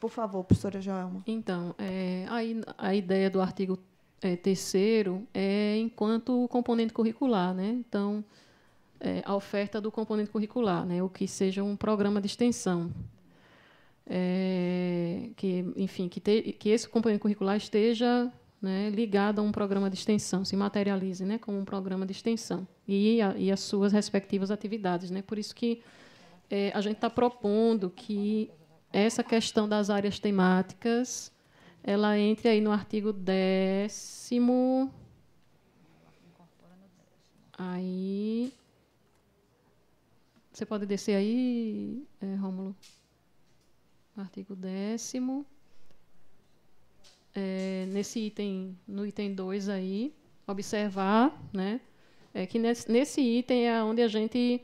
por favor, professora Joelma. Então, é, a, a ideia do artigo é, terceiro é enquanto componente curricular, né? Então, é, a oferta do componente curricular, né? O que seja um programa de extensão, é, que, enfim, que, te, que esse componente curricular esteja né, ligado a um programa de extensão, se materialize, né? Como um programa de extensão e, a, e as suas respectivas atividades, né? Por isso que é, a gente está propondo que essa questão das áreas temáticas, ela entra aí no artigo décimo. Aí. Você pode descer aí, é, Rômulo? Artigo décimo. É, nesse item, no item 2 aí, observar, né? É que nesse, nesse item é onde a gente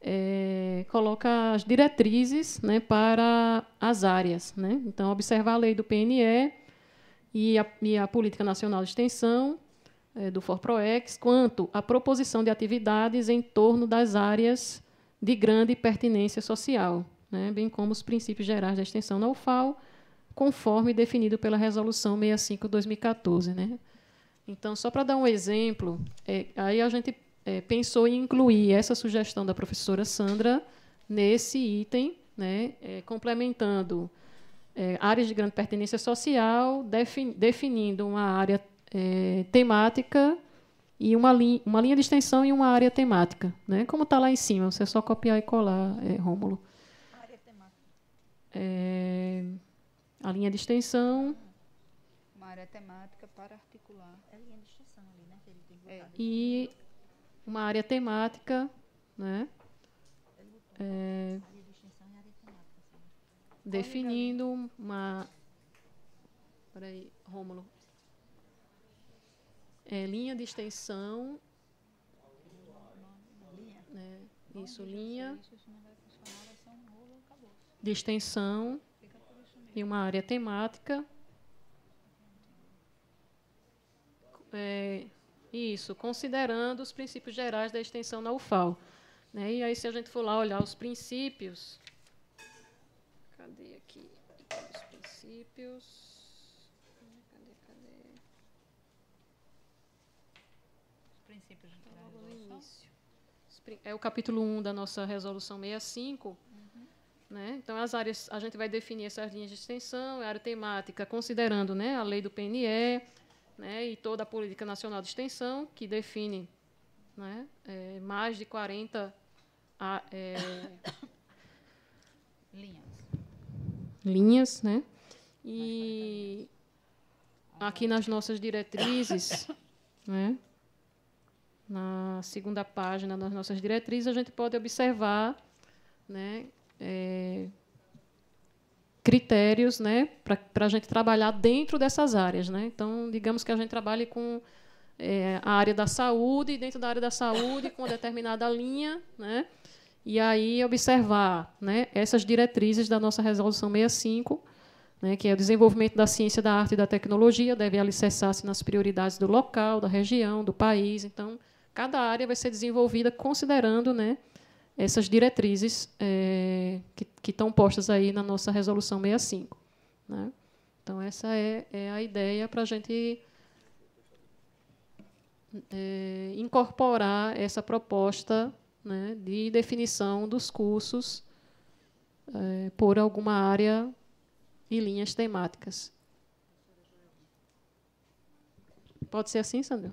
é, coloca as diretrizes né, para as áreas. Né? Então, observar a lei do PNE e a, e a Política Nacional de Extensão é, do FORPROEX quanto à proposição de atividades em torno das áreas de grande pertinência social, né? bem como os princípios gerais da extensão na UFAO, conforme definido pela Resolução 65-2014. Né? Então, só para dar um exemplo, é, aí a gente é, pensou em incluir essa sugestão da professora Sandra nesse item, né, é, complementando é, áreas de grande pertinência social, definindo uma área é, temática e uma, li, uma linha de extensão e uma área temática. Né, como está lá em cima, você é só copiar e colar, é, Rômulo. Área temática. a linha de extensão. Uma área temática para articular. É a linha de extensão ali, né? Que ele tem é. E uma área temática, né? É, definindo uma. Peraí, Rômulo. É, linha de extensão. Né? Isso, linha de extensão e uma área temática. É, isso, considerando os princípios gerais da extensão na UFAL. Né? E aí, se a gente for lá olhar os princípios. Cadê aqui? Os princípios. Cadê, cadê? Os princípios então, da resolução. É o capítulo 1 da nossa resolução 65. Uhum. Né? Então, as áreas, a gente vai definir essas linhas de extensão, é a área temática, considerando né, a lei do PNE, né, e toda a Política Nacional de Extensão, que define né, é, mais de 40 a, é, linhas. linhas né? E aqui nas nossas diretrizes, né, na segunda página das nossas diretrizes, a gente pode observar né, é, critérios né, para a gente trabalhar dentro dessas áreas. Né? Então, digamos que a gente trabalhe com é, a área da saúde, e dentro da área da saúde, com uma determinada linha, né? e aí observar né, essas diretrizes da nossa Resolução 65, né, que é o desenvolvimento da ciência, da arte e da tecnologia, deve alicerçar-se nas prioridades do local, da região, do país. Então, cada área vai ser desenvolvida considerando né, essas diretrizes é, que, que estão postas aí na nossa resolução 65. Né? Então, essa é, é a ideia para a gente é, incorporar essa proposta né, de definição dos cursos é, por alguma área e linhas temáticas. Pode ser assim, Sandra?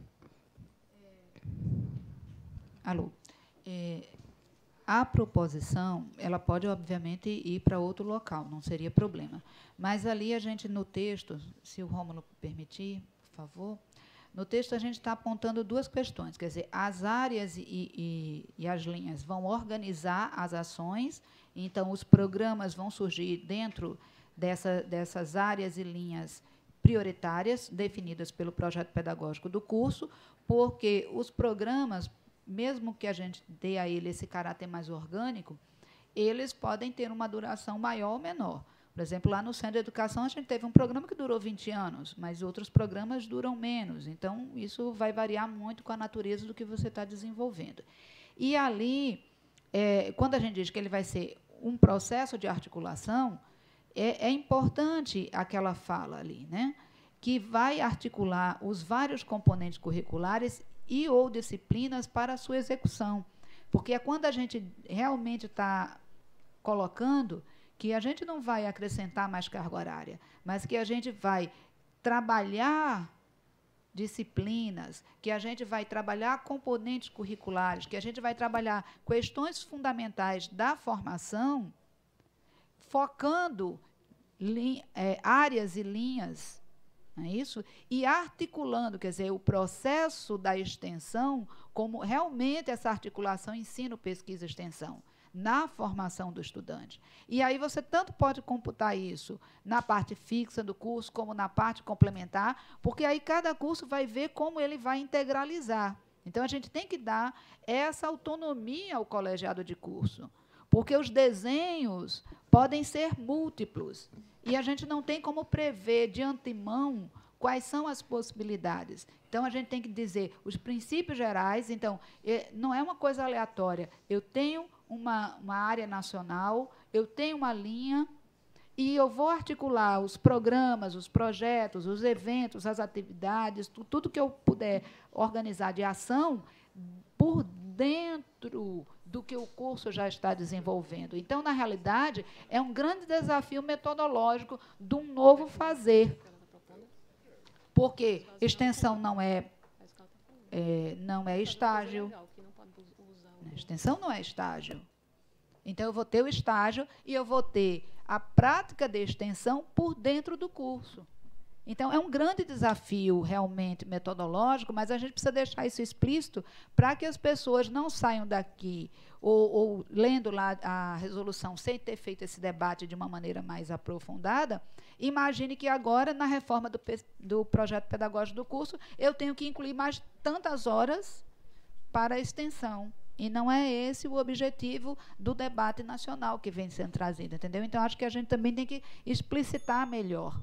Alô. É, a proposição, ela pode, obviamente, ir para outro local, não seria problema. Mas ali a gente, no texto, se o Rômulo permitir, por favor, no texto a gente está apontando duas questões, quer dizer, as áreas e, e, e as linhas vão organizar as ações, então os programas vão surgir dentro dessa, dessas áreas e linhas prioritárias definidas pelo projeto pedagógico do curso, porque os programas mesmo que a gente dê a ele esse caráter mais orgânico, eles podem ter uma duração maior ou menor. Por exemplo, lá no Centro de Educação, a gente teve um programa que durou 20 anos, mas outros programas duram menos. Então, isso vai variar muito com a natureza do que você está desenvolvendo. E ali, é, quando a gente diz que ele vai ser um processo de articulação, é, é importante aquela fala ali, né? que vai articular os vários componentes curriculares e ou disciplinas para a sua execução. Porque é quando a gente realmente está colocando que a gente não vai acrescentar mais carga horária, mas que a gente vai trabalhar disciplinas, que a gente vai trabalhar componentes curriculares, que a gente vai trabalhar questões fundamentais da formação, focando é, áreas e linhas é isso? E articulando, quer dizer, o processo da extensão, como realmente essa articulação ensino, pesquisa extensão, na formação do estudante. E aí você tanto pode computar isso na parte fixa do curso, como na parte complementar, porque aí cada curso vai ver como ele vai integralizar. Então a gente tem que dar essa autonomia ao colegiado de curso, porque os desenhos podem ser múltiplos. E a gente não tem como prever de antemão quais são as possibilidades. Então, a gente tem que dizer os princípios gerais. Então, não é uma coisa aleatória. Eu tenho uma, uma área nacional, eu tenho uma linha, e eu vou articular os programas, os projetos, os eventos, as atividades, tudo que eu puder organizar de ação por dentro do que o curso já está desenvolvendo. Então, na realidade, é um grande desafio metodológico de um novo fazer. Porque extensão não é, é não é estágio. Extensão não é estágio. Então, eu vou ter o estágio e eu vou ter a prática de extensão por dentro do curso. Então, é um grande desafio realmente metodológico, mas a gente precisa deixar isso explícito para que as pessoas não saiam daqui ou, ou, lendo lá a resolução sem ter feito esse debate de uma maneira mais aprofundada. Imagine que agora, na reforma do, do projeto pedagógico do curso, eu tenho que incluir mais tantas horas para a extensão. E não é esse o objetivo do debate nacional que vem sendo trazido, entendeu? Então, acho que a gente também tem que explicitar melhor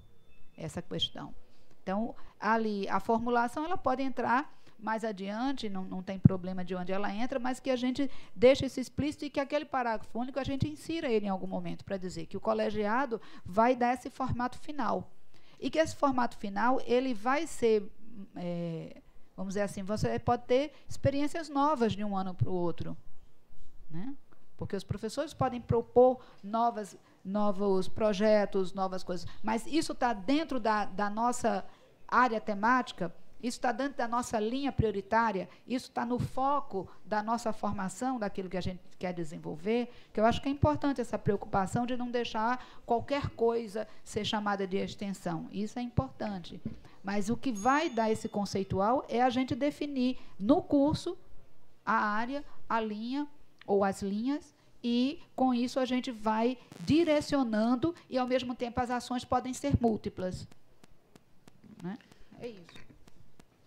essa questão. Então, ali, a formulação ela pode entrar mais adiante, não, não tem problema de onde ela entra, mas que a gente deixe isso explícito e que aquele parágrafo único a gente insira ele em algum momento para dizer que o colegiado vai dar esse formato final. E que esse formato final ele vai ser. É, vamos dizer assim, você pode ter experiências novas de um ano para o outro. Né? Porque os professores podem propor novas novos projetos, novas coisas. Mas isso está dentro da, da nossa área temática, isso está dentro da nossa linha prioritária, isso está no foco da nossa formação, daquilo que a gente quer desenvolver, que eu acho que é importante essa preocupação de não deixar qualquer coisa ser chamada de extensão. Isso é importante. Mas o que vai dar esse conceitual é a gente definir no curso a área, a linha ou as linhas e com isso a gente vai direcionando e ao mesmo tempo as ações podem ser múltiplas. Né? É isso.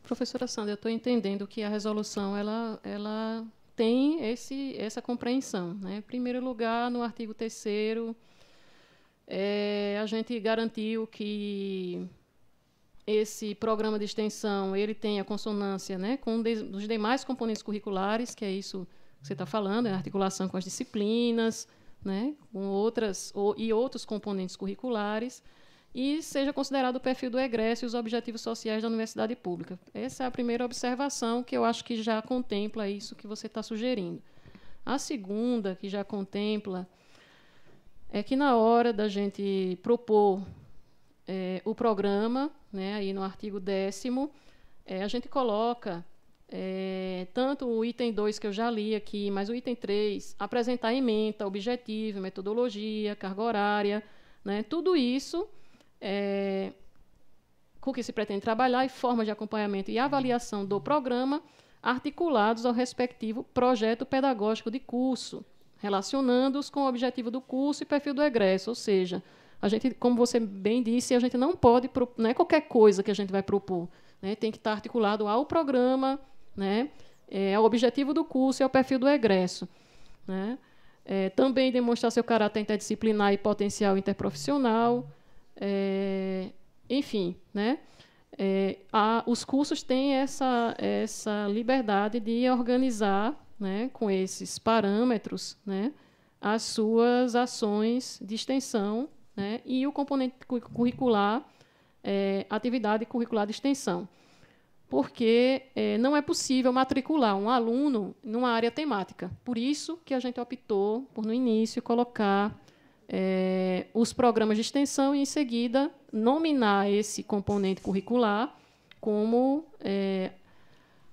Professora Sandra, eu estou entendendo que a resolução ela, ela tem esse, essa compreensão. Né? Em primeiro lugar, no artigo 3 é, a gente garantiu que esse programa de extensão ele tenha consonância né, com os demais componentes curriculares, que é isso que você está falando, é articulação com as disciplinas, né, com outras ou, e outros componentes curriculares, e seja considerado o perfil do egresso e os objetivos sociais da universidade pública. Essa é a primeira observação que eu acho que já contempla isso que você está sugerindo. A segunda, que já contempla, é que na hora da gente propor é, o programa, né, aí no artigo décimo, é, a gente coloca é, tanto o item 2 que eu já li aqui, mas o item 3, apresentar emenda, objetivo, metodologia, carga horária, né? tudo isso é, com que se pretende trabalhar e formas de acompanhamento e avaliação do programa articulados ao respectivo projeto pedagógico de curso, relacionando-os com o objetivo do curso e perfil do egresso, ou seja, a gente, como você bem disse, a gente não pode, não é né, qualquer coisa que a gente vai propor, né? tem que estar articulado ao programa né? É, é o objetivo do curso, é o perfil do egresso. Né? É, também demonstrar seu caráter interdisciplinar e potencial interprofissional. É, enfim, né? É, a, os cursos têm essa, essa liberdade de organizar, né, com esses parâmetros, né, as suas ações de extensão né, e o componente curricular, é, atividade curricular de extensão porque é, não é possível matricular um aluno numa área temática. Por isso que a gente optou por, no início, colocar é, os programas de extensão e, em seguida, nominar esse componente curricular como é,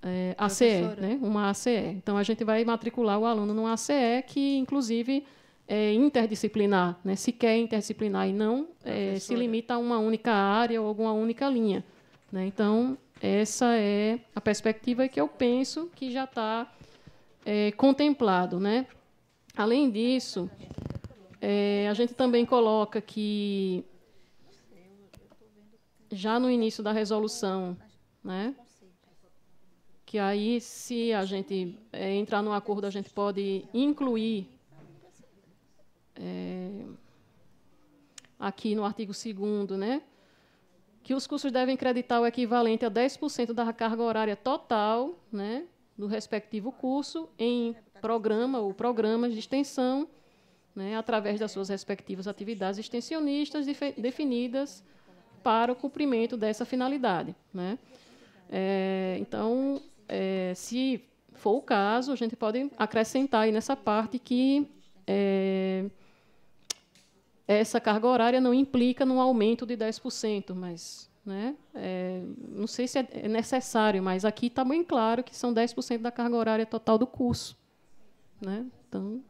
é, ACE, né? uma ACE. É. Então, a gente vai matricular o aluno numa ACE que, inclusive, é interdisciplinar, né? se quer interdisciplinar e não é, se limita a uma única área ou alguma única linha. Né? Então, essa é a perspectiva que eu penso que já está é, contemplado. Né? Além disso, é, a gente também coloca que já no início da resolução, né? Que aí, se a gente é, entrar num acordo, a gente pode incluir é, aqui no artigo 2 né? que os cursos devem creditar o equivalente a 10% da carga horária total né, do respectivo curso em programa ou programas de extensão, né, através das suas respectivas atividades extensionistas definidas para o cumprimento dessa finalidade. Né. É, então, é, se for o caso, a gente pode acrescentar aí nessa parte que é, essa carga horária não implica num aumento de 10%, mas né, é, não sei se é, é necessário, mas aqui está bem claro que são 10% da carga horária total do curso. Né? Então,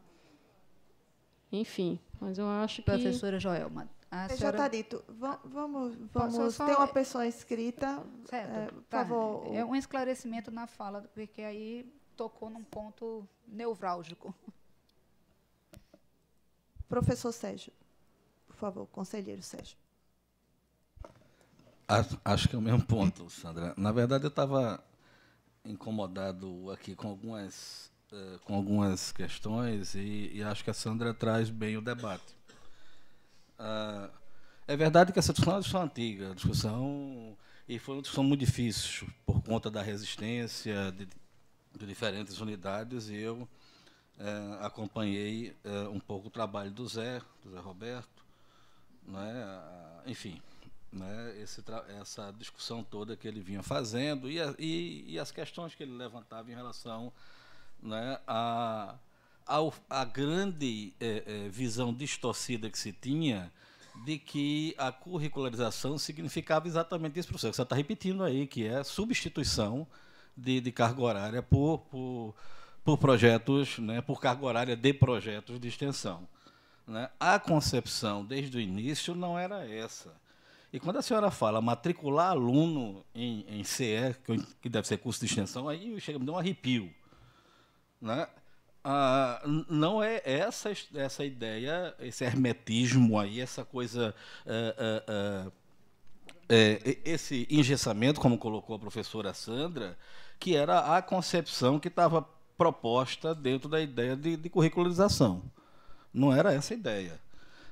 enfim, mas eu acho que... Professora Joelma, a já está dito. Vam, vamos, vamos só... ter uma é pessoa inscrita. Certo. É, por tá. favor. É um esclarecimento na fala, porque aí tocou num ponto neurálgico. Professor Sérgio favor, conselheiro Sérgio. Acho que é o mesmo ponto, Sandra. Na verdade, eu estava incomodado aqui com algumas, eh, com algumas questões e, e, acho que a Sandra traz bem o debate. Ah, é verdade que essa discussão é uma discussão antiga, discussão e foi uma discussão muito difícil por conta da resistência de, de diferentes unidades e eu eh, acompanhei eh, um pouco o trabalho do Zé, do Zé Roberto, né, enfim, né, esse, essa discussão toda que ele vinha fazendo e, a, e, e as questões que ele levantava em relação né, a, a, a grande é, é, visão distorcida que se tinha de que a curricularização significava exatamente isso, professor, que você está repetindo aí, que é substituição de, de carga horária por, por, por projetos, né, por carga horária de projetos de extensão. Né? A concepção, desde o início, não era essa. E quando a senhora fala matricular aluno em, em CE, que deve ser curso de extensão, aí chega, me dá um arrepio. Né? Ah, não é essa, essa ideia, esse hermetismo aí, essa coisa. é, esse engessamento, como colocou a professora Sandra, que era a concepção que estava proposta dentro da ideia de, de curricularização. Não era essa a ideia.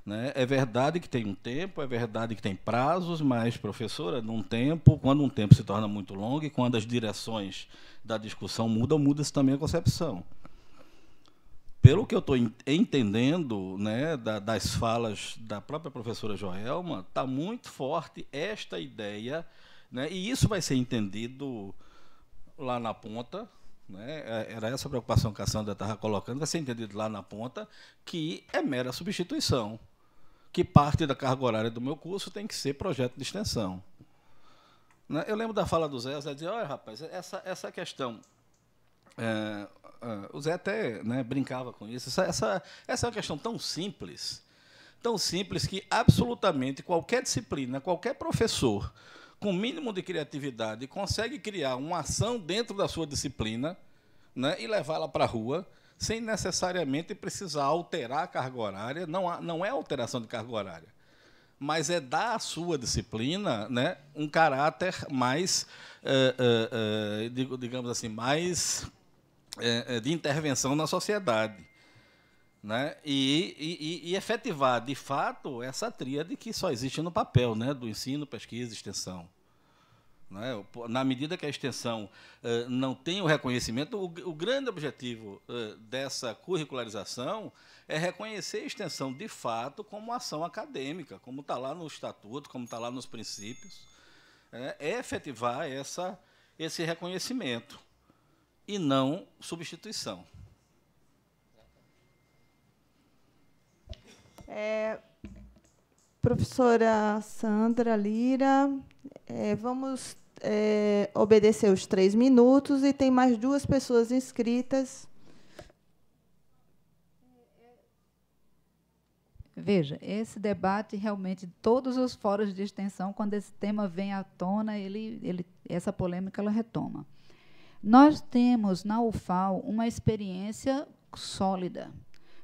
Né? É verdade que tem um tempo, é verdade que tem prazos, mas, professora, num tempo, quando um tempo se torna muito longo e quando as direções da discussão mudam, muda-se também a concepção. Pelo que eu estou entendendo né, da, das falas da própria professora Joelma, está muito forte esta ideia, né, e isso vai ser entendido lá na ponta, né? É, era essa preocupação que a Sandra estava colocando, vai ser entendido lá na ponta que é mera substituição, que parte da carga horária do meu curso tem que ser projeto de extensão. Né? Eu lembro da fala do Zé, o Zé dizia, olha, rapaz, essa, essa questão... É, é, o Zé até né, brincava com isso. Essa, essa, essa é uma questão tão simples, tão simples que absolutamente qualquer disciplina, qualquer professor com o mínimo de criatividade, consegue criar uma ação dentro da sua disciplina né, e levá-la para a rua, sem necessariamente precisar alterar a carga horária. Não, há, não é alteração de carga horária, mas é dar à sua disciplina né, um caráter mais, eh, eh, eh, digamos assim, mais de intervenção na sociedade né? E, e, e, efetivar de fato essa tríade que só existe no papel, né? do ensino, pesquisa e extensão. Né? Na medida que a extensão eh, não tem o reconhecimento, o, o grande objetivo eh, dessa curricularização é reconhecer a extensão de fato como ação acadêmica, como está lá no estatuto, como está lá nos princípios, né? é efetivar essa, esse reconhecimento e não substituição. É, professora Sandra Lira, é, vamos é, obedecer os três minutos e tem mais duas pessoas inscritas. Veja, esse debate realmente, todos os fóruns de extensão, quando esse tema vem à tona, ele, ele, essa polêmica ela retoma. Nós temos na UFAL uma experiência sólida,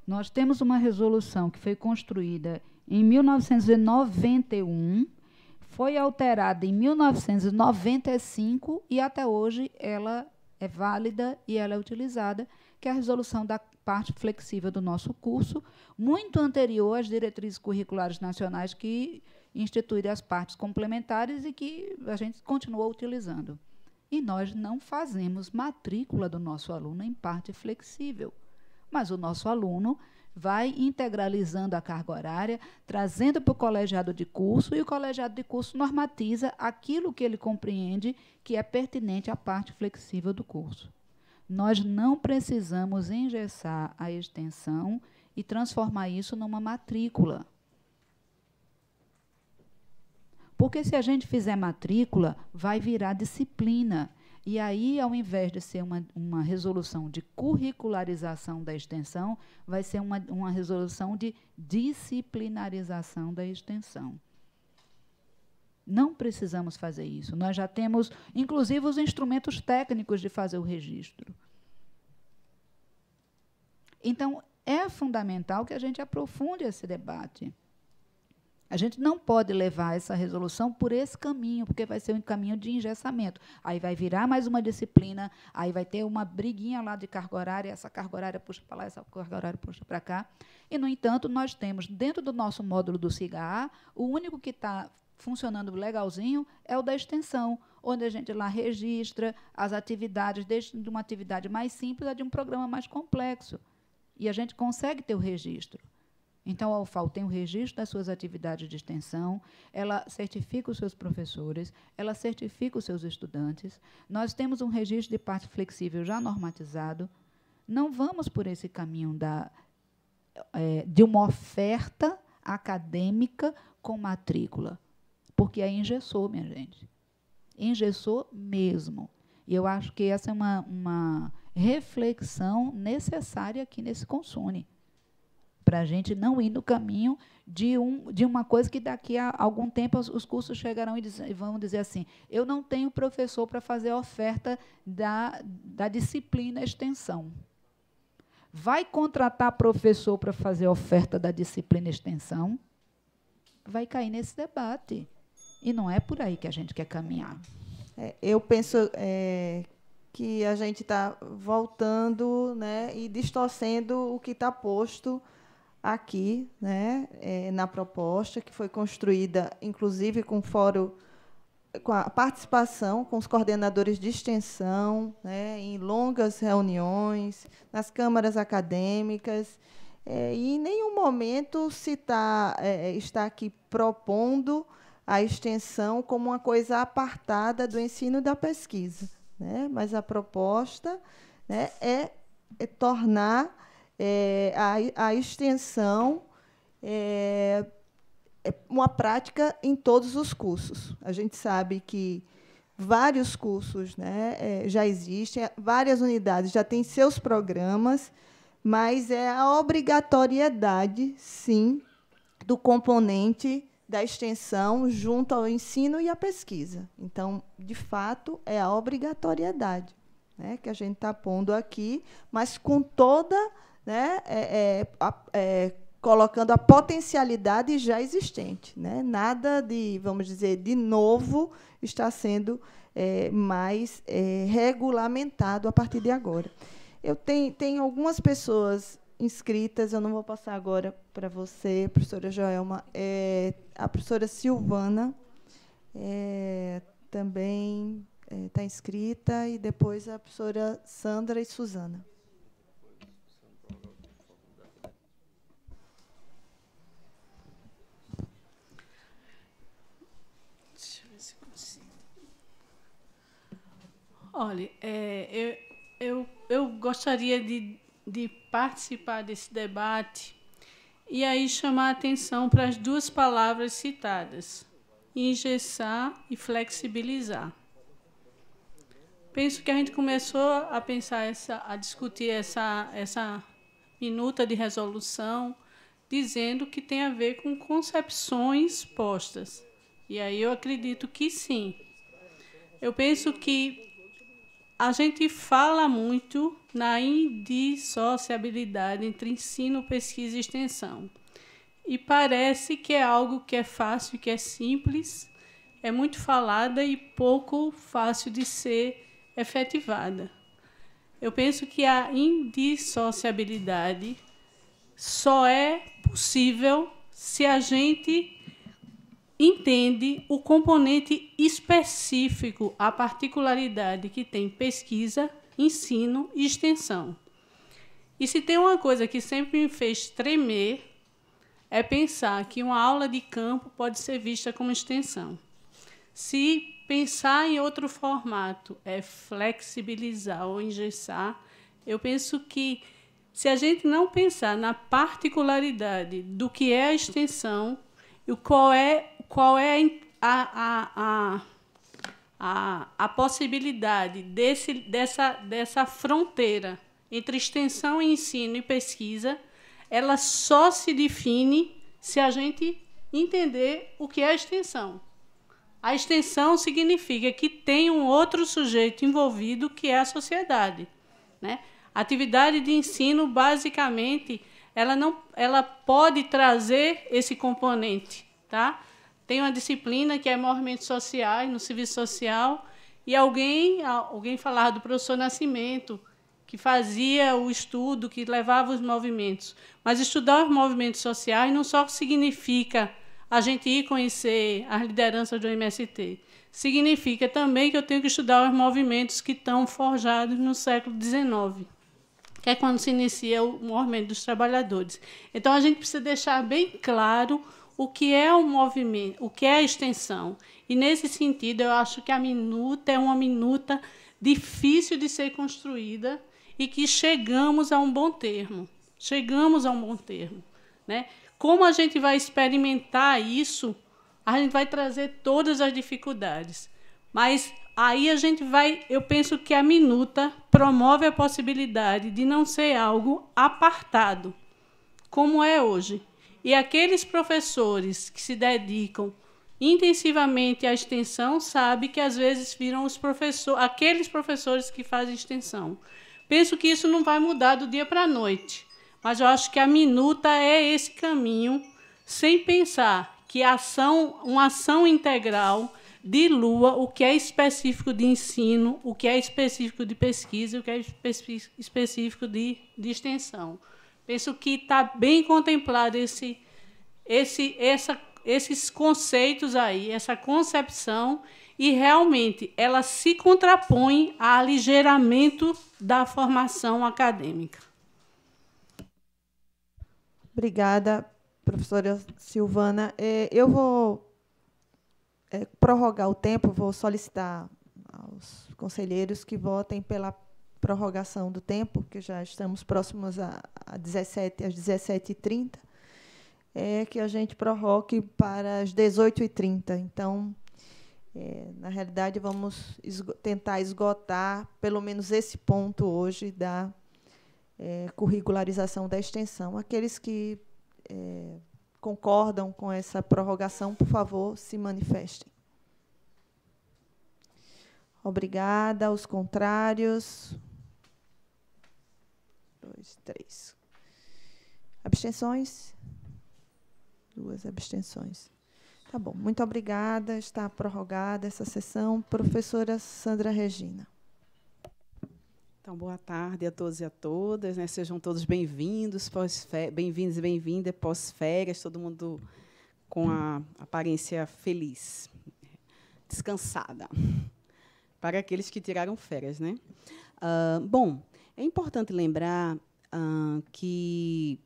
nós temos uma resolução que foi construída em 1991, foi alterada em 1995 e até hoje ela é válida e ela é utilizada, que é a resolução da parte flexível do nosso curso, muito anterior às diretrizes curriculares nacionais que instituíram as partes complementares e que a gente continua utilizando. E nós não fazemos matrícula do nosso aluno em parte flexível mas o nosso aluno vai integralizando a carga horária, trazendo para o colegiado de curso, e o colegiado de curso normatiza aquilo que ele compreende que é pertinente à parte flexível do curso. Nós não precisamos engessar a extensão e transformar isso numa matrícula. Porque se a gente fizer matrícula, vai virar disciplina e aí, ao invés de ser uma, uma resolução de curricularização da extensão, vai ser uma, uma resolução de disciplinarização da extensão. Não precisamos fazer isso. Nós já temos, inclusive, os instrumentos técnicos de fazer o registro. Então, é fundamental que a gente aprofunde esse debate. A gente não pode levar essa resolução por esse caminho, porque vai ser um caminho de engessamento. Aí vai virar mais uma disciplina, aí vai ter uma briguinha lá de carga horária, essa carga horária puxa para lá, essa carga horária puxa para cá. E, no entanto, nós temos, dentro do nosso módulo do CIGA-A, o único que está funcionando legalzinho é o da extensão, onde a gente lá registra as atividades, desde de uma atividade mais simples a de um programa mais complexo. E a gente consegue ter o registro. Então, a UFAL tem o registro das suas atividades de extensão, ela certifica os seus professores, ela certifica os seus estudantes. Nós temos um registro de parte flexível já normatizado. Não vamos por esse caminho da, é, de uma oferta acadêmica com matrícula, porque aí engessou, minha gente. Engessou mesmo. E eu acho que essa é uma, uma reflexão necessária aqui nesse consune para a gente não ir no caminho de, um, de uma coisa que daqui a algum tempo os, os cursos chegarão e, diz, vão dizer assim: eu não tenho professor para fazer a oferta da, da disciplina extensão. Vai contratar professor para fazer a oferta da disciplina extensão? Vai cair nesse debate. E não é por aí que a gente quer caminhar. É, eu penso é, que a gente está voltando né, e distorcendo o que está posto aqui né, é, na proposta, que foi construída, inclusive, com fórum com a participação com os coordenadores de extensão, né, em longas reuniões, nas câmaras acadêmicas. É, e em nenhum momento se tá, é, é está aqui propondo a extensão como uma coisa apartada do ensino e da pesquisa. Né? Mas a proposta né, é, é tornar é, a, a, extensão é, é uma prática em todos os cursos. A gente sabe que vários cursos né, é, já existem, várias unidades já têm seus programas, mas é a obrigatoriedade, sim, do componente da extensão junto ao ensino e à pesquisa. Então, de fato, é a obrigatoriedade né, que a gente está pondo aqui, mas com toda né, é, é, é, colocando a potencialidade já existente. Né? Nada de, vamos dizer, de novo está sendo é, mais é, regulamentado a partir de agora. Eu tenho, tenho algumas pessoas inscritas, eu não vou passar agora para você, professora Joelma, é, a professora Silvana também está inscrita, e depois a professora Sandra e Suzana. Olha, é, eu, eu, eu gostaria de, de participar desse debate e aí chamar a atenção para as duas palavras citadas: engessar e flexibilizar. Penso que a gente começou a pensar essa, a discutir essa, essa minuta de resolução, dizendo que tem a ver com concepções postas. E aí eu acredito que sim. Eu penso que a gente fala muito na indissociabilidade entre ensino, pesquisa e extensão. E parece que é algo que é fácil, que é simples, é muito falada e pouco fácil de ser efetivada. Eu penso que a indissociabilidade só é possível se a gente entende o componente específico, a particularidade que tem pesquisa, ensino e extensão. E se tem uma coisa que sempre me fez tremer, é pensar que uma aula de campo pode ser vista como extensão. Se pensar em outro formato é flexibilizar ou engessar, eu penso que se a gente não pensar na particularidade do que é a extensão e qual é qual é a, a, a, a, possibilidade desse, dessa, dessa fronteira entre extensão, ensino e pesquisa, ela só se define se a gente entender o que é extensão. A extensão significa que tem um outro sujeito envolvido que é a sociedade, né? Atividade de ensino basicamente ela não ela pode trazer esse componente, tá? Tem uma disciplina que é movimentos sociais, no serviço social, e alguém, alguém falar do professor Nascimento, que fazia o estudo, que levava os movimentos. Mas estudar os movimentos sociais não só significa a gente ir conhecer as lideranças do MST, significa também que eu tenho que estudar os movimentos que estão forjados no século XIX, que é quando se inicia o movimento dos trabalhadores. Então a gente precisa deixar bem claro o que é o movimento, o que é a extensão. E nesse sentido, eu acho que a minuta é uma minuta difícil de ser construída e que chegamos a um bom termo. Chegamos a um bom termo, né? Como a gente vai experimentar isso? A gente vai trazer todas as dificuldades. Mas aí a gente vai, eu penso que a minuta promove a possibilidade de não ser algo apartado, como é hoje. E aqueles professores que se dedicam intensivamente à extensão sabe que às vezes viram os professores, aqueles professores que fazem extensão. Penso que isso não vai mudar do dia para a noite, mas eu acho que a minuta é esse caminho, sem pensar que ação, uma ação integral dilua o que é específico de ensino, o que é específico de pesquisa, o que é específico de, de extensão. Penso que está bem contemplado esse, esse, essa, esses conceitos aí, essa concepção, e realmente ela se contrapõe a aligeramento da formação acadêmica. Obrigada, professora Silvana. É, eu vou é, prorrogar o tempo, vou solicitar aos conselheiros que votem pela prorrogação do tempo, porque já estamos próximos a, a 17, às 17h30, é que a gente prorroque para as 18h30. Então, é, na realidade, vamos esgo tentar esgotar pelo menos esse ponto hoje da é, curricularização da extensão. Aqueles que é, concordam com essa prorrogação, por favor, se manifestem. Obrigada. Os contrários? dois, três. Abstenções? Duas abstenções. Tá bom. Muito obrigada. Está prorrogada essa sessão. Professora Sandra Regina. Então, boa tarde a todos e a todas. Né? Sejam todos bem-vindos, bem-vindos e bem-vindas pós-férias, todo mundo com a aparência feliz, descansada, para aqueles que tiraram férias. Né? Uh, bom, é importante lembrar que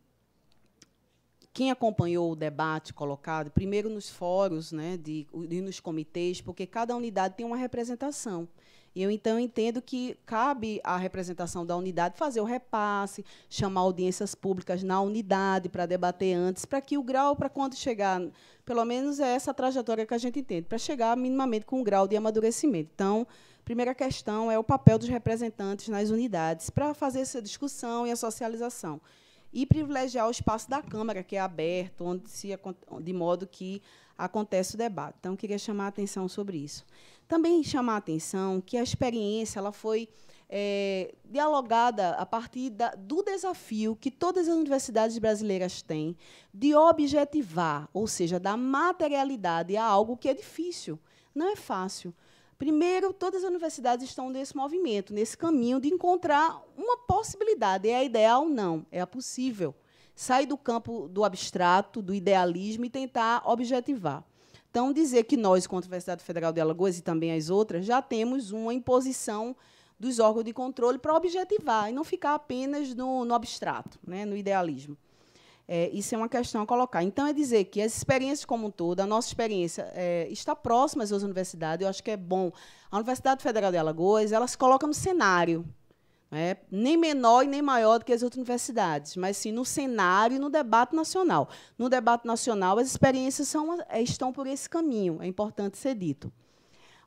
quem acompanhou o debate colocado, primeiro nos fóruns né, de, e nos comitês, porque cada unidade tem uma representação. Eu então entendo que cabe à representação da unidade fazer o repasse, chamar audiências públicas na unidade para debater antes, para que o grau, para quando chegar, pelo menos é essa trajetória que a gente entende, para chegar minimamente com um grau de amadurecimento. Então, Primeira questão é o papel dos representantes nas unidades para fazer essa discussão e a socialização. E privilegiar o espaço da Câmara, que é aberto, onde se, de modo que acontece o debate. Então, queria chamar a atenção sobre isso. Também chamar a atenção que a experiência ela foi é, dialogada a partir da, do desafio que todas as universidades brasileiras têm de objetivar, ou seja, da materialidade a algo que é difícil. Não é fácil. Primeiro, todas as universidades estão nesse movimento, nesse caminho de encontrar uma possibilidade. É a ideal? Não, é a possível. Sair do campo do abstrato, do idealismo e tentar objetivar. Então, dizer que nós, quanto a Universidade Federal de Alagoas e também as outras, já temos uma imposição dos órgãos de controle para objetivar e não ficar apenas no, no abstrato, né, no idealismo. É, isso é uma questão a colocar. Então, é dizer que as experiências como um todo, a nossa experiência é, está próxima às universidades, eu acho que é bom. A Universidade Federal de Alagoas, ela se coloca no cenário, né? nem menor e nem maior do que as outras universidades, mas sim no cenário e no debate nacional. No debate nacional, as experiências são, é, estão por esse caminho, é importante ser dito.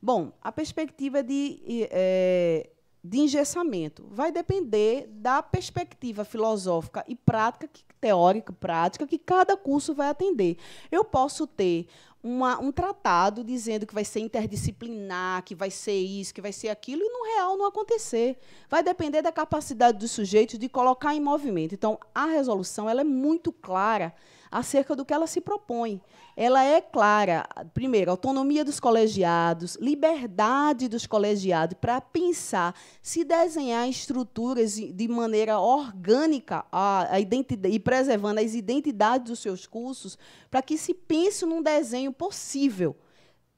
Bom, a perspectiva de é, de engessamento. Vai depender da perspectiva filosófica e prática, que, teórica e prática, que cada curso vai atender. Eu posso ter uma, um tratado dizendo que vai ser interdisciplinar, que vai ser isso, que vai ser aquilo, e no real não acontecer. Vai depender da capacidade do sujeito de colocar em movimento. Então, a resolução ela é muito clara acerca do que ela se propõe. Ela é clara, primeiro, autonomia dos colegiados, liberdade dos colegiados para pensar, se desenhar estruturas de maneira orgânica a, a e preservando as identidades dos seus cursos, para que se pense num desenho possível.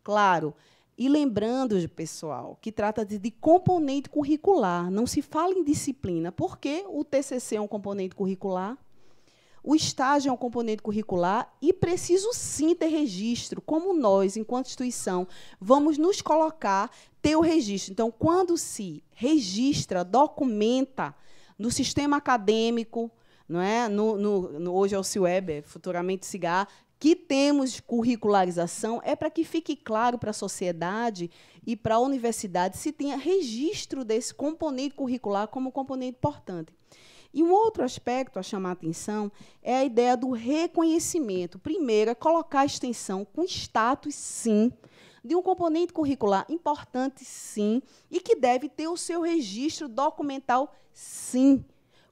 Claro, e lembrando, pessoal, que trata de componente curricular, não se fala em disciplina. Por que o TCC é um componente curricular? O estágio é um componente curricular e preciso sim ter registro, como nós, enquanto instituição, vamos nos colocar, ter o registro. Então, quando se registra, documenta no sistema acadêmico, não é? no, no, no hoje é o CIWEB, é futuramente CIGAR, que temos curricularização é para que fique claro para a sociedade e para a universidade se tenha registro desse componente curricular como componente importante. E um outro aspecto a chamar a atenção é a ideia do reconhecimento. Primeiro, é colocar a extensão com status, sim, de um componente curricular importante, sim, e que deve ter o seu registro documental, sim,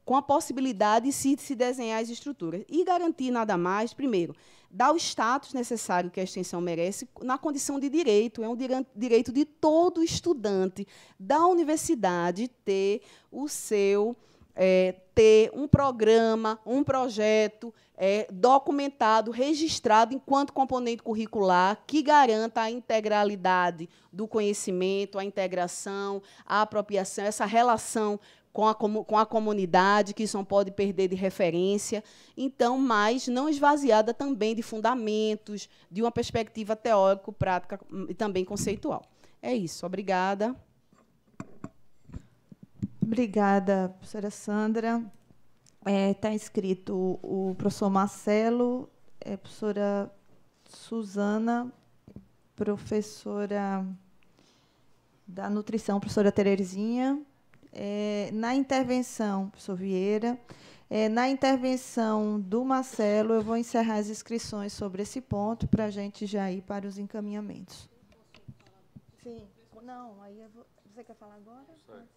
com a possibilidade de se, de se desenhar as estruturas. E garantir nada mais, primeiro, dar o status necessário que a extensão merece na condição de direito, é um direito de todo estudante da universidade ter o seu é, ter um programa, um projeto é, documentado, registrado enquanto componente curricular que garanta a integralidade do conhecimento, a integração, a apropriação, essa relação com a, com a comunidade, que isso não pode perder de referência, então, mas não esvaziada também de fundamentos, de uma perspectiva teórico-prática hum, e também conceitual. É isso. Obrigada. Obrigada, professora Sandra. Está é, inscrito tá o professor Marcelo, é, professora Suzana, professora da nutrição, professora Terezinha. É, na intervenção, professor Vieira, é, na intervenção do Marcelo, eu vou encerrar as inscrições sobre esse ponto para a gente já ir para os encaminhamentos. Sim, não, aí vou, você quer falar agora? Certo.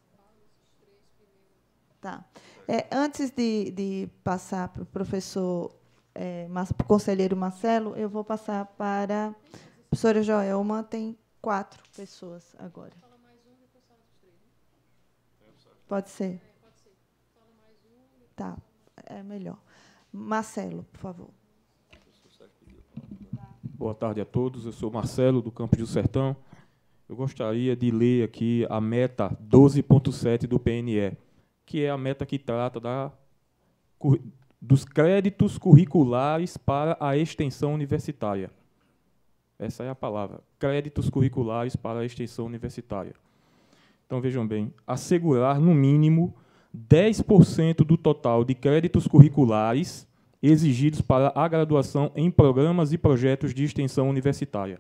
Tá. É, antes de, de passar para o professor, é, para o conselheiro Marcelo, eu vou passar para a professora Joelma, tem quatro pessoas agora. Pode ser? Tá, é melhor. Marcelo, por favor. Boa tarde a todos. Eu sou Marcelo, do Campo do Sertão. Eu gostaria de ler aqui a meta 12.7 do PNE que é a meta que trata da, dos créditos curriculares para a extensão universitária. Essa é a palavra, créditos curriculares para a extensão universitária. Então vejam bem, assegurar no mínimo 10% do total de créditos curriculares exigidos para a graduação em programas e projetos de extensão universitária.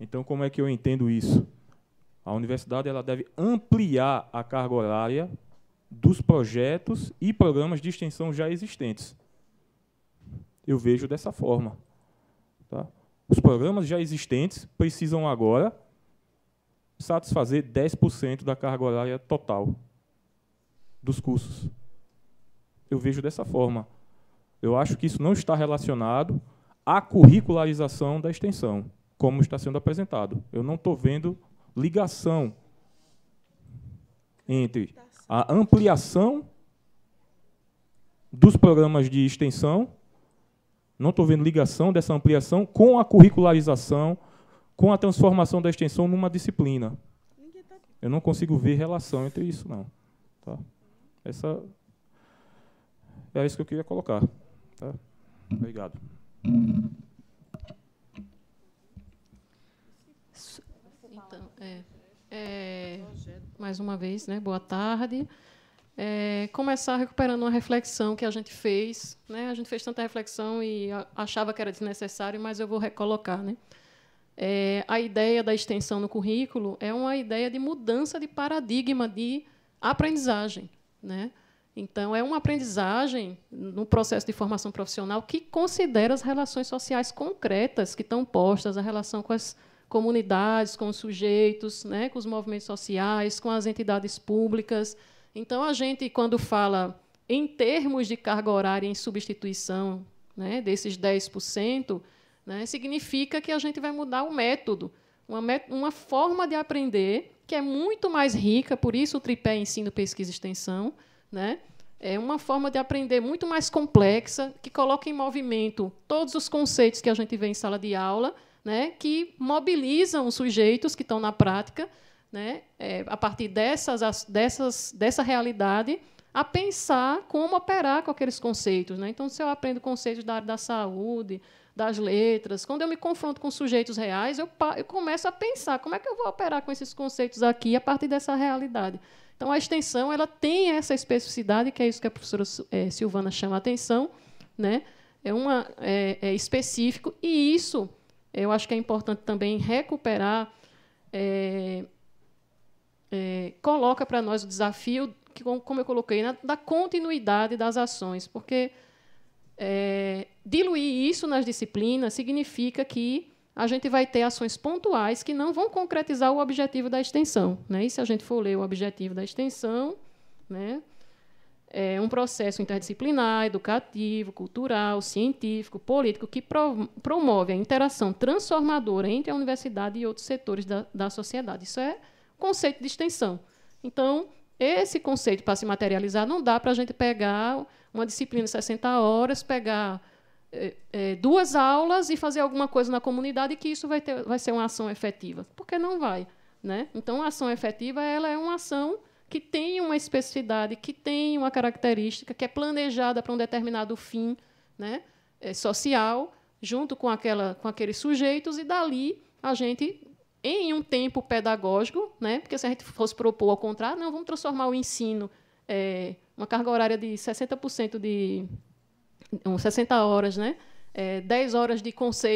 Então, como é que eu entendo isso? A universidade ela deve ampliar a carga horária dos projetos e programas de extensão já existentes. Eu vejo dessa forma. Tá? Os programas já existentes precisam agora satisfazer 10% da carga horária total dos cursos. Eu vejo dessa forma. Eu acho que isso não está relacionado à curricularização da extensão, como está sendo apresentado. Eu não estou vendo ligação entre a ampliação dos programas de extensão, não estou vendo ligação dessa ampliação com a curricularização, com a transformação da extensão numa disciplina. Eu não consigo ver relação entre isso, não. Tá? Essa é isso que eu queria colocar. Tá? Obrigado. É. É, mais uma vez, né, boa tarde. É, começar recuperando uma reflexão que a gente fez. Né? A gente fez tanta reflexão e achava que era desnecessário, mas eu vou recolocar. Né? É, a ideia da extensão no currículo é uma ideia de mudança de paradigma de aprendizagem. Né? Então, é uma aprendizagem no processo de formação profissional que considera as relações sociais concretas que estão postas, a relação com as comunidades, com os sujeitos, né, com os movimentos sociais, com as entidades públicas. Então, a gente, quando fala em termos de carga horária em substituição né, desses 10%, né, significa que a gente vai mudar o método, uma, uma forma de aprender que é muito mais rica, por isso o tripé ensino, pesquisa e extensão, né, é uma forma de aprender muito mais complexa, que coloca em movimento todos os conceitos que a gente vê em sala de aula, né, que mobilizam os sujeitos que estão na prática, né, é, a partir dessas, dessas, dessa realidade, a pensar como operar com aqueles conceitos. Né? Então, se eu aprendo conceitos da área da saúde, das letras, quando eu me confronto com sujeitos reais, eu, eu começo a pensar como é que eu vou operar com esses conceitos aqui a partir dessa realidade. Então, a extensão ela tem essa especificidade, que é isso que a professora é, Silvana chama a atenção, né? é, uma, é, é específico, e isso eu acho que é importante também recuperar. É, é, coloca para nós o desafio, que, como eu coloquei, na, da continuidade das ações, porque é, diluir isso nas disciplinas significa que a gente vai ter ações pontuais que não vão concretizar o objetivo da extensão. Né? E se a gente for ler o objetivo da extensão, né, é, um processo interdisciplinar, educativo, cultural, científico, político, que pro, promove a interação transformadora entre a universidade e outros setores da, da sociedade. Isso é conceito de extensão. Então, esse conceito, para se materializar, não dá para a gente pegar uma disciplina de 60 horas, pegar é, é, duas aulas e fazer alguma coisa na comunidade que isso vai, ter, vai ser uma ação efetiva. Porque não vai. Né? Então, a ação efetiva ela é uma ação que tem uma especificidade, que tem uma característica, que é planejada para um determinado fim né, é, social, junto com, aquela, com aqueles sujeitos, e dali a gente, em um tempo pedagógico, né, porque se a gente fosse propor ao contrário, não, vamos transformar o ensino, é, uma carga horária de 60% de. 60 horas, né? É, 10 horas de,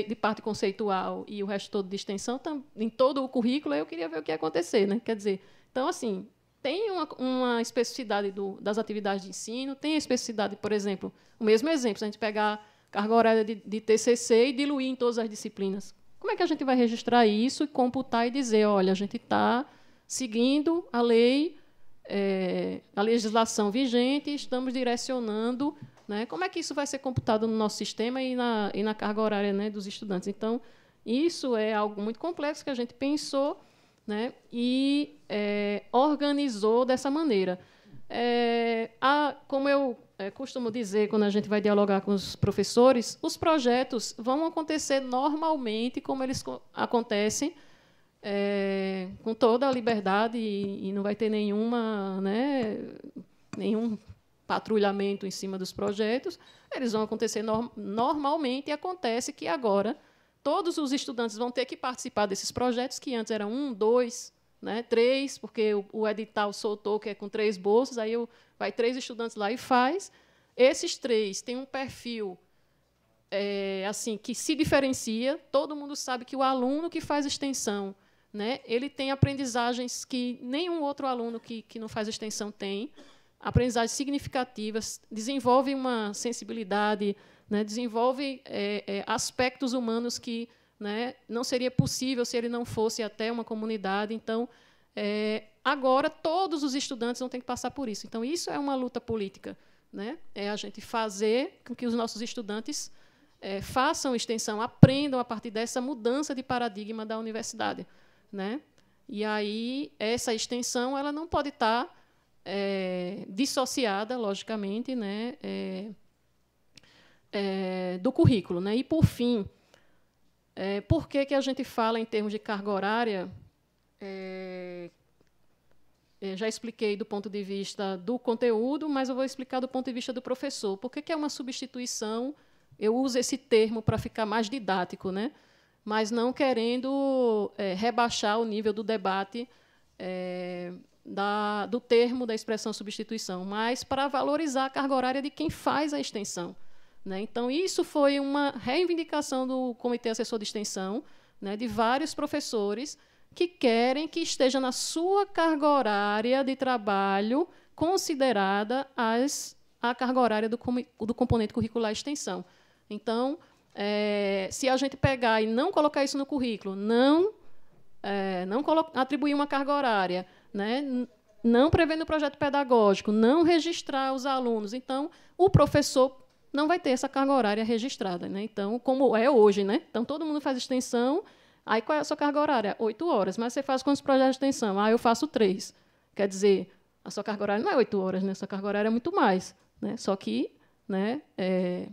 de parte conceitual e o resto todo de extensão, em todo o currículo, eu queria ver o que ia acontecer. Né? Quer dizer, então, assim, tem uma, uma especificidade do, das atividades de ensino, tem a especificidade, por exemplo, o mesmo exemplo, se a gente pegar carga horária de, de, TCC e diluir em todas as disciplinas. Como é que a gente vai registrar isso e computar e dizer, olha, a gente está seguindo a lei, é, a legislação vigente, estamos direcionando, né? Como é que isso vai ser computado no nosso sistema e na, e na carga horária né, dos estudantes? Então, isso é algo muito complexo que a gente pensou né? e é, organizou dessa maneira. É, a, como eu é, costumo dizer quando a gente vai dialogar com os professores, os projetos vão acontecer normalmente como eles co acontecem, é, com toda a liberdade e, e não vai ter nenhuma, né, nenhum patrulhamento em cima dos projetos. Eles vão acontecer no normalmente e acontece que agora todos os estudantes vão ter que participar desses projetos, que antes eram um, dois, né, três, porque o, o edital soltou que é com três bolsas, aí eu, vai três estudantes lá e faz. Esses três têm um perfil é, assim que se diferencia. Todo mundo sabe que o aluno que faz extensão, né, ele tem aprendizagens que nenhum outro aluno que, que não faz extensão tem. Aprendizagens significativas, desenvolve uma sensibilidade né, desenvolve é, é, aspectos humanos que né, não seria possível se ele não fosse até uma comunidade. Então, é, agora todos os estudantes vão ter que passar por isso. Então, isso é uma luta política. Né? É a gente fazer com que os nossos estudantes é, façam extensão, aprendam a partir dessa mudança de paradigma da universidade. Né? E aí, essa extensão ela não pode estar tá, é, dissociada, logicamente, né? É, é, do currículo. Né? E, por fim, é, por que, que a gente fala em termos de carga horária? É, é, já expliquei do ponto de vista do conteúdo, mas eu vou explicar do ponto de vista do professor. Por que, que é uma substituição? Eu uso esse termo para ficar mais didático, né? mas não querendo é, rebaixar o nível do debate é, da, do termo da expressão substituição, mas para valorizar a carga horária de quem faz a extensão. Né? Então, isso foi uma reivindicação do Comitê Assessor de Extensão, né, de vários professores que querem que esteja na sua carga horária de trabalho considerada as, a carga horária do, do componente curricular extensão. Então, é, se a gente pegar e não colocar isso no currículo, não, é, não atribuir uma carga horária, né, não prever no projeto pedagógico, não registrar os alunos, então o professor não vai ter essa carga horária registrada. Né? Então, como é hoje, né? Então, todo mundo faz extensão, aí qual é a sua carga horária? Oito horas. Mas você faz quantos projetos de extensão? Ah, eu faço três. Quer dizer, a sua carga horária não é oito horas, né? A sua carga horária é muito mais. Né? Só que né, é,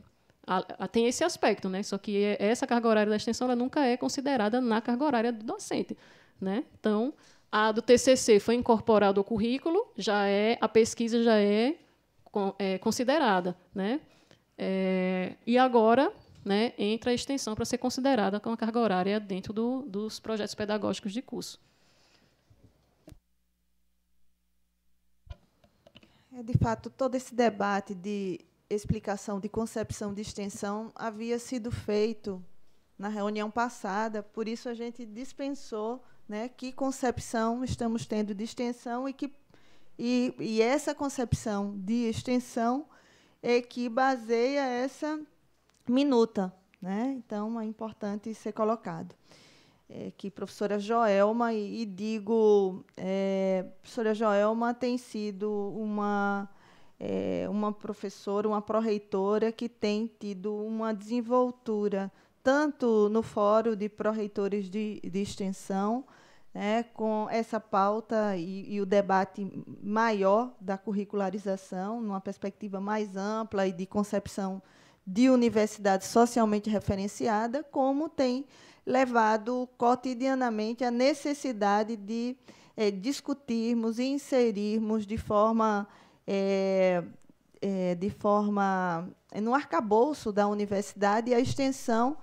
a, a, tem esse aspecto, né? Só que é, essa carga horária da extensão ela nunca é considerada na carga horária do docente. Né? Então, a do TCC foi incorporada ao currículo, já é a pesquisa já é, é considerada, né? É, e agora né, entra a extensão para ser considerada como carga horária dentro do, dos projetos pedagógicos de curso. É, de fato, todo esse debate de explicação de concepção de extensão havia sido feito na reunião passada, por isso a gente dispensou né, que concepção estamos tendo de extensão e que e, e essa concepção de extensão é que baseia essa minuta. Né? Então, é importante ser colocado. É, que professora Joelma, e, e digo, é, professora Joelma tem sido uma, é, uma professora, uma pró-reitora que tem tido uma desenvoltura tanto no Fórum de Pró-Reitores de, de Extensão, né, com essa pauta e, e, o debate maior da curricularização, numa perspectiva mais ampla e de concepção de universidade socialmente referenciada, como tem levado cotidianamente a necessidade de é, discutirmos e inserirmos de forma é, é, de forma no arcabouço da universidade a extensão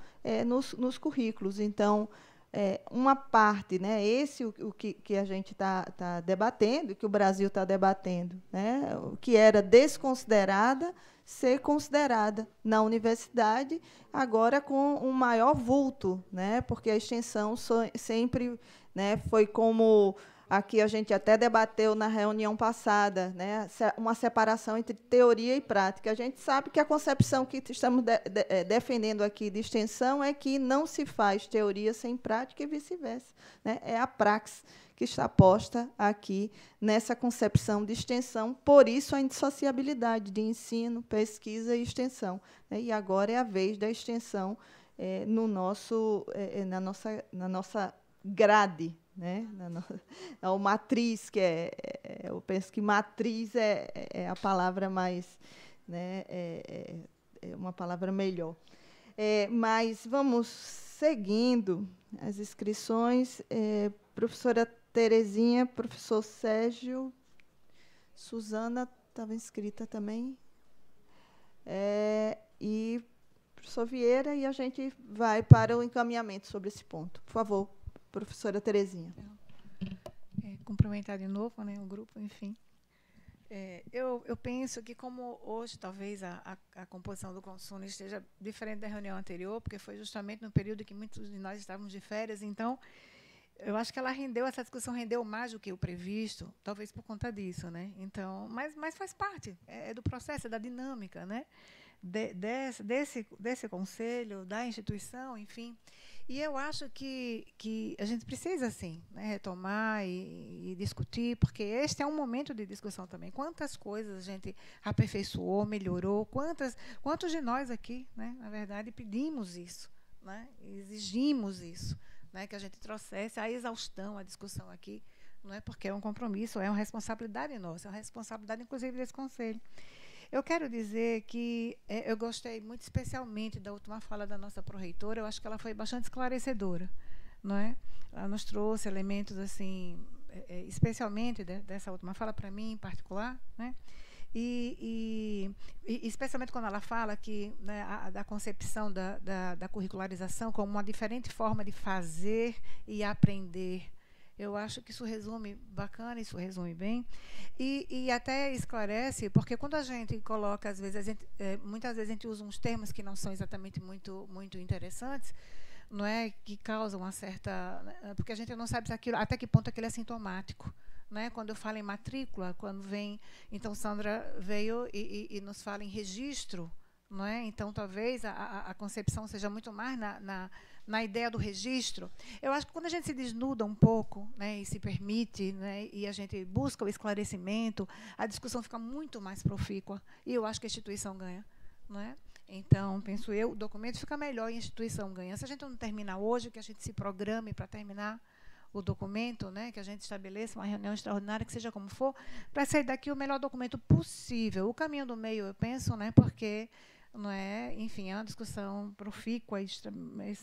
nos, nos currículos. Então, é, uma parte, né? Esse o, o que, que, a gente está tá debatendo, que o Brasil está debatendo, né? O que era desconsiderada ser considerada na universidade agora com um maior vulto, né? Porque a extensão sempre, né? Foi como Aqui a gente até debateu na reunião passada, né, uma separação entre teoria e prática. A gente sabe que a concepção que estamos de, de, eh, defendendo aqui de extensão é que não se faz teoria sem prática e vice-versa. Né? É a praxis que está posta aqui nessa concepção de extensão, por isso a indissociabilidade de ensino, pesquisa e extensão. Né? E agora é a vez da extensão é, no nosso, é, na, nossa, na nossa grade né? o matriz, que é, é, eu penso que matriz é, é a palavra mais, né? É, é, é uma palavra melhor. É, mas vamos seguindo as inscrições. professora Terezinha, professor Sérgio, Suzana estava inscrita também. e professor Vieira, e a gente vai para o encaminhamento sobre esse ponto. Por favor, professora Terezinha. É, é, cumprimentar de novo né, o grupo, enfim. É, eu, eu, penso que, como hoje talvez a, a, a, composição do consumo esteja diferente da reunião anterior, porque foi justamente no período que muitos de nós estávamos de férias, então eu acho que ela rendeu, essa discussão rendeu mais do que o previsto, talvez por conta disso. Né? Então, mas, mas faz parte, é, é do processo, é da dinâmica né? De, desse, desse conselho, da instituição, enfim. E eu acho que, que a gente precisa, assim né, retomar e, e, discutir, porque este é um momento de discussão também. Quantas coisas a gente aperfeiçoou, melhorou, quantas, quantos de nós aqui, né, na verdade, pedimos isso, né, exigimos isso, né, que a gente trouxesse a exaustão, a discussão aqui, não é porque é um compromisso, é uma responsabilidade nossa, é uma responsabilidade, inclusive, desse Conselho. Eu quero dizer que é, eu gostei muito especialmente da última fala da nossa proreitora, eu acho que ela foi bastante esclarecedora, não é? Ela nos trouxe elementos assim, é, é especialmente de, dessa última fala para mim em particular, né? E, e, e, especialmente quando ela fala que né, a, da concepção da, da, da curricularização como uma diferente forma de fazer e aprender eu acho que isso resume bacana, isso resume bem. E, e até esclarece, porque quando a gente coloca, às vezes, gente, é, muitas vezes a gente usa uns termos que não são exatamente muito, muito interessantes, não é que causam uma certa. Né? Porque a gente não sabe aquilo, até que ponto aquilo é sintomático. Né, quando eu falo em matrícula, quando vem. Então, Sandra veio e, e, e nos fala em registro. Não é? Então, talvez a, a, a concepção seja muito mais na, na na ideia do registro, eu acho que quando a gente se desnuda um pouco né, e se permite, né, e a gente busca o esclarecimento, a discussão fica muito mais profícua. E eu acho que a instituição ganha. né Então, penso eu, o documento fica melhor e a instituição ganha. Se a gente não terminar hoje, que a gente se programe para terminar o documento, né, que a gente estabeleça uma reunião extraordinária, que seja como for, para sair daqui o melhor documento possível. O caminho do meio, eu penso, né, porque não é? Enfim, é uma discussão profícua.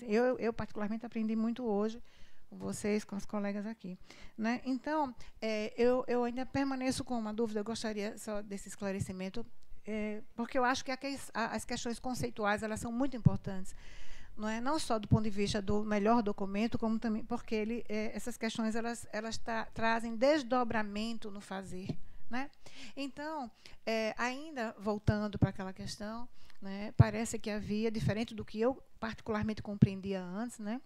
Eu, eu particularmente aprendi muito hoje vocês com os colegas aqui, né? Então, é, eu, eu ainda permaneço com uma dúvida. Eu gostaria só desse esclarecimento, é, porque eu acho que as questões conceituais elas são muito importantes não é não só do ponto de vista do melhor documento, como também porque ele, é, essas questões elas, elas tra trazem desdobramento no fazer. Né? Então, é, ainda voltando para aquela questão, né? Parece que havia, diferente do que eu particularmente compreendia antes, né?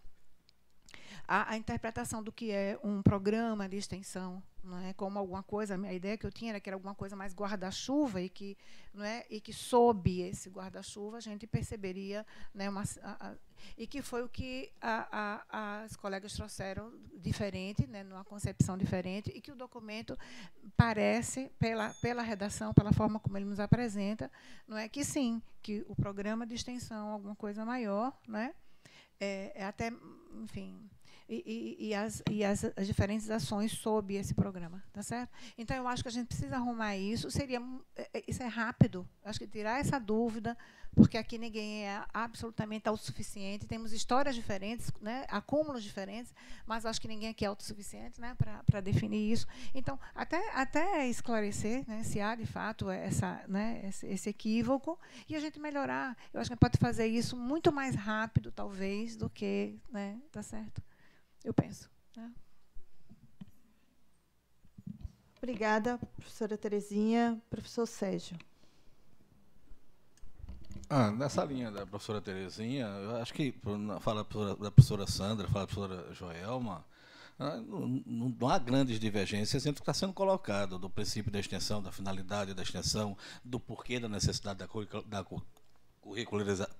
a, a interpretação do que é um programa de extensão não é como alguma coisa a ideia que eu tinha era que era alguma coisa mais guarda-chuva e que não é e que sob esse guarda-chuva a gente perceberia né uma, a, a, e que foi o que a, a, as colegas trouxeram diferente, né, numa concepção diferente, e que o documento parece, pela, pela redação, pela forma como ele nos apresenta, não é que sim, que o programa de extensão, é alguma coisa maior, né, é, é até, enfim, e, e, e, as, e as, as, diferentes ações sob esse programa, tá certo? Então eu acho que a gente precisa arrumar isso. Seria é, é, isso é rápido. Eu acho que tirar essa dúvida, porque aqui ninguém é absolutamente autossuficiente. Temos histórias diferentes, né? Acúmulos diferentes, mas acho que ninguém aqui é autossuficiente, né? Para definir isso. Então até até esclarecer, né? Se há de fato essa, né? Esse, esse equívoco e a gente melhorar. Eu acho que a gente pode fazer isso muito mais rápido, talvez, do que, né? Tá certo? eu penso. Né? Obrigada, professora Terezinha. Professor Sérgio. Ah, nessa linha da professora Terezinha, eu acho que fala da professora Sandra, fala da professora Joelma, ah, não, não, há grandes divergências entre o que está sendo colocado, do princípio da extensão, da finalidade da extensão, do porquê da necessidade da,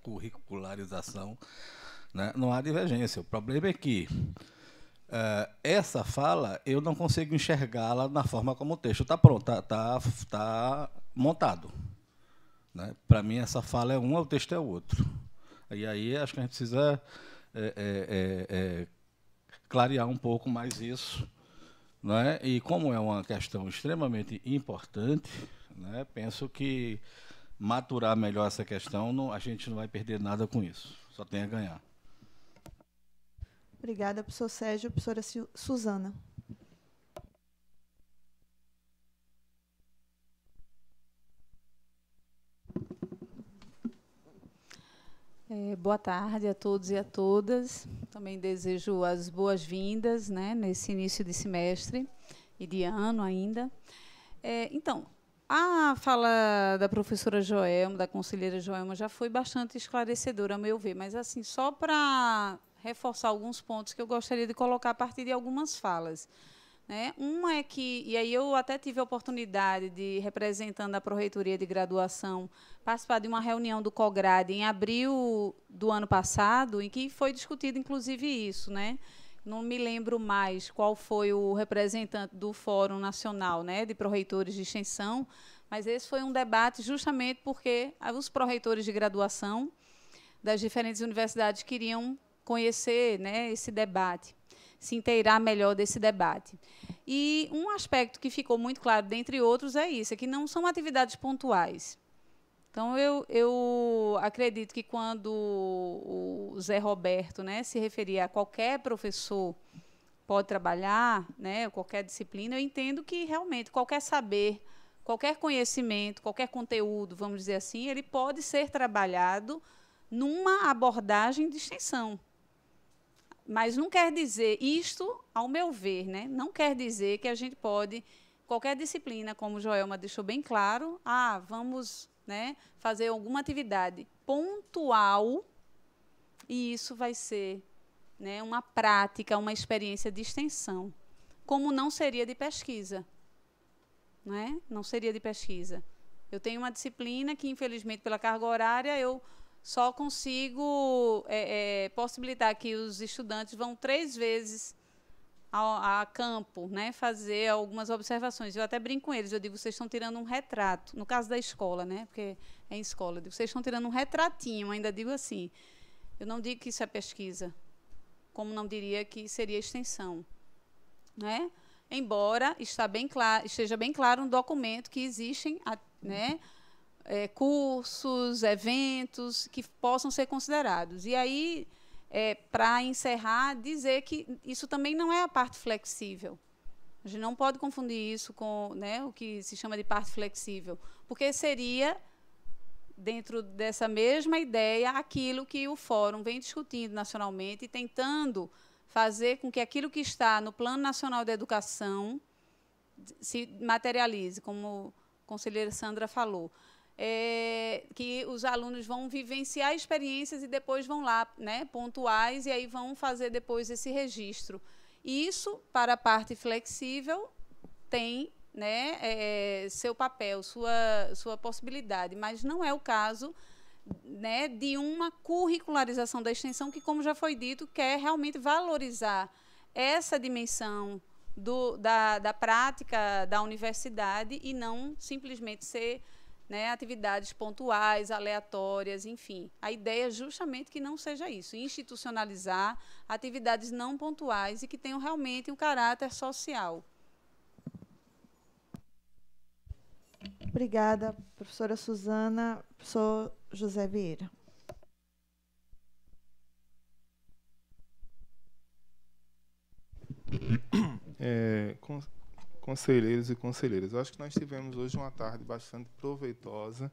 curricularização né? Não há divergência. O problema é que uh, essa fala eu não consigo enxergá-la na forma como o texto está pronto, está tá, tá montado. Né? Para mim, essa fala é uma, o texto é outro. E aí acho que a gente precisa é, é, é, clarear um pouco mais isso. Né? E como é uma questão extremamente importante, né? penso que maturar melhor essa questão, não, a gente não vai perder nada com isso, só tem a ganhar. Obrigada, professor Sérgio. Professora Suzana. É, boa tarde a todos e a todas. Também desejo as boas-vindas né, nesse início de semestre e de ano ainda. É, então, a fala da professora Joelma, da conselheira Joelma, já foi bastante esclarecedora, a meu ver, mas assim, só para reforçar alguns pontos que eu gostaria de colocar a partir de algumas falas. Né? Uma é que, e aí eu até tive a oportunidade de, representando a Proreitoria de Graduação, participar de uma reunião do COGRAD em abril do ano passado, em que foi discutido inclusive isso. Né? Não me lembro mais qual foi o representante do Fórum Nacional né, de Proreitores de Extensão, mas esse foi um debate justamente porque os proreitores de graduação das diferentes universidades queriam conhecer né, esse debate, se inteirar melhor desse debate. E um aspecto que ficou muito claro, dentre outros, é isso, é que não são atividades pontuais. Então, eu, eu acredito que quando o Zé Roberto né, se referia a qualquer professor pode trabalhar, né, qualquer disciplina, eu entendo que realmente qualquer saber, qualquer conhecimento, qualquer conteúdo, vamos dizer assim, ele pode ser trabalhado numa abordagem de extensão. Mas não quer dizer, isto, ao meu ver, né, não quer dizer que a gente pode, qualquer disciplina, como Joelma deixou bem claro, ah, vamos né, fazer alguma atividade pontual e isso vai ser né, uma prática, uma experiência de extensão, como não seria de pesquisa. Né? Não seria de pesquisa. Eu tenho uma disciplina que, infelizmente, pela carga horária, eu só consigo é, é, possibilitar que os estudantes vão três vezes ao, a campo, né, fazer algumas observações. Eu até brinco com eles, eu digo, vocês estão tirando um retrato, no caso da escola, né, porque é em escola, eu digo, vocês estão tirando um retratinho, ainda digo assim, eu não digo que isso é pesquisa, como não diria que seria extensão, né, embora está bem claro, esteja bem claro no documento que existem, né, é, cursos, eventos que possam ser considerados. E aí, é, para encerrar, dizer que isso também não é a parte flexível. A gente não pode confundir isso com né, o que se chama de parte flexível, porque seria, dentro dessa mesma ideia, aquilo que o Fórum vem discutindo nacionalmente e tentando fazer com que aquilo que está no Plano Nacional de Educação se materialize, como a conselheira Sandra falou é, que os alunos vão vivenciar experiências e depois vão lá, né, pontuais, e aí vão fazer depois esse registro. Isso, para a parte flexível, tem né, é, é, seu papel, sua, sua possibilidade, mas não é o caso né, de uma curricularização da extensão que, como já foi dito, quer realmente valorizar essa dimensão do, da, da prática da universidade e não simplesmente ser né, atividades pontuais, aleatórias, enfim. A ideia é justamente que não seja isso, institucionalizar atividades não pontuais e que tenham realmente um caráter social. Obrigada, professora Suzana. Professor José Vieira. É, com conselheiros e conselheiras. Eu acho que nós tivemos hoje uma tarde bastante proveitosa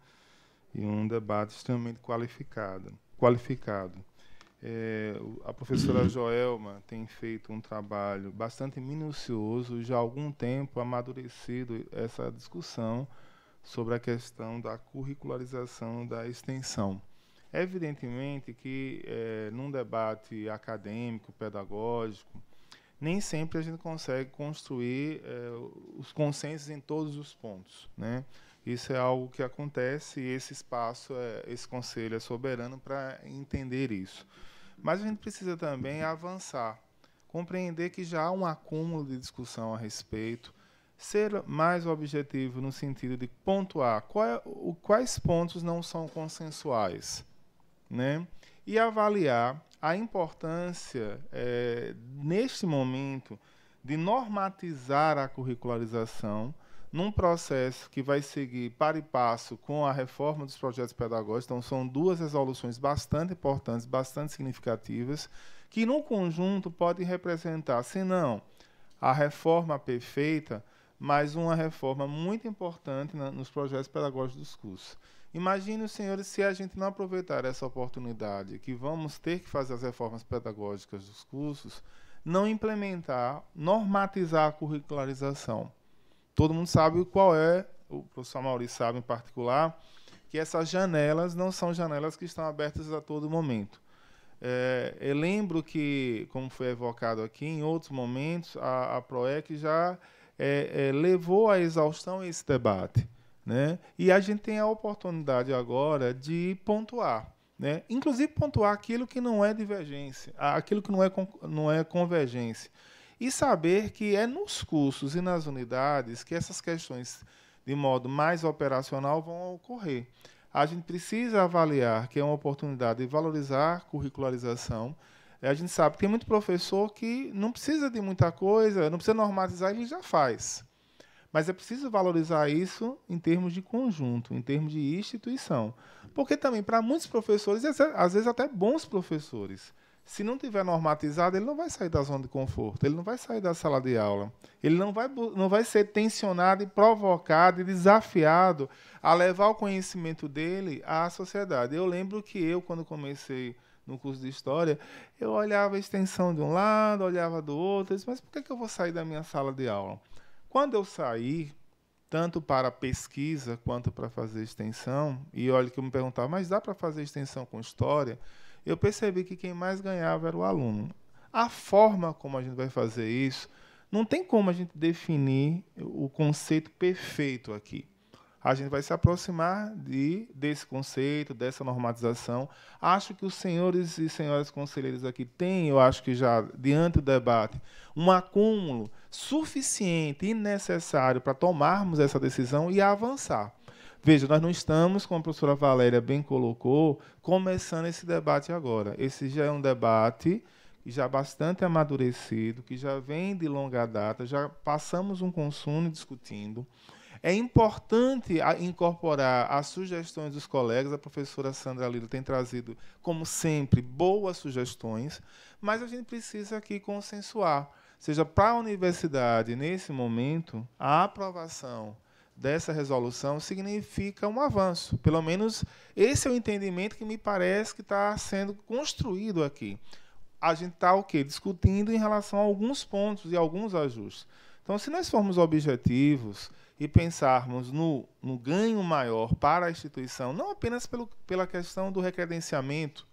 e um debate extremamente qualificado. qualificado. É, a professora uhum. Joelma tem feito um trabalho bastante minucioso, já há algum tempo amadurecido essa discussão sobre a questão da curricularização da extensão. Evidentemente que, é, num debate acadêmico, pedagógico, nem sempre a gente consegue construir é, os consensos em todos os pontos, né? Isso é algo que acontece e esse espaço, é, esse conselho é soberano para entender isso. Mas a gente precisa também avançar, compreender que já há um acúmulo de discussão a respeito, ser mais objetivo no sentido de pontuar qual é, o, quais pontos não são consensuais, né? e avaliar a importância, é, neste momento, de normatizar a curricularização num processo que vai seguir para e passo com a reforma dos projetos pedagógicos. Então, são duas resoluções bastante importantes, bastante significativas, que, no conjunto, podem representar, se não a reforma perfeita, mas uma reforma muito importante na, nos projetos pedagógicos dos cursos. Imagine, senhores, se a gente não aproveitar essa oportunidade, que vamos ter que fazer as reformas pedagógicas dos cursos, não implementar, normatizar a curricularização. Todo mundo sabe qual é, o professor Maurício sabe em particular, que essas janelas não são janelas que estão abertas a todo momento. É, eu lembro que, como foi evocado aqui, em outros momentos, a, a PROEC já é, é, levou à exaustão esse debate. Né? E a gente tem a oportunidade agora de pontuar. Né? Inclusive pontuar aquilo que não é divergência, aquilo que não é, não é convergência. E saber que é nos cursos e nas unidades que essas questões, de modo mais operacional, vão ocorrer. A gente precisa avaliar que é uma oportunidade de valorizar curricularização. A gente sabe que tem muito professor que não precisa de muita coisa, não precisa normatizar, ele já faz. Mas é preciso valorizar isso em termos de conjunto, em termos de instituição. Porque também, para muitos professores, às vezes até bons professores, se não tiver normatizado, ele não vai sair da zona de conforto, ele não vai sair da sala de aula, ele não vai, não vai ser tensionado e provocado e desafiado a levar o conhecimento dele à sociedade. Eu lembro que eu, quando comecei no curso de História, eu olhava a extensão de um lado, olhava do outro, disse, mas por que, que eu vou sair da minha sala de aula? Quando eu saí, tanto para pesquisa quanto para fazer extensão, e olha que eu me perguntava, mas dá para fazer extensão com história? Eu percebi que quem mais ganhava era o aluno. A forma como a gente vai fazer isso, não tem como a gente definir o conceito perfeito aqui. A gente vai se aproximar de, desse conceito, dessa normatização. Acho que os senhores e senhoras conselheiros aqui têm, eu acho que já, diante do debate, um acúmulo suficiente e necessário para tomarmos essa decisão e avançar. Veja, nós não estamos, como a professora Valéria bem colocou, começando esse debate agora. Esse já é um debate já bastante amadurecido, que já vem de longa data, já passamos um consumo discutindo. É importante incorporar as sugestões dos colegas. A professora Sandra Lira tem trazido, como sempre, boas sugestões, mas a gente precisa aqui consensuar seja para a universidade, nesse momento, a aprovação dessa resolução significa um avanço. Pelo menos esse é o entendimento que me parece que está sendo construído aqui. A gente está o quê? Discutindo em relação a alguns pontos e alguns ajustes. Então, se nós formos objetivos e pensarmos no, no ganho maior para a instituição, não apenas pelo, pela questão do recredenciamento,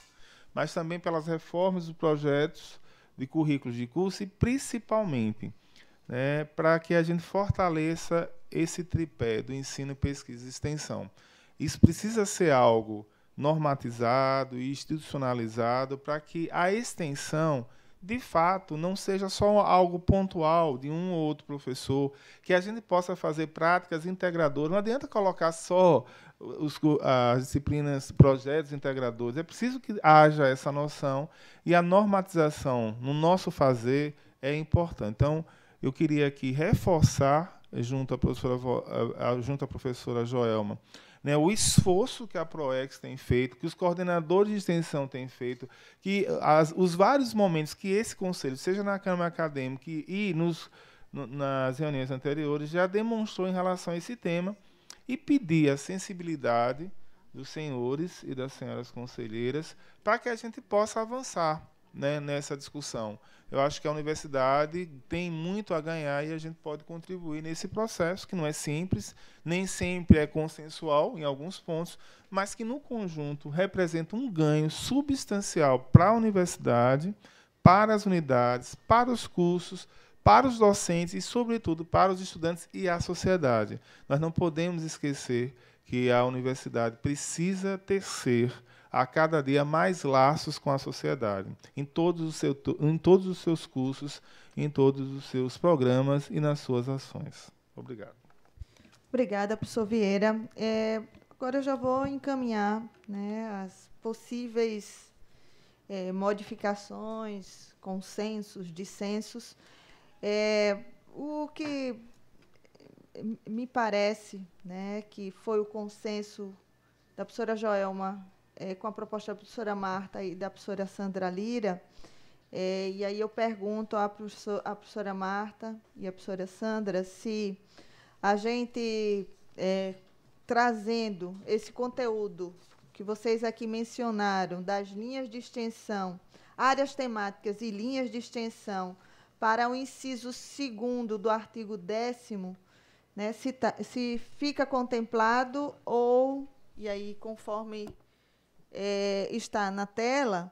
mas também pelas reformas dos projetos de currículos de curso e principalmente né, para que a gente fortaleça esse tripé do ensino, pesquisa e extensão. Isso precisa ser algo normatizado e institucionalizado para que a extensão, de fato, não seja só algo pontual de um ou outro professor, que a gente possa fazer práticas integradoras. Não adianta colocar só os, as disciplinas, projetos integradores. É preciso que haja essa noção e a normatização no nosso fazer é importante. Então, eu queria aqui reforçar, junto à professora, junto à professora Joelma, né, o esforço que a PROEX tem feito, que os coordenadores de extensão têm feito, que as, os vários momentos que esse conselho, seja na Câmara Acadêmica e nos, no, nas reuniões anteriores, já demonstrou em relação a esse tema e pedir a sensibilidade dos senhores e das senhoras conselheiras para que a gente possa avançar né, nessa discussão. Eu acho que a universidade tem muito a ganhar e a gente pode contribuir nesse processo, que não é simples, nem sempre é consensual em alguns pontos, mas que no conjunto representa um ganho substancial para a universidade, para as unidades, para os cursos, para os docentes e, sobretudo, para os estudantes e a sociedade. Nós não podemos esquecer que a universidade precisa tecer a cada dia mais laços com a sociedade, em todos os, seu, em todos os seus cursos, em todos os seus programas e nas suas ações. Obrigado. Obrigada, professor Vieira. É, agora eu já vou encaminhar né, as possíveis é, modificações, consensos, dissensos é, o que me parece né, que foi o consenso da professora Joelma é, com a proposta da professora Marta e da professora Sandra Lira. É, e aí eu pergunto à professora, à professora, Marta e à professora Sandra se a gente é, trazendo esse conteúdo que vocês aqui mencionaram das linhas de extensão, áreas temáticas e linhas de extensão para o inciso 2 do artigo 10, né, se, tá, se, fica contemplado ou, e aí conforme é, está na tela,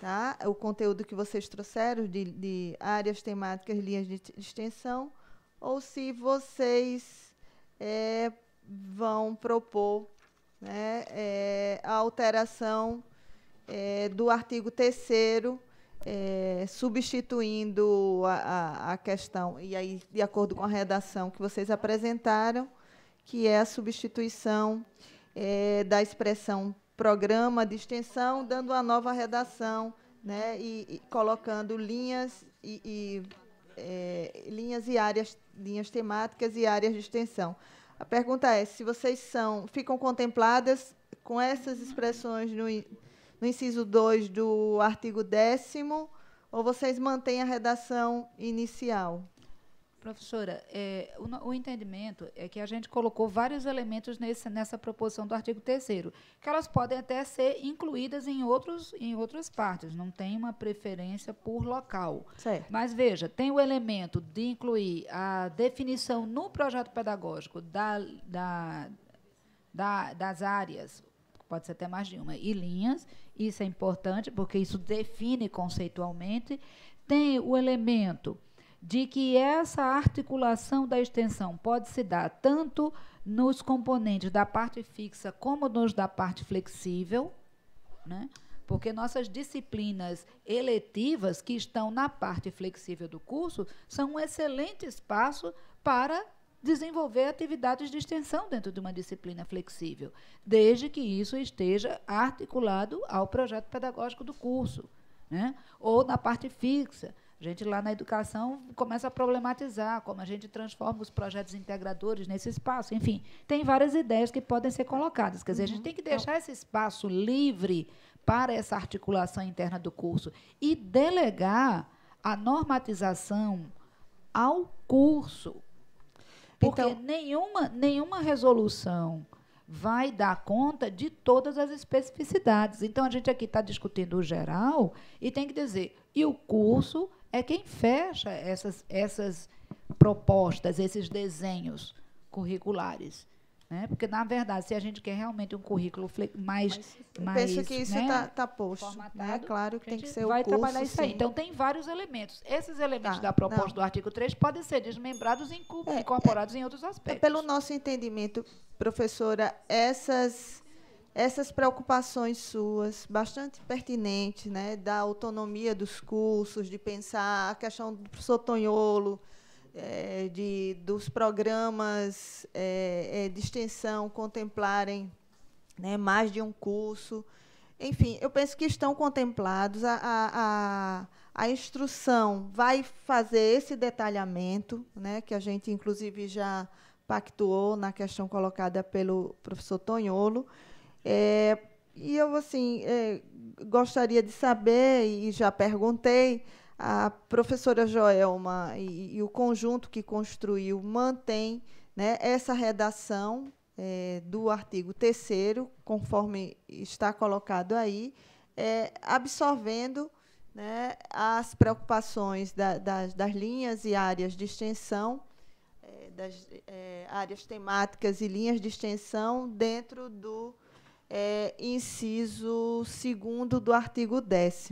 tá, o conteúdo que vocês trouxeram de, de áreas temáticas, linhas de, extensão, ou se vocês é, vão propor né, é, a alteração é, do artigo 3 é, substituindo a, a, a, questão, e aí, de acordo com a redação que vocês apresentaram, que é a substituição é, da expressão programa de extensão, dando uma nova redação, né, e, e colocando linhas e, e é, linhas e áreas, linhas temáticas e áreas de extensão. A pergunta é se vocês são, ficam contempladas com essas expressões no, no inciso 2 do artigo 10 ou vocês mantêm a redação inicial? Professora, é, o, o, entendimento é que a gente colocou vários elementos nesse, nessa proposição do artigo 3 que elas podem até ser incluídas em, outros, em outras partes, não tem uma preferência por local. Certo. Mas veja, tem o elemento de incluir a definição no projeto pedagógico da, da, da, das áreas pode ser até mais de uma, e linhas. Isso é importante porque isso define conceitualmente. Tem o elemento de que essa articulação da extensão pode se dar tanto nos componentes da parte fixa como nos da parte flexível, né? porque nossas disciplinas eletivas que estão na parte flexível do curso são um excelente espaço para desenvolver atividades de extensão dentro de uma disciplina flexível, desde que isso esteja articulado ao projeto pedagógico do curso, né? ou na parte fixa. A gente lá na educação começa a problematizar como a gente transforma os projetos integradores nesse espaço. Enfim, tem várias ideias que podem ser colocadas. Quer dizer, uhum. a gente uhum. tem que é deixar esse espaço livre para essa articulação interna do curso e delegar a normatização ao curso porque então, nenhuma, nenhuma resolução vai dar conta de todas as especificidades. Então, a gente aqui está discutindo o geral e tem que dizer, e o curso é quem fecha essas, essas propostas, esses desenhos curriculares. Né? Porque, na verdade, se a gente quer realmente um currículo mais. Mas, mais penso que isso está né? Tá, tá posto. Né? Claro que tem que ser o vai curso. Vai trabalhar isso sim. aí. Então, tem vários elementos. Esses elementos tá, da proposta não. do artigo 3 podem ser desmembrados e é, é, incorporados é, em outros é, aspectos. É pelo nosso entendimento, professora, essas. Essas preocupações suas, bastante pertinentes, né, da autonomia dos cursos, de pensar a questão do professor Tonholo, é, de, dos programas é, de extensão contemplarem né, mais de um curso. Enfim, eu penso que estão contemplados. A, a, a, instrução vai fazer esse detalhamento, né, que a gente, inclusive, já pactuou na questão colocada pelo professor Tonholo. É, e eu, assim, gostaria de saber, e já perguntei, a professora Joelma e, e o conjunto que construiu mantém né, essa redação é, do artigo 3 conforme está colocado aí, é, absorvendo né, as preocupações da, das, das, linhas e áreas de extensão, é, das é, áreas temáticas e linhas de extensão dentro do é, inciso 2 do artigo 10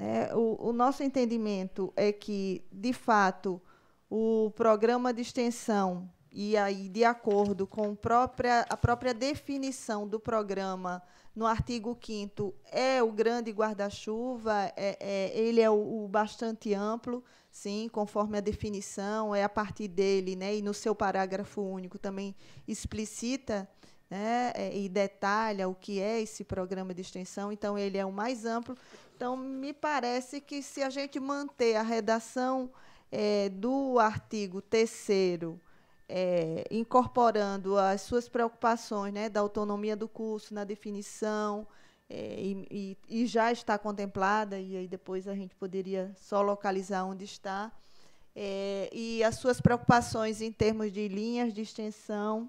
né? O, o nosso entendimento é que, de fato, o programa de extensão e aí, de acordo com própria, a própria definição do programa no artigo 5 é o grande guarda-chuva, é, é, ele é o, o, bastante amplo, sim, conforme a definição, é a partir dele, né, e no seu parágrafo único também explicita né, é, e detalha o que é esse programa de extensão, então ele é o mais amplo então, me parece que se a gente manter a redação é, do artigo terceiro, é, incorporando as suas preocupações né, da autonomia do curso, na definição, é, e, e, e, já está contemplada, e aí depois a gente poderia só localizar onde está, é, e as suas preocupações em termos de linhas de extensão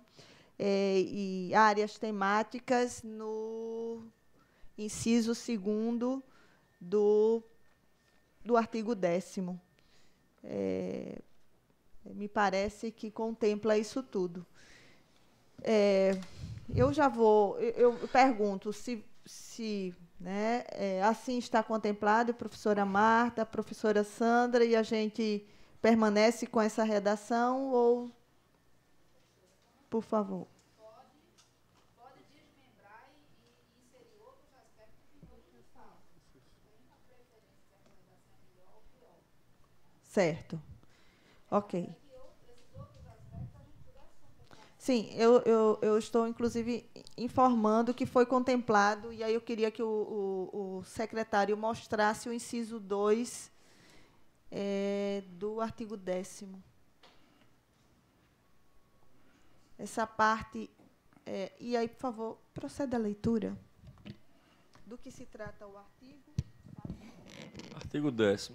é, e áreas temáticas no inciso segundo do, do artigo 10. É, me parece que contempla isso tudo. É, eu já vou, eu, eu pergunto se, se né, é, assim está contemplado, professora Marta, professora Sandra, e a gente permanece com essa redação ou, por favor. Certo. Ok. Sim, eu, eu, eu, estou, inclusive, informando que foi contemplado, e aí eu queria que o, o, o secretário mostrasse o inciso 2 é, do artigo 10. Essa parte. É, e aí, por favor, proceda a leitura. Do que se trata o artigo? Artigo 10.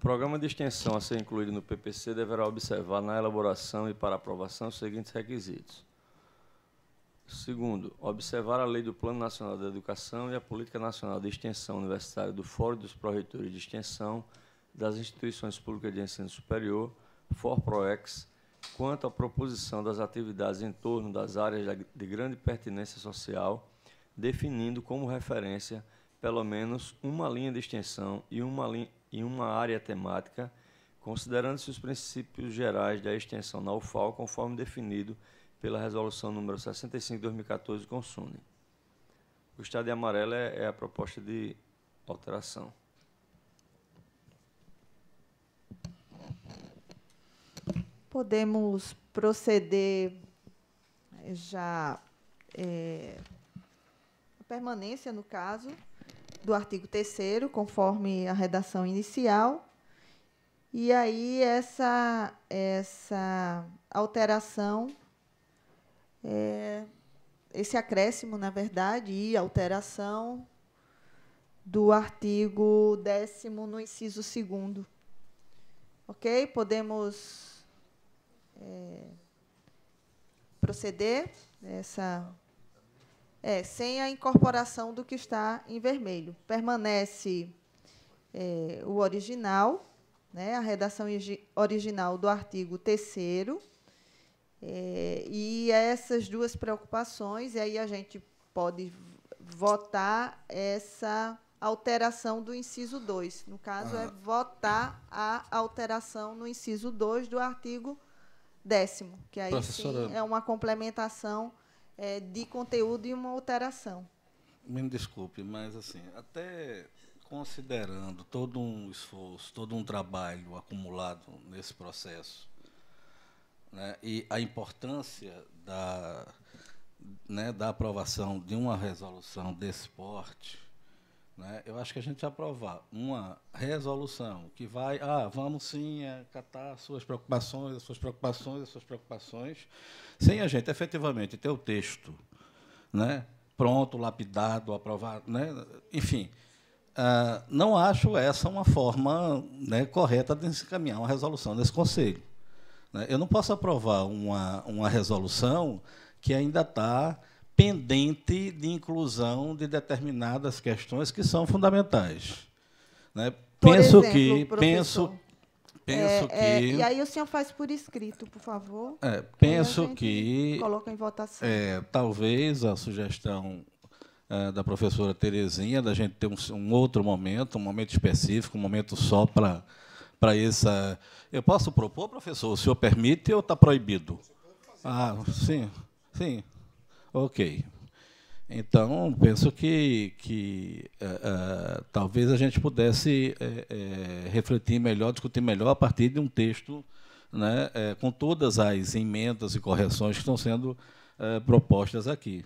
Programa de extensão a ser incluído no PPC deverá observar na elaboração e para aprovação os seguintes requisitos. Segundo, observar a lei do Plano Nacional da Educação e a Política Nacional de Extensão Universitária do Fórum dos Proretores de Extensão das Instituições Públicas de Ensino Superior, FORPROEX, quanto à proposição das atividades em torno das áreas de grande pertinência social, definindo como referência pelo menos uma linha de extensão e uma linha em uma área temática, considerando-se os princípios gerais da extensão na UFAO, conforme definido pela Resolução número 65-2014, de Consune. O estado de amarelo é, é a proposta de alteração. Podemos proceder eh, já é, a permanência, no caso, do artigo 3 conforme a redação inicial. E aí essa, essa alteração, é, esse acréscimo, na verdade, e alteração do artigo 10 no inciso 2 Ok? Podemos é, proceder essa é, sem a incorporação do que está em vermelho. Permanece é, o original, né, a redação original do artigo 3 é, e essas duas preocupações, e aí a gente pode votar essa alteração do inciso 2. No caso, é ah. é votar a alteração no inciso 2 do artigo 10, que aí sim é uma complementação é, de conteúdo e uma alteração. Me desculpe, mas assim, até considerando todo um esforço, todo um trabalho acumulado nesse processo, né, e a importância da, né, da aprovação de uma resolução desse porte, né? Eu acho que a gente aprovar uma resolução que vai, ah, vamos sim acatar é, as suas preocupações, as suas preocupações, as suas preocupações, sem a gente efetivamente ter o texto né, pronto, lapidado, aprovado, né? enfim. Uh, não acho essa uma forma né, correta de se encaminhar uma resolução nesse Conselho. Né? Eu não posso aprovar uma, uma resolução que ainda está pendente de inclusão de determinadas questões que são fundamentais. Né? Por penso exemplo, que penso penso é, é que é, e aí o senhor faz por escrito, por favor. É, penso que coloca em votação. É, talvez a sugestão é, da professora Terezinha da gente ter um, um, outro momento, um momento específico, um momento só para para essa. Eu posso propor, professor, o senhor permite ou está proibido? Ah, sim, sim. Ok. Então, penso que, que uh, talvez a gente pudesse uh, refletir melhor, discutir melhor a partir de um texto né, com todas as emendas e correções que estão sendo propostas aqui.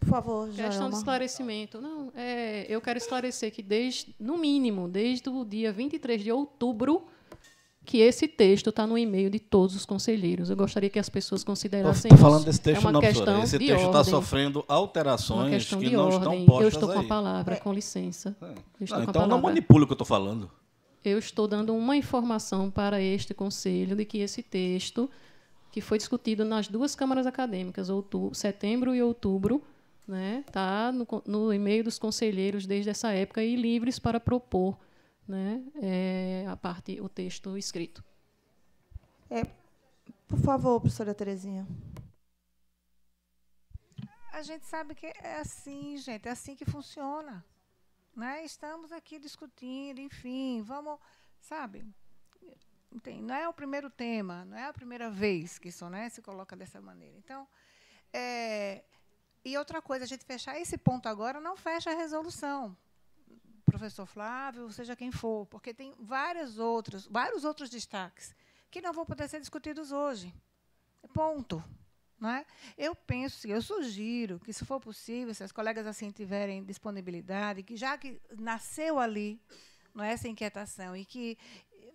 Por favor, Joelma. Questão de esclarecimento. Não, é, eu quero esclarecer que, desde, no mínimo, desde o dia 23 de outubro, que esse texto está no e-mail de todos os conselheiros. Eu gostaria que as pessoas considerassem. Estou falando desse texto, é não, professora. Esse texto está sofrendo alterações que não ordem. estão postas. Eu estou com a palavra, é. com licença. É. Não, então não manipule o que eu estou falando. Eu estou dando uma informação para este conselho de que esse texto, que foi discutido nas duas câmaras acadêmicas, outubro, setembro e outubro, está né, tá no, no e-mail dos conselheiros desde essa época e livres para propor né, é a parte, o texto escrito. É, por favor, professora Terezinha. A gente sabe que é assim, gente, é assim que funciona. Né? Estamos aqui discutindo, enfim, vamos, sabe? Tem, não é o primeiro tema, não é a primeira vez que isso né, se coloca dessa maneira. Então, é, e outra coisa, a gente fechar esse ponto agora não fecha a resolução, professor Flávio, seja quem for, porque tem várias outras, vários outros destaques que não vão poder ser discutidos hoje. Ponto. É? Eu penso, eu sugiro que, se for possível, se as colegas assim tiverem disponibilidade, que já que nasceu ali não é, essa inquietação e que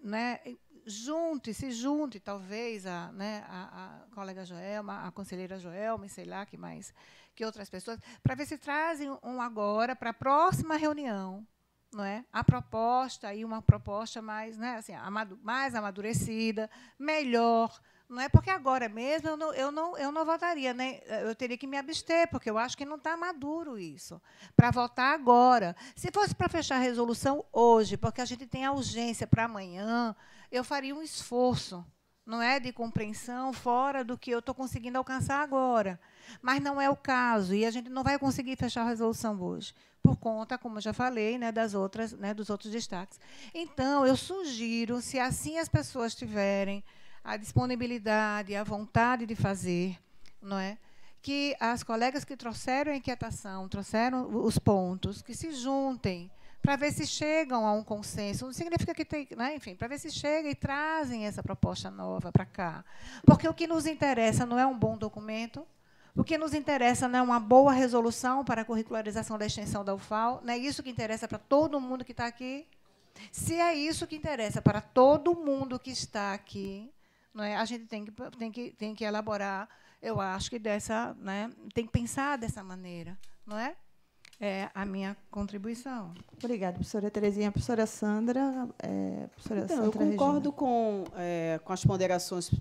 né, junte, se junte, talvez, a, né, a, a, colega Joelma, a conselheira Joelma, sei lá que mais, que outras pessoas, para ver se trazem um agora para a próxima reunião não é? A proposta e uma proposta mais, né, assim, amadu mais amadurecida, melhor, não é? Porque agora mesmo eu não, eu não, eu não votaria, nem, né? eu teria que me abster, porque eu acho que não está maduro isso, para votar agora. Se fosse para fechar a resolução hoje, porque a gente tem a urgência para amanhã, eu faria um esforço, não é de compreensão fora do que eu estou conseguindo alcançar agora. Mas não é o caso e a gente não vai conseguir fechar a resolução hoje por conta, como eu já falei, né, das outras, né, dos outros destaques. Então, eu sugiro, se assim as pessoas tiverem a disponibilidade, a vontade de fazer, não é? Que as colegas que trouxeram a inquietação, trouxeram os pontos, que se juntem para ver se chegam a um consenso. Não significa que tem, né? enfim, para ver se chega e trazem essa proposta nova para cá. Porque o que nos interessa não é um bom documento, o que nos interessa não é uma boa resolução para a curricularização da extensão da UFAL, não é isso que interessa para todo mundo que está aqui. Se é isso que interessa para todo mundo que está aqui, não é? a gente tem que, tem, que, tem que elaborar, eu acho que dessa, né? tem que pensar dessa maneira, não é? é, a minha contribuição. Obrigada, professora Terezinha. Professora Sandra, é, professora então, Sandra eu concordo com, é, com as ponderações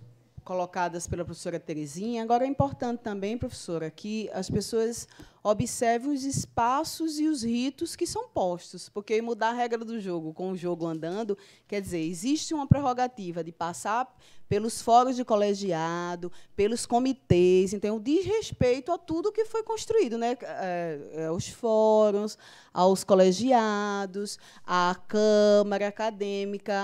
colocadas pela professora Terezinha. Agora, é importante também, professora, que as pessoas observe os espaços e os ritos que são postos, porque mudar a regra do jogo com o jogo andando, quer dizer, existe uma prerrogativa de passar pelos fóruns de colegiado, pelos comitês, então diz respeito a tudo que foi construído, né? É, é aos fóruns, aos colegiados, à Câmara Acadêmica,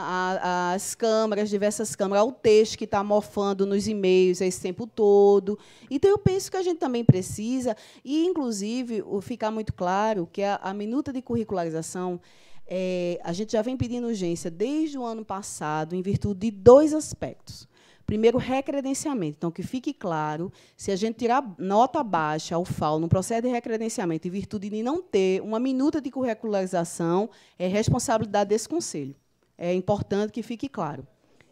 às câmaras, diversas câmaras, ao texto que está morfando nos e-mails esse tempo todo. Então, eu penso que a gente também precisa, e inclusive inclusive, ficar muito claro que a, a minuta de curricularização, é, a gente já vem pedindo urgência desde o ano passado, em virtude de dois aspectos. Primeiro, recredenciamento. Então, que fique claro, se a gente tirar nota baixa ao FAO no processo de recredenciamento, em virtude de não ter uma minuta de curricularização, é responsabilidade desse conselho. É importante que fique claro.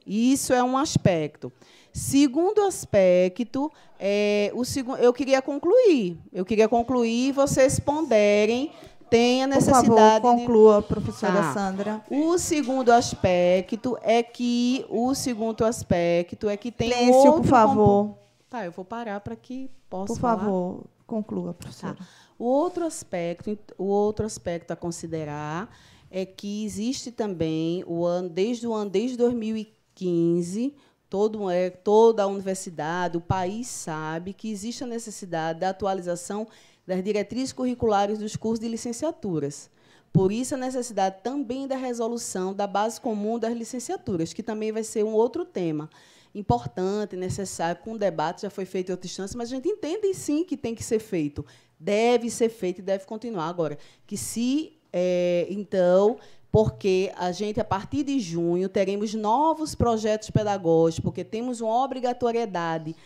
Isso é um aspecto. Segundo aspecto, é, o segundo, eu queria concluir. Eu queria concluir vocês ponderem tem a necessidade. Por favor, conclua, de... Ah, professora Sandra. O segundo aspecto é que o segundo aspecto é que tem Lêncio, outro por favor. Compo... Tá, eu vou parar para que possa. Por favor, falar. conclua, professora. Tá. O outro aspecto, o outro aspecto a considerar é que existe também o ano desde o ano desde 2015 15, todo, é, toda a universidade, o país sabe que existe a necessidade da atualização das diretrizes curriculares dos cursos de licenciaturas. Por isso, a necessidade também da resolução da base comum das licenciaturas, que também vai ser um outro tema importante, necessário, com um debate, já foi feito em outra instância, mas a gente entende, sim, que tem que ser feito. Deve ser feito e deve continuar agora. Que se, é, então, porque a gente, a partir de junho, teremos novos projetos pedagógicos, porque temos uma obrigatoriedade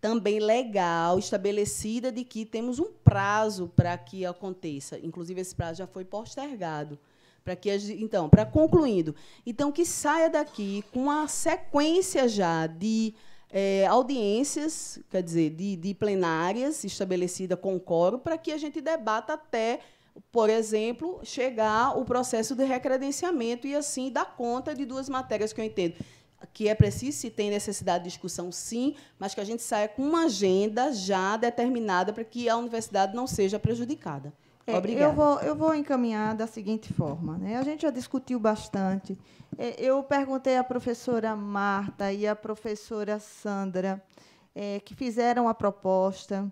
também legal estabelecida de que temos um prazo para que aconteça. Inclusive, esse prazo já foi postergado. Para que, então, para concluindo, então que saia daqui com a sequência já de é, audiências, quer dizer, de, de plenárias estabelecida com o coro, para que a gente debata até por exemplo, chegar o processo de recredenciamento e assim dar conta de duas matérias que eu entendo que é preciso se tem necessidade de discussão, sim, mas que a gente saia com uma agenda já determinada para que a universidade não seja prejudicada. É, Obrigada. Eu vou, eu vou encaminhar da seguinte forma. Né? A gente já discutiu bastante. É, eu perguntei à professora Marta e à professora Sandra, é, que fizeram a proposta.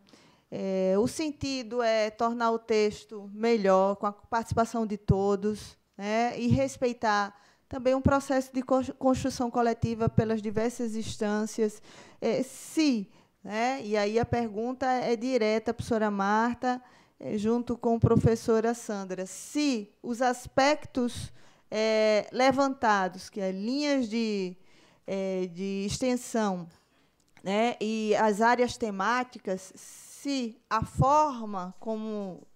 É, o sentido é tornar o texto melhor, com a participação de todos, né, e respeitar também um processo de construção coletiva pelas diversas instâncias. É, se, né, e aí a pergunta é direta, professora Marta, é, junto com a professora Sandra, se os aspectos é, levantados, que é linhas de, é, de extensão né, e as áreas temáticas, se a forma como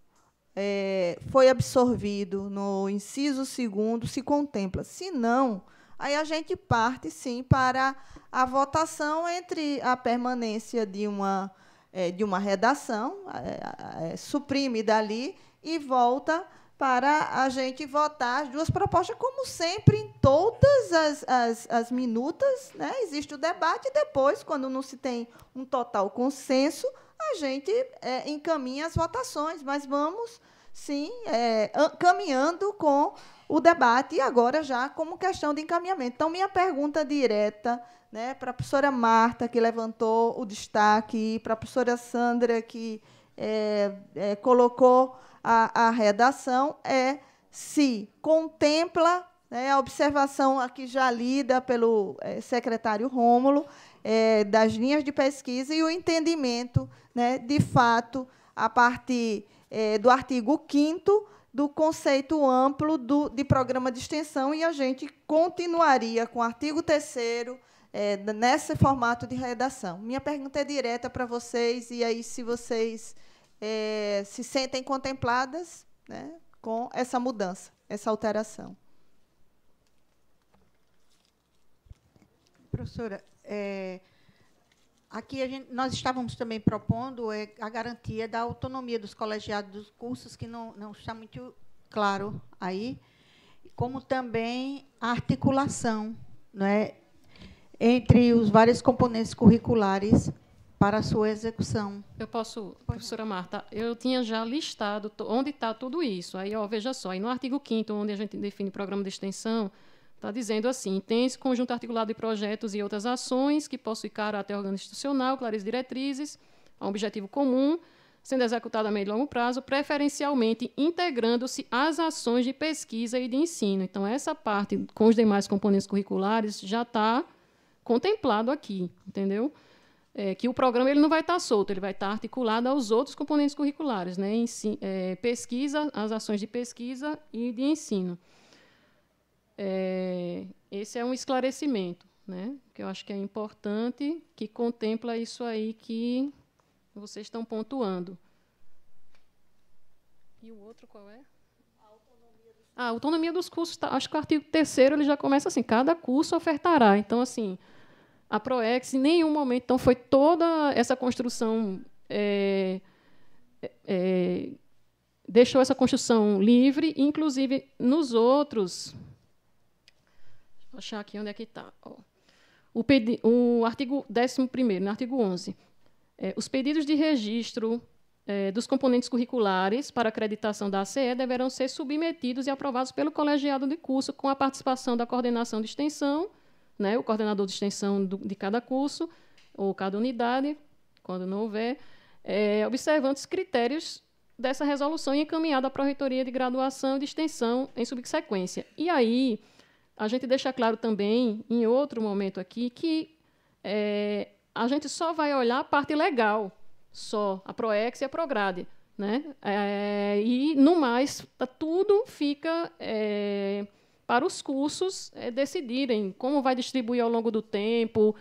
é, foi absorvido no inciso segundo se contempla. Se não, aí a gente parte sim para a votação entre a permanência de uma, é, de uma redação, é, é, é suprime dali e volta para a gente votar as duas propostas, como sempre, em todas as, as, as minutas, né? existe o debate, e depois, quando não se tem um total consenso, a gente é, encaminha as votações, mas vamos, sim, é, caminhando com o debate, e agora já como questão de encaminhamento. Então, minha pergunta direta né, para a professora Marta, que levantou o destaque, para a professora Sandra, que é, é, colocou a, a redação, é se contempla né, a observação aqui já lida pelo é, secretário Rômulo é, das linhas de pesquisa e o entendimento, né, de fato, a partir é, do artigo 5 do conceito amplo do, de programa de extensão e a gente continuaria com o artigo 3 é, nesse formato de redação. Minha pergunta é direta para vocês, e aí, se vocês é, se sentem contempladas né, com essa mudança, essa alteração. Professora, é, aqui gente, nós estávamos também propondo é, a garantia da autonomia dos colegiados dos cursos, que não, não está muito claro aí, como também a articulação né, entre os vários componentes curriculares para a sua execução. Eu posso, professora Marta, eu tinha já listado onde está tudo isso. Aí, ó, veja só, aí no artigo 5 onde a gente define o programa de extensão, Está dizendo assim: tem esse conjunto articulado de projetos e outras ações que possui caráter orgânico institucional, clareza diretrizes, a um objetivo comum, sendo executado a médio e longo prazo, preferencialmente integrando-se às ações de pesquisa e de ensino. Então, essa parte com os demais componentes curriculares já está contemplado aqui, entendeu? É, que o programa ele não vai estar tá solto, ele vai estar tá articulado aos outros componentes curriculares, né? Ensi é, pesquisa, as ações de pesquisa e de ensino. É, esse é um esclarecimento, né? que eu acho que é importante, que contempla isso aí que vocês estão pontuando. E o outro qual é? A autonomia dos, ah, a autonomia dos cursos. Tá, acho que o artigo 3 ele já começa assim, cada curso ofertará. Então, assim, a ProEx em nenhum momento, então foi toda essa construção... É, é, é deixou essa construção livre, inclusive nos outros achar aqui onde é que está. O, o artigo 11, no né, artigo 11. É, os pedidos de registro é, dos componentes curriculares para acreditação da ACE deverão ser submetidos e aprovados pelo colegiado de curso, com a participação da coordenação de extensão, né, o coordenador de extensão do, de cada curso, ou cada unidade, quando não houver, é, observando os critérios dessa resolução e encaminhada à Pró-Reitoria de Graduação e de Extensão em subsequência. E aí, a gente deixa claro também, em outro momento aqui, que é, a gente só vai olhar a parte legal, só, a PROEX e a PROGRADE. Né? É, e, no mais, tá, tudo fica é, para os cursos é, decidirem como vai distribuir ao longo do tempo.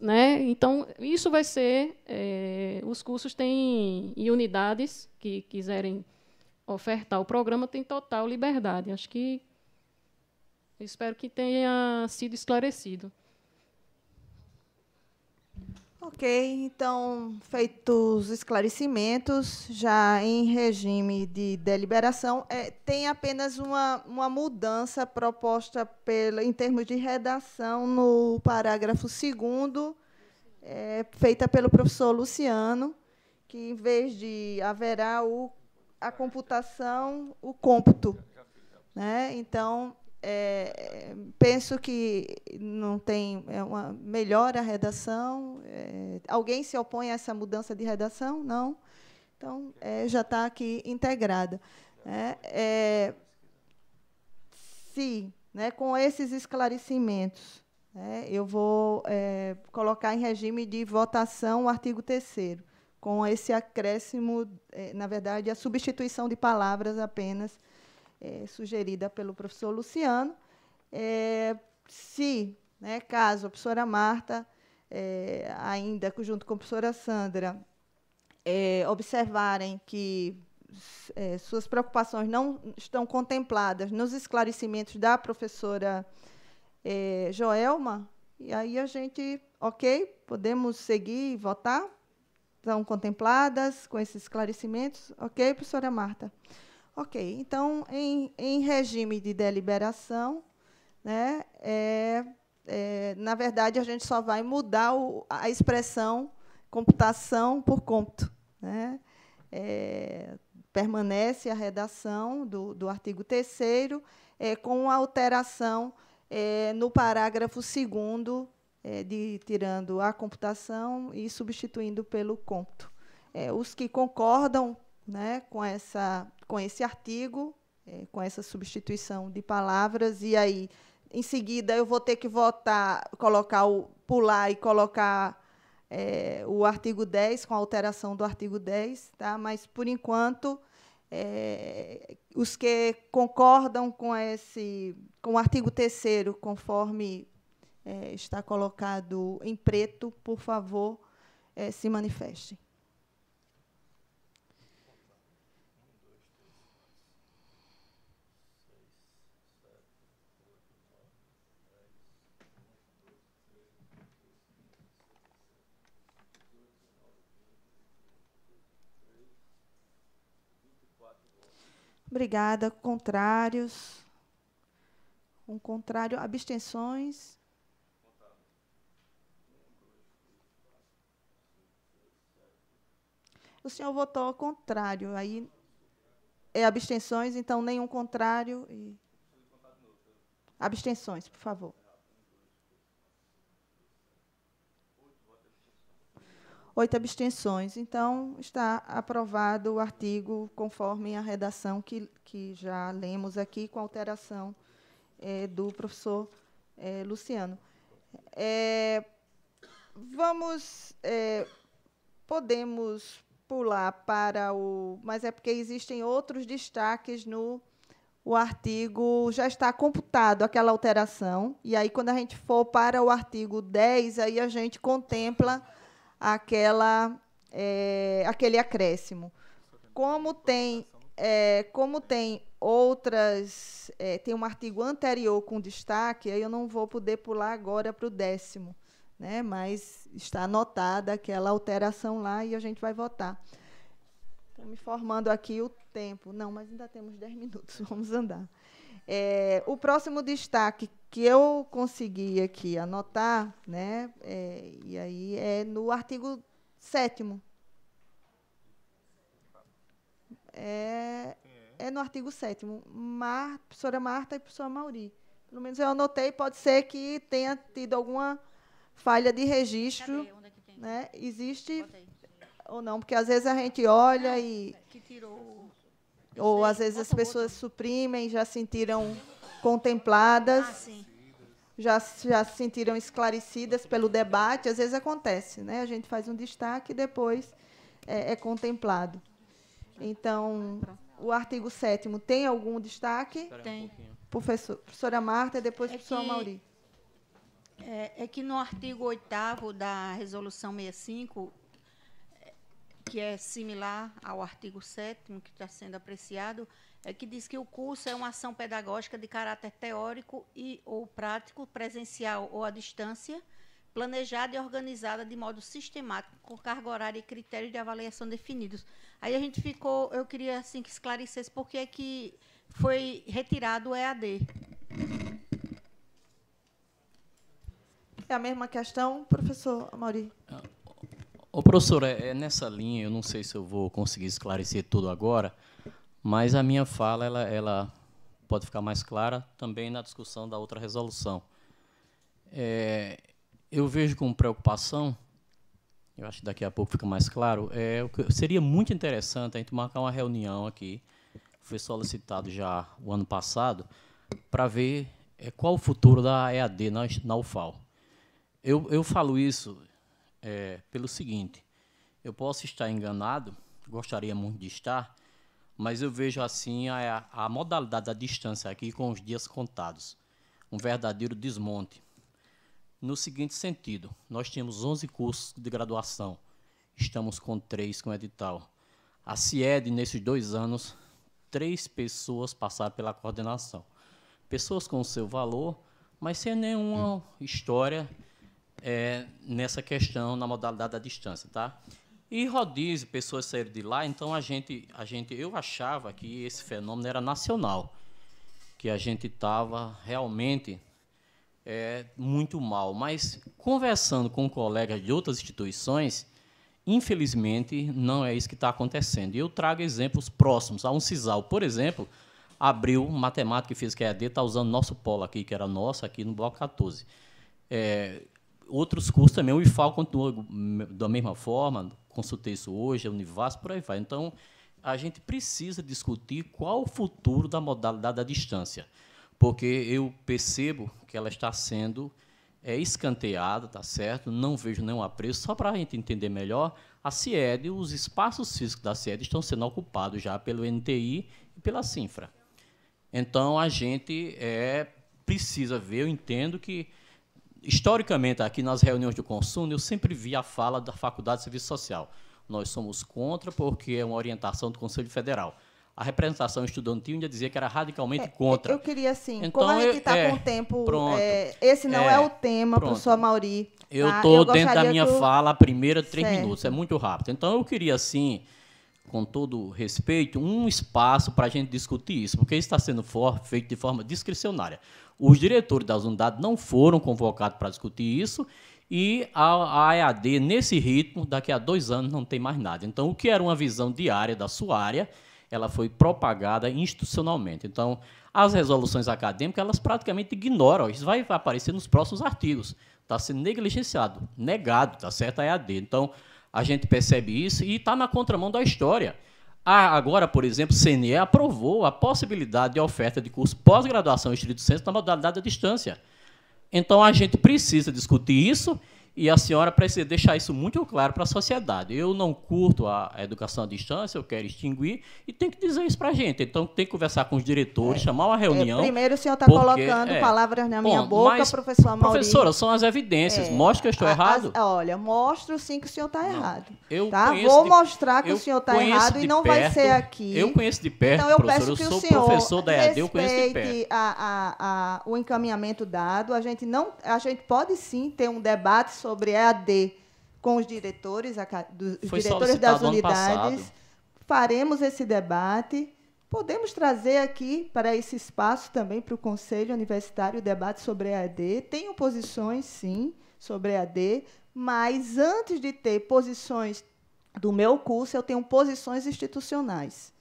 Né? Então, isso vai ser. É, os cursos têm. e unidades que quiserem ofertar o programa têm total liberdade. Acho que eu espero que tenha sido esclarecido. Ok, então, feitos os esclarecimentos, já em regime de deliberação, é, tem apenas uma, uma mudança proposta pela, em termos de redação no parágrafo 2, é, feita pelo professor Luciano, que em vez de haverá o, a computação, o cômputo. Né? Então, é, é, penso que não tem é uma melhora a redação. É, alguém se opõe a essa mudança de redação? Não. Então, é, já está aqui integrada. Né? É, se, né, com esses esclarecimentos, né, eu vou é, colocar em regime de votação o artigo 3 com esse acréscimo, é, na verdade, a substituição de palavras apenas é, sugerida pelo professor Luciano. É, se, né, caso a professora Marta, é, ainda junto com a professora Sandra, é, observarem que é, suas preocupações não estão contempladas nos esclarecimentos da professora Joelma, e aí a gente, ok, podemos seguir e votar? estão contempladas com esses esclarecimentos? Ok, professora Marta. Ok, então, em, em regime de deliberação, né, é, é, na verdade, a gente só vai mudar o, a expressão computação por conto, Né? É, permanece a redação do, do artigo 3 é, com alteração é, no parágrafo 2 é, de tirando a computação e substituindo pelo É os que concordam né, com essa com esse artigo, é, com essa substituição de palavras, e aí, em seguida, eu vou ter que votar, colocar o pular e colocar é, o artigo 10, com a alteração do artigo 10, tá? mas, por enquanto, é, os que concordam com, esse, com o artigo 3, conforme é, está colocado em preto, por favor, é, se manifestem. Obrigada. Contrários? Um contrário. Abstenções? O senhor votou ao contrário. Aí é abstenções, então nenhum contrário. E... Abstenções, por favor. oito abstenções. Então, está aprovado o artigo conforme a redação que, que já lemos aqui, com alteração é, do professor é, Luciano. É, vamos. É, podemos pular para o. Mas é porque existem outros destaques no. O artigo já está computado aquela alteração, e aí, quando a gente for para o artigo 10, aí a gente contempla aquela, é, aquele acréscimo. Como tem, é, como tem outras, é, tem um artigo anterior com destaque, aí eu não vou poder pular agora para o décimo, né? mas está anotada aquela alteração lá e a gente vai votar. Estou me formando aqui o tempo. Não, mas ainda temos 10 minutos, vamos andar. É, o próximo destaque que eu consegui aqui anotar, né, é, e aí é no artigo 7 é, é, no artigo 7 Mar, professora Marta e professora Mauri. Pelo menos eu anotei, pode ser que tenha tido alguma falha de registro. Cadê? É né? Existe ou não, porque às vezes a gente olha ah, e. Que tirou ou às vezes Nossa, as pessoas outra. suprimem, já sentiram contempladas, ah, já, já se sentiram esclarecidas pelo debate. Às vezes acontece, né? A gente faz um destaque e depois é, é contemplado. Então, o artigo 7 tem algum destaque? Tem. Professor, professora Marta depois é professor Mauri. É, é que no artigo 8 da resolução 65 que é similar ao artigo 7 que está sendo apreciado, é que diz que o curso é uma ação pedagógica de caráter teórico e ou prático, presencial ou à distância, planejada e organizada de modo sistemático, com carga horária e critérios de avaliação definidos. Aí a gente ficou, eu queria assim que esclarecesse por que é que foi retirado o EAD. É a mesma questão, professor Amauri? Ah. Ô, professor, é, é nessa linha, eu não sei se eu vou conseguir esclarecer tudo agora, mas a minha fala ela, ela pode ficar mais clara também na discussão da outra resolução. É, eu vejo com preocupação, eu acho que daqui a pouco fica mais claro, é, seria muito interessante a gente marcar uma reunião aqui, foi solicitado já o ano passado, para ver é, qual o futuro da EAD na, na UFAL. Eu, eu falo isso é, pelo seguinte: eu posso estar enganado, gostaria muito de estar, mas eu vejo assim a, a modalidade da distância aqui com os dias contados um verdadeiro desmonte. No seguinte sentido, nós temos 11 cursos de graduação, estamos com três com edital. A CIED, nesses dois anos, três pessoas passaram pela coordenação. Pessoas com seu valor, mas sem nenhuma hum. história é, nessa questão na modalidade da distância, tá? E rodízio, pessoas saíram de lá, então a gente, a gente, eu achava que esse fenômeno era nacional, que a gente estava realmente é, muito mal. Mas conversando com colegas de outras instituições, infelizmente não é isso que está acontecendo. E eu trago exemplos próximos. A Cisal, por exemplo, abriu matemática e física EAD, está usando nosso polo aqui, que era nosso, aqui no bloco 14. É, outros cursos também, o IFAL continua da mesma forma, consultei isso hoje, a Univas, por aí vai. Então, a gente precisa discutir qual o futuro da modalidade à distância, porque eu percebo que ela está sendo é, escanteada, tá certo? Não vejo nenhum apreço. Só para a gente entender melhor, a CIED, os espaços físicos da CIED estão sendo ocupados já pelo NTI e pela CINFRA. Então, a gente é, precisa ver, eu entendo que historicamente, aqui nas reuniões de consumo, eu sempre vi a fala da Faculdade de Serviço Social. Nós somos contra porque é uma orientação do Conselho Federal. A representação estudantil ainda dizia que era radicalmente é, é contra. Eu queria, assim, então, como a gente está é, tá com é, o tempo... Pronto, é, esse não é, é o tema, o professor Mauri. Eu tá? estou dentro da minha que... fala, a primeira, três certo. minutos. É muito rápido. Então, eu queria, assim com todo respeito, um espaço para a gente discutir isso, porque isso está sendo for, feito de forma discricionária. Os diretores das unidades não foram convocados para discutir isso e a, a EAD, nesse ritmo, daqui a dois anos não tem mais nada. Então, o que era uma visão diária da sua área, ela foi propagada institucionalmente. Então, as resoluções acadêmicas, elas praticamente ignoram. Isso vai aparecer nos próximos artigos. Está sendo negligenciado, negado, está certo a EAD. Então, a gente percebe isso e está na contramão da história. Ah, agora, por exemplo, o CNE aprovou a possibilidade de oferta de curso pós-graduação em de Ciência na modalidade à distância. Então, a gente precisa discutir isso e a senhora precisa deixar isso muito claro para a sociedade. Eu não curto a educação à distância, eu quero extinguir, e tem que dizer isso para a gente. Então, tem que conversar com os diretores, é. chamar uma é, reunião. É, primeiro, o senhor está colocando é, palavras na minha bom, boca, mas, professor Amaury. Professora, são as evidências. É. Mostra que eu estou a, errado. As, olha, mostro sim que o senhor está errado. Eu tá? Vou de, mostrar que o senhor está errado e não perto, vai ser aqui. Eu conheço de perto, então, eu professora. Peço que eu sou o senhor professor da EAD, eu conheço de perto. A, a, a, o encaminhamento dado. A gente, não, a gente pode sim ter um debate sobre EAD com os diretores, dos Foi diretores das unidades. Faremos esse debate. Podemos trazer aqui para esse espaço também para o Conselho Universitário o debate sobre EAD. Tenho posições, sim, sobre EAD, mas antes de ter posições do meu curso, eu tenho posições institucionais.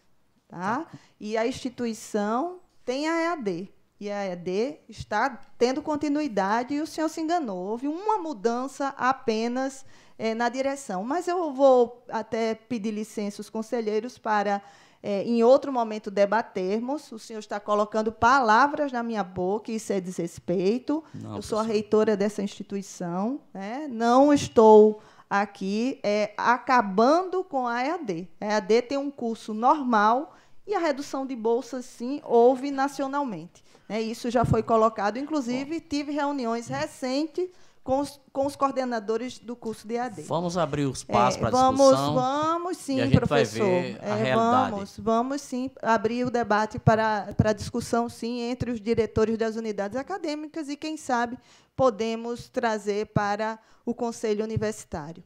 Tá? tá. E a instituição tem a EAD e a EAD está tendo continuidade e o senhor se enganou. Houve uma mudança apenas é, na direção. Mas eu vou até pedir licença aos conselheiros para, é, em outro momento, debatermos. O senhor está colocando palavras na minha boca, isso é desrespeito. Não, eu professor. sou a reitora dessa instituição, né? não estou aqui é, acabando com a EAD. A EAD tem um curso normal e a redução de bolsas, sim, houve nacionalmente. Né? Isso já foi colocado. Inclusive, Bom. tive reuniões recentes com os, com os, coordenadores do curso de AD. Vamos abrir os passos é, para vamos, discussão. Vamos, sim, professor. É, vamos, vamos sim abrir o debate para, para discussão, sim, entre os diretores das unidades acadêmicas e, quem sabe, podemos trazer para o Conselho Universitário.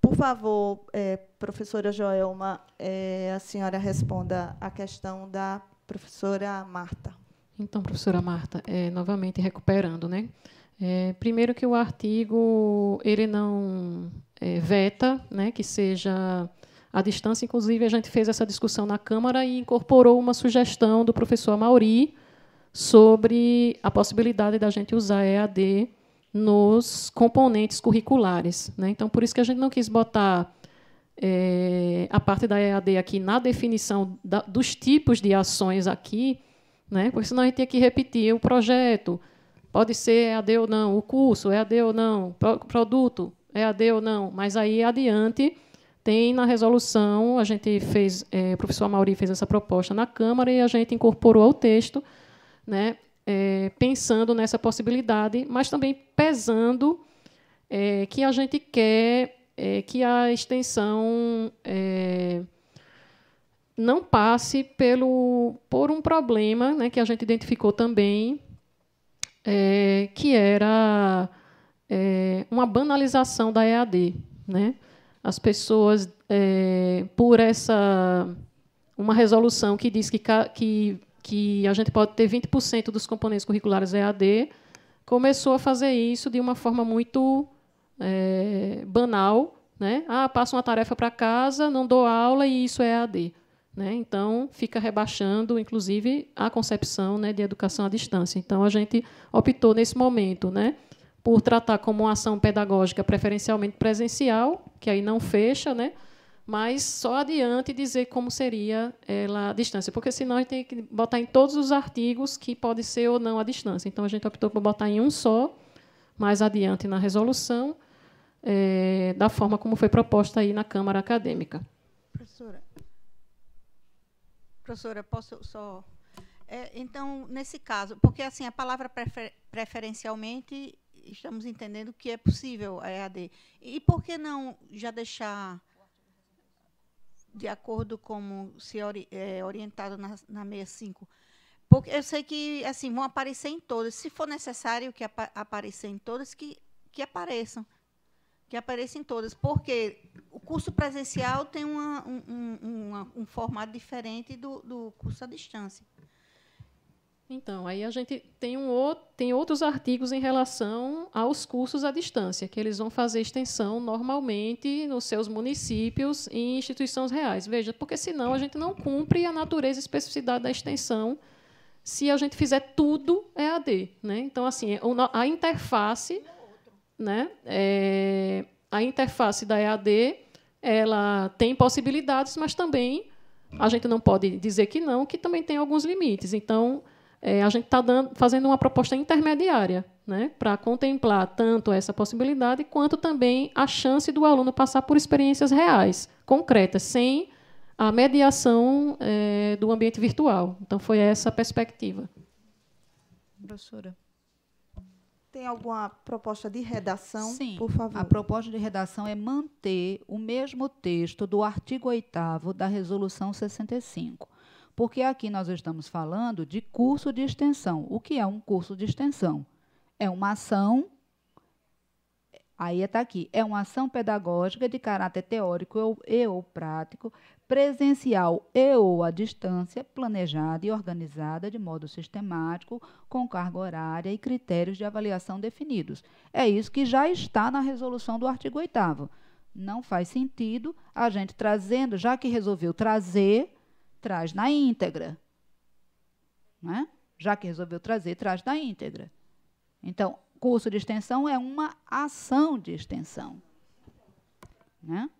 Por favor, é, professora Joelma, é, a senhora responda a questão da professora Marta. Então, professora Marta, é, novamente recuperando, né? É, primeiro que o artigo ele não é, veta, né, que seja a distância. Inclusive, a gente fez essa discussão na Câmara e incorporou uma sugestão do professor Mauri sobre a possibilidade da gente usar EAD nos componentes curriculares. Né? Então, por isso que a gente não quis botar é, a parte da EAD aqui na definição da, dos tipos de ações aqui, né? porque senão a gente tinha que repetir o projeto. Pode ser é AD ou não, o curso é AD ou não, o produto é AD ou não, mas aí adiante tem na resolução, a gente fez, é, o professor Mauri fez essa proposta na Câmara e a gente incorporou ao texto, né, é, pensando nessa possibilidade, mas também pesando é, que a gente quer que a extensão não passe pelo, por um problema né, que a gente identificou também, é, que era é, uma banalização da EAD. Né? As pessoas, é, por essa uma resolução que diz que, que, que a gente pode ter 20% dos componentes curriculares EAD, começou a fazer isso de uma forma muito é, banal. Né? Ah, passo uma tarefa para casa, não dou aula e isso é EAD. Né? Então, fica rebaixando, inclusive, a concepção né, de educação à distância. Então, a gente optou nesse momento né, por tratar como uma ação pedagógica preferencialmente presencial, que aí não fecha, né, mas só adiante dizer como seria ela à distância, porque senão a gente tem que botar em todos os artigos que pode ser ou não à distância. Então, a gente optou por botar em um só, mais adiante na resolução, é, da forma como foi proposta aí na Câmara Acadêmica. Professora, posso só. É, então, nesse caso, porque assim a palavra prefer, preferencialmente estamos entendendo que é possível a EAD. E por que não já deixar de acordo como se ori, é, orientado na, na 65? Porque eu sei que assim vão aparecer em todas. Se for necessário que apa em todas, que, que apareçam que apareça em todas, porque o curso presencial tem uma, um, um, um, formato diferente do, do curso à distância. Então, aí a gente tem, um, tem outros artigos em relação aos cursos à distância, que eles vão fazer extensão normalmente nos seus municípios e instituições reais. Veja, porque senão a gente não cumpre a natureza e especificidade da extensão se a gente fizer tudo EAD. Né? Então, assim, é a interface né? É, a interface da EAD ela tem possibilidades, mas também a gente não pode dizer que não, que também tem alguns limites. Então, é, a gente está fazendo uma proposta intermediária né, para contemplar tanto essa possibilidade quanto também a chance do aluno passar por experiências reais, concretas, sem a mediação é, do ambiente virtual. Então, foi essa a perspectiva. Professora. Tem alguma proposta de redação, Sim, por favor? A proposta de redação é manter o mesmo texto do artigo 8 da Resolução 65. Porque aqui nós estamos falando de curso de extensão. O que é um curso de extensão? É uma ação. Aí está é aqui. É uma ação pedagógica de caráter teórico e ou prático presencial e ou à distância, planejada e organizada de modo sistemático, com carga horária e critérios de avaliação definidos. É isso que já está na resolução do artigo 8 Não faz sentido a gente trazendo, já que resolveu trazer, traz na íntegra. Né? Já que resolveu trazer, traz na íntegra. Então, curso de extensão é uma ação de extensão. Né?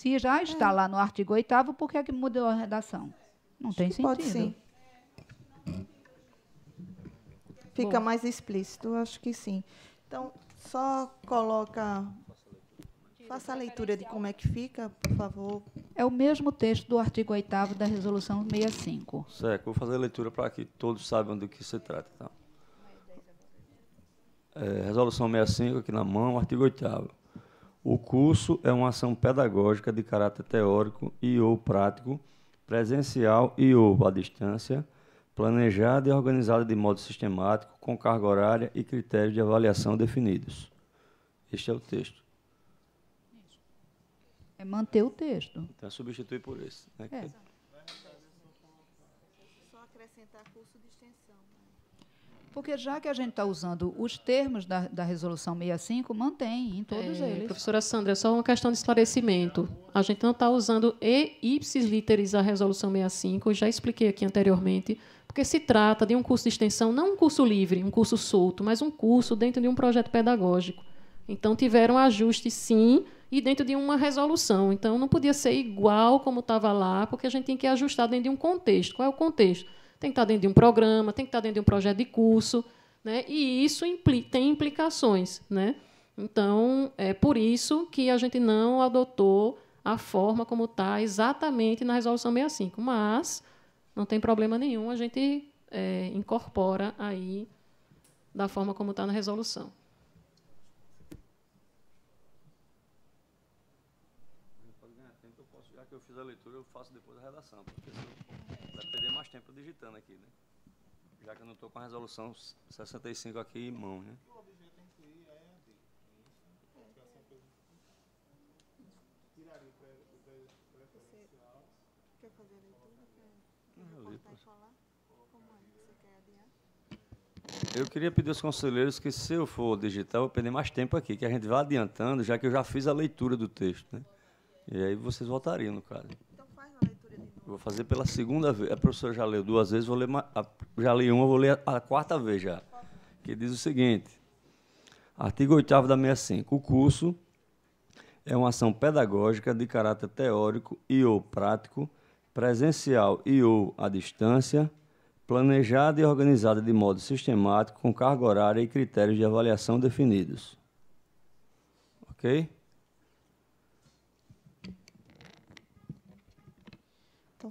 Se já é. está é. lá no artigo 8 por que, é que mudou a redação? Não Acho tem sentido. Pode sim. Fica Bom. mais explícito, acho que sim. Então, só coloca. Faça a leitura de como é que fica, por favor. É o mesmo texto do artigo 8 da Resolução 65. Certo, vou fazer a leitura para que todos saibam do que se trata. Então. É, resolução 65 aqui na mão, artigo 8 o curso é uma ação pedagógica de caráter teórico e ou prático, presencial e ou à distância, planejada e organizada de modo sistemático, com carga horária e critérios de avaliação definidos. Este é o texto. É manter o texto. Então substitui por esse. Né? É. Porque já que a gente está usando os termos da, da Resolução 65, mantém em todos é, eles. Professora Sandra, é só uma questão de esclarecimento. A gente não está usando e ipsis literis a Resolução 65, já expliquei aqui anteriormente, porque se trata de um curso de extensão, não um curso livre, um curso solto, mas um curso dentro de um projeto pedagógico. Então, tiveram ajuste, sim, e dentro de uma resolução. Então, não podia ser igual como estava lá, porque a gente tem que ajustar dentro de um contexto. Qual é o contexto? tem que estar dentro de um programa, tem que estar dentro de um projeto de curso, né? e isso impli tem implicações. Né? Então, é por isso que a gente não adotou a forma como está exatamente na Resolução 65, mas não tem problema nenhum, a gente é, incorpora aí da forma como está na resolução. tempo digitando aqui, né? Já que eu não estou com a resolução 65 aqui em mão, né? É eu queria pedir aos conselheiros que, se eu for digitar, eu vou perder mais tempo aqui, que a gente vai adiantando, já que eu já fiz a leitura do texto. Né? E aí vocês votariam, no caso. Eu vou fazer pela segunda vez. A professora já leu duas vezes, vou ler a, já li uma, vou ler a, a quarta vez já. Que diz o seguinte: artigo 8 da 65. O curso é uma ação pedagógica de caráter teórico e ou prático, presencial e ou à distância, planejada e organizada de modo sistemático, com carga horária e critérios de avaliação definidos. Ok?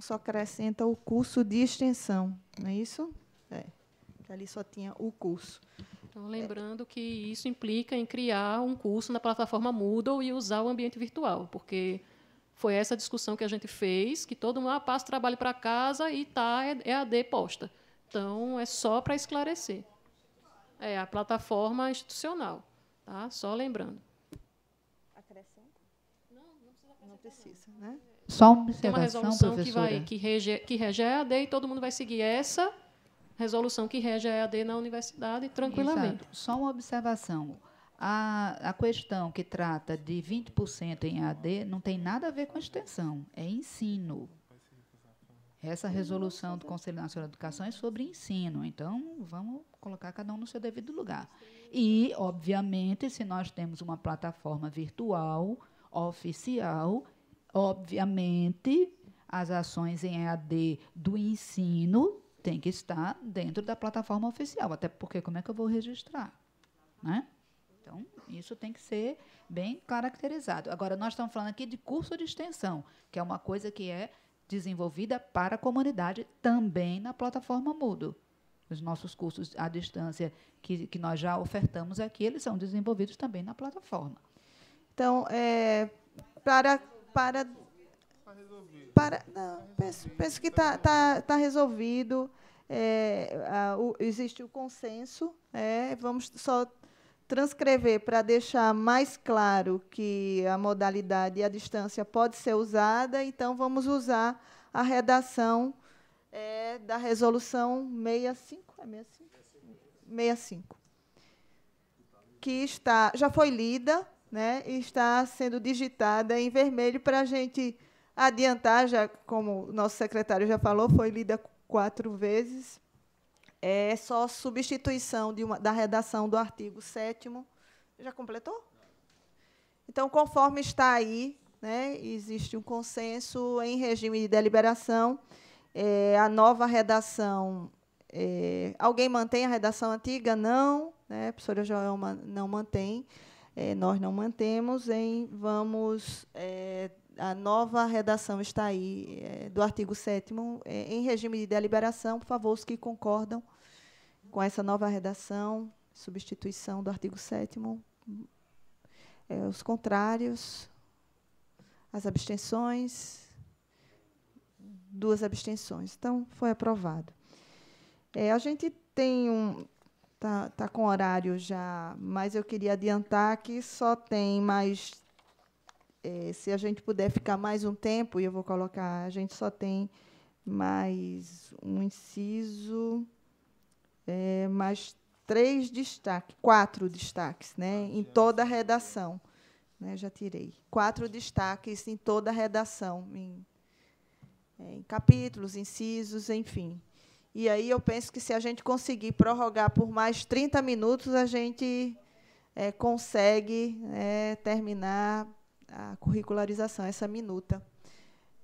Então, só acrescenta o curso de extensão, não é isso? É. Ali só tinha o curso. Então, lembrando que isso implica em criar um curso na plataforma Moodle e usar o ambiente virtual, porque foi essa discussão que a gente fez, que todo mundo ah, passa o trabalho para casa e tá EAD é, é posta. Então, é só para esclarecer. É a plataforma institucional, tá? Só lembrando. Acrescenta? Não, não precisa acrescentar. Não precisa, não. né? Só uma observação, Tem uma resolução professora. que, vai, que, rege, que rege a EAD e todo mundo vai seguir essa resolução que rege a EAD na universidade tranquilamente. Exato. Só uma observação. A, a questão que trata de 20% em AD não tem nada a ver com extensão, é ensino. Essa resolução do Conselho Nacional de Educação é sobre ensino, então vamos colocar cada um no seu devido lugar. E, obviamente, se nós temos uma plataforma virtual oficial, Obviamente, as ações em EAD do ensino têm que estar dentro da plataforma oficial, até porque como é que eu vou registrar? Né? Então, isso tem que ser bem caracterizado. Agora, nós estamos falando aqui de curso de extensão, que é uma coisa que é desenvolvida para a comunidade também na plataforma Moodle. Os nossos cursos à distância que, que nós já ofertamos aqui, eles são desenvolvidos também na plataforma. Então, é, para para tá para não penso, penso que está tá, tá resolvido é, a, o, existe o consenso é, vamos só transcrever para deixar mais claro que a modalidade e a distância pode ser usada então vamos usar a redação é, da resolução 65 é 65 65 tá. que está já foi lida né, está sendo digitada em vermelho para a gente adiantar, já como o nosso secretário já falou, foi lida quatro vezes. É só substituição de uma, da redação do artigo 7 Já completou? Então, conforme está aí, né, existe um consenso em regime de deliberação. É, a nova redação. É, alguém mantém a redação antiga? Não. Né, a professora Joelma não mantém é, nós não mantemos em vamos é, a nova redação está aí é, do artigo 7 é, em regime de deliberação, por favor, os que concordam com essa nova redação, substituição do artigo 7 é, os contrários, as abstenções, duas abstenções. Então, foi aprovado. É, a gente tem um, Tá, tá com horário já, mas eu queria adiantar que só tem mais. É, se a gente puder ficar mais um tempo, e eu vou colocar, a gente só tem mais um inciso, é, mais três destaques, quatro destaques, né, em toda a redação. Né, já tirei. Quatro destaques em toda a redação, em, é, em capítulos, incisos, enfim. E aí eu penso que se a gente conseguir prorrogar por mais 30 minutos, a gente é, consegue é, terminar a curricularização, essa minuta.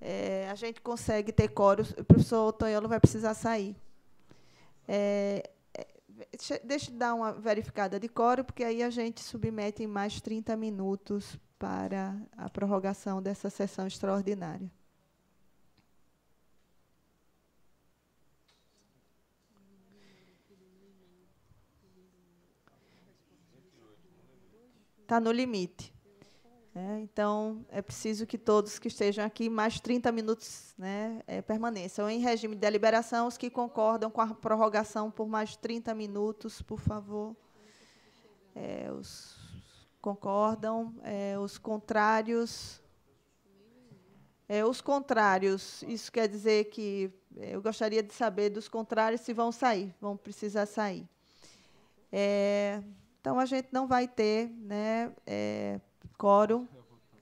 É, a gente consegue ter coro. O professor Tonholo vai precisar sair. É, é, Deixe deixa eu dar uma verificada de coro, porque aí a gente submete mais 30 minutos para a prorrogação dessa sessão extraordinária. está no limite. É, então, é preciso que todos que estejam aqui, mais 30 minutos, né, é, permaneçam. Em regime de deliberação, os que concordam com a prorrogação por mais 30 minutos, por favor. É, os concordam, é, os contrários. É, os contrários, isso quer dizer que é, eu gostaria de saber dos contrários se vão sair, vão precisar sair. É, então, a gente não vai ter né, é, quórum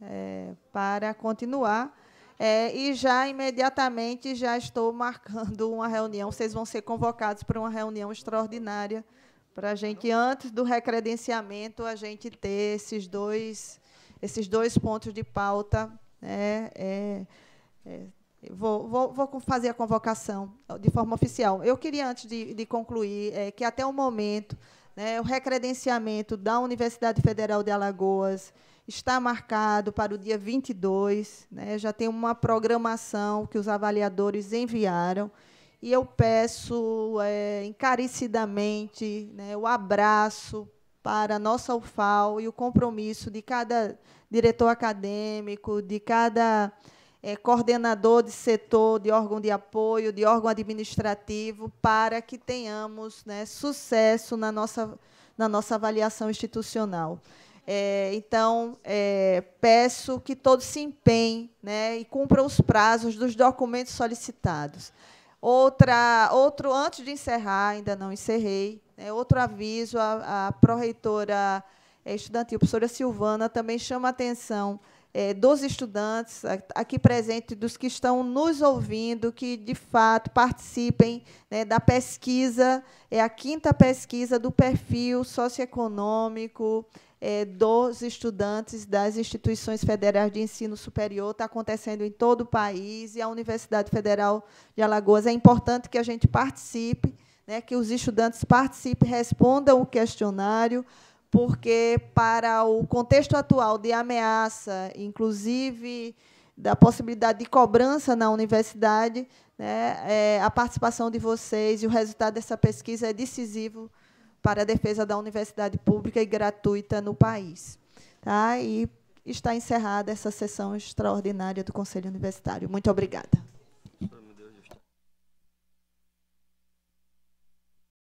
é, para continuar. É, e já imediatamente já estou marcando uma reunião. Vocês vão ser convocados para uma reunião extraordinária para a gente, antes do recredenciamento, a gente ter esses dois, esses dois pontos de pauta. Né, é, é Vou, vou, vou, fazer a convocação de forma oficial. Eu queria, antes de, de concluir, é, que até o momento né? O recredenciamento da Universidade Federal de Alagoas está marcado para o dia 22. Né? Já tem uma programação que os avaliadores enviaram. E eu peço é, encarecidamente né, o abraço para a nossa UFAL e o compromisso de cada diretor acadêmico, de cada é, coordenador de setor, de órgão de apoio, de órgão administrativo, para que tenhamos né, sucesso na nossa, na nossa avaliação institucional. É, então, é, peço que todos se empenhem né, e cumpram os prazos dos documentos solicitados. Outra, outro, antes de encerrar, ainda não encerrei, né, outro aviso, a, a pró-reitora é, estudantil, professora Silvana, também chama a atenção é, dos estudantes aqui presentes, dos que estão nos ouvindo, que de fato participem né, da pesquisa, é a quinta pesquisa do perfil socioeconômico é, dos estudantes das instituições federais de ensino superior, está acontecendo em todo o país, e a Universidade Federal de Alagoas. É importante que a gente participe, né, que os estudantes participem, respondam o questionário, porque para o contexto atual de ameaça, inclusive da possibilidade de cobrança na universidade, né, é, a participação de vocês e o resultado dessa pesquisa é decisivo para a defesa da universidade pública e gratuita no país. Tá? E está encerrada essa sessão extraordinária do Conselho Universitário. Muito obrigada.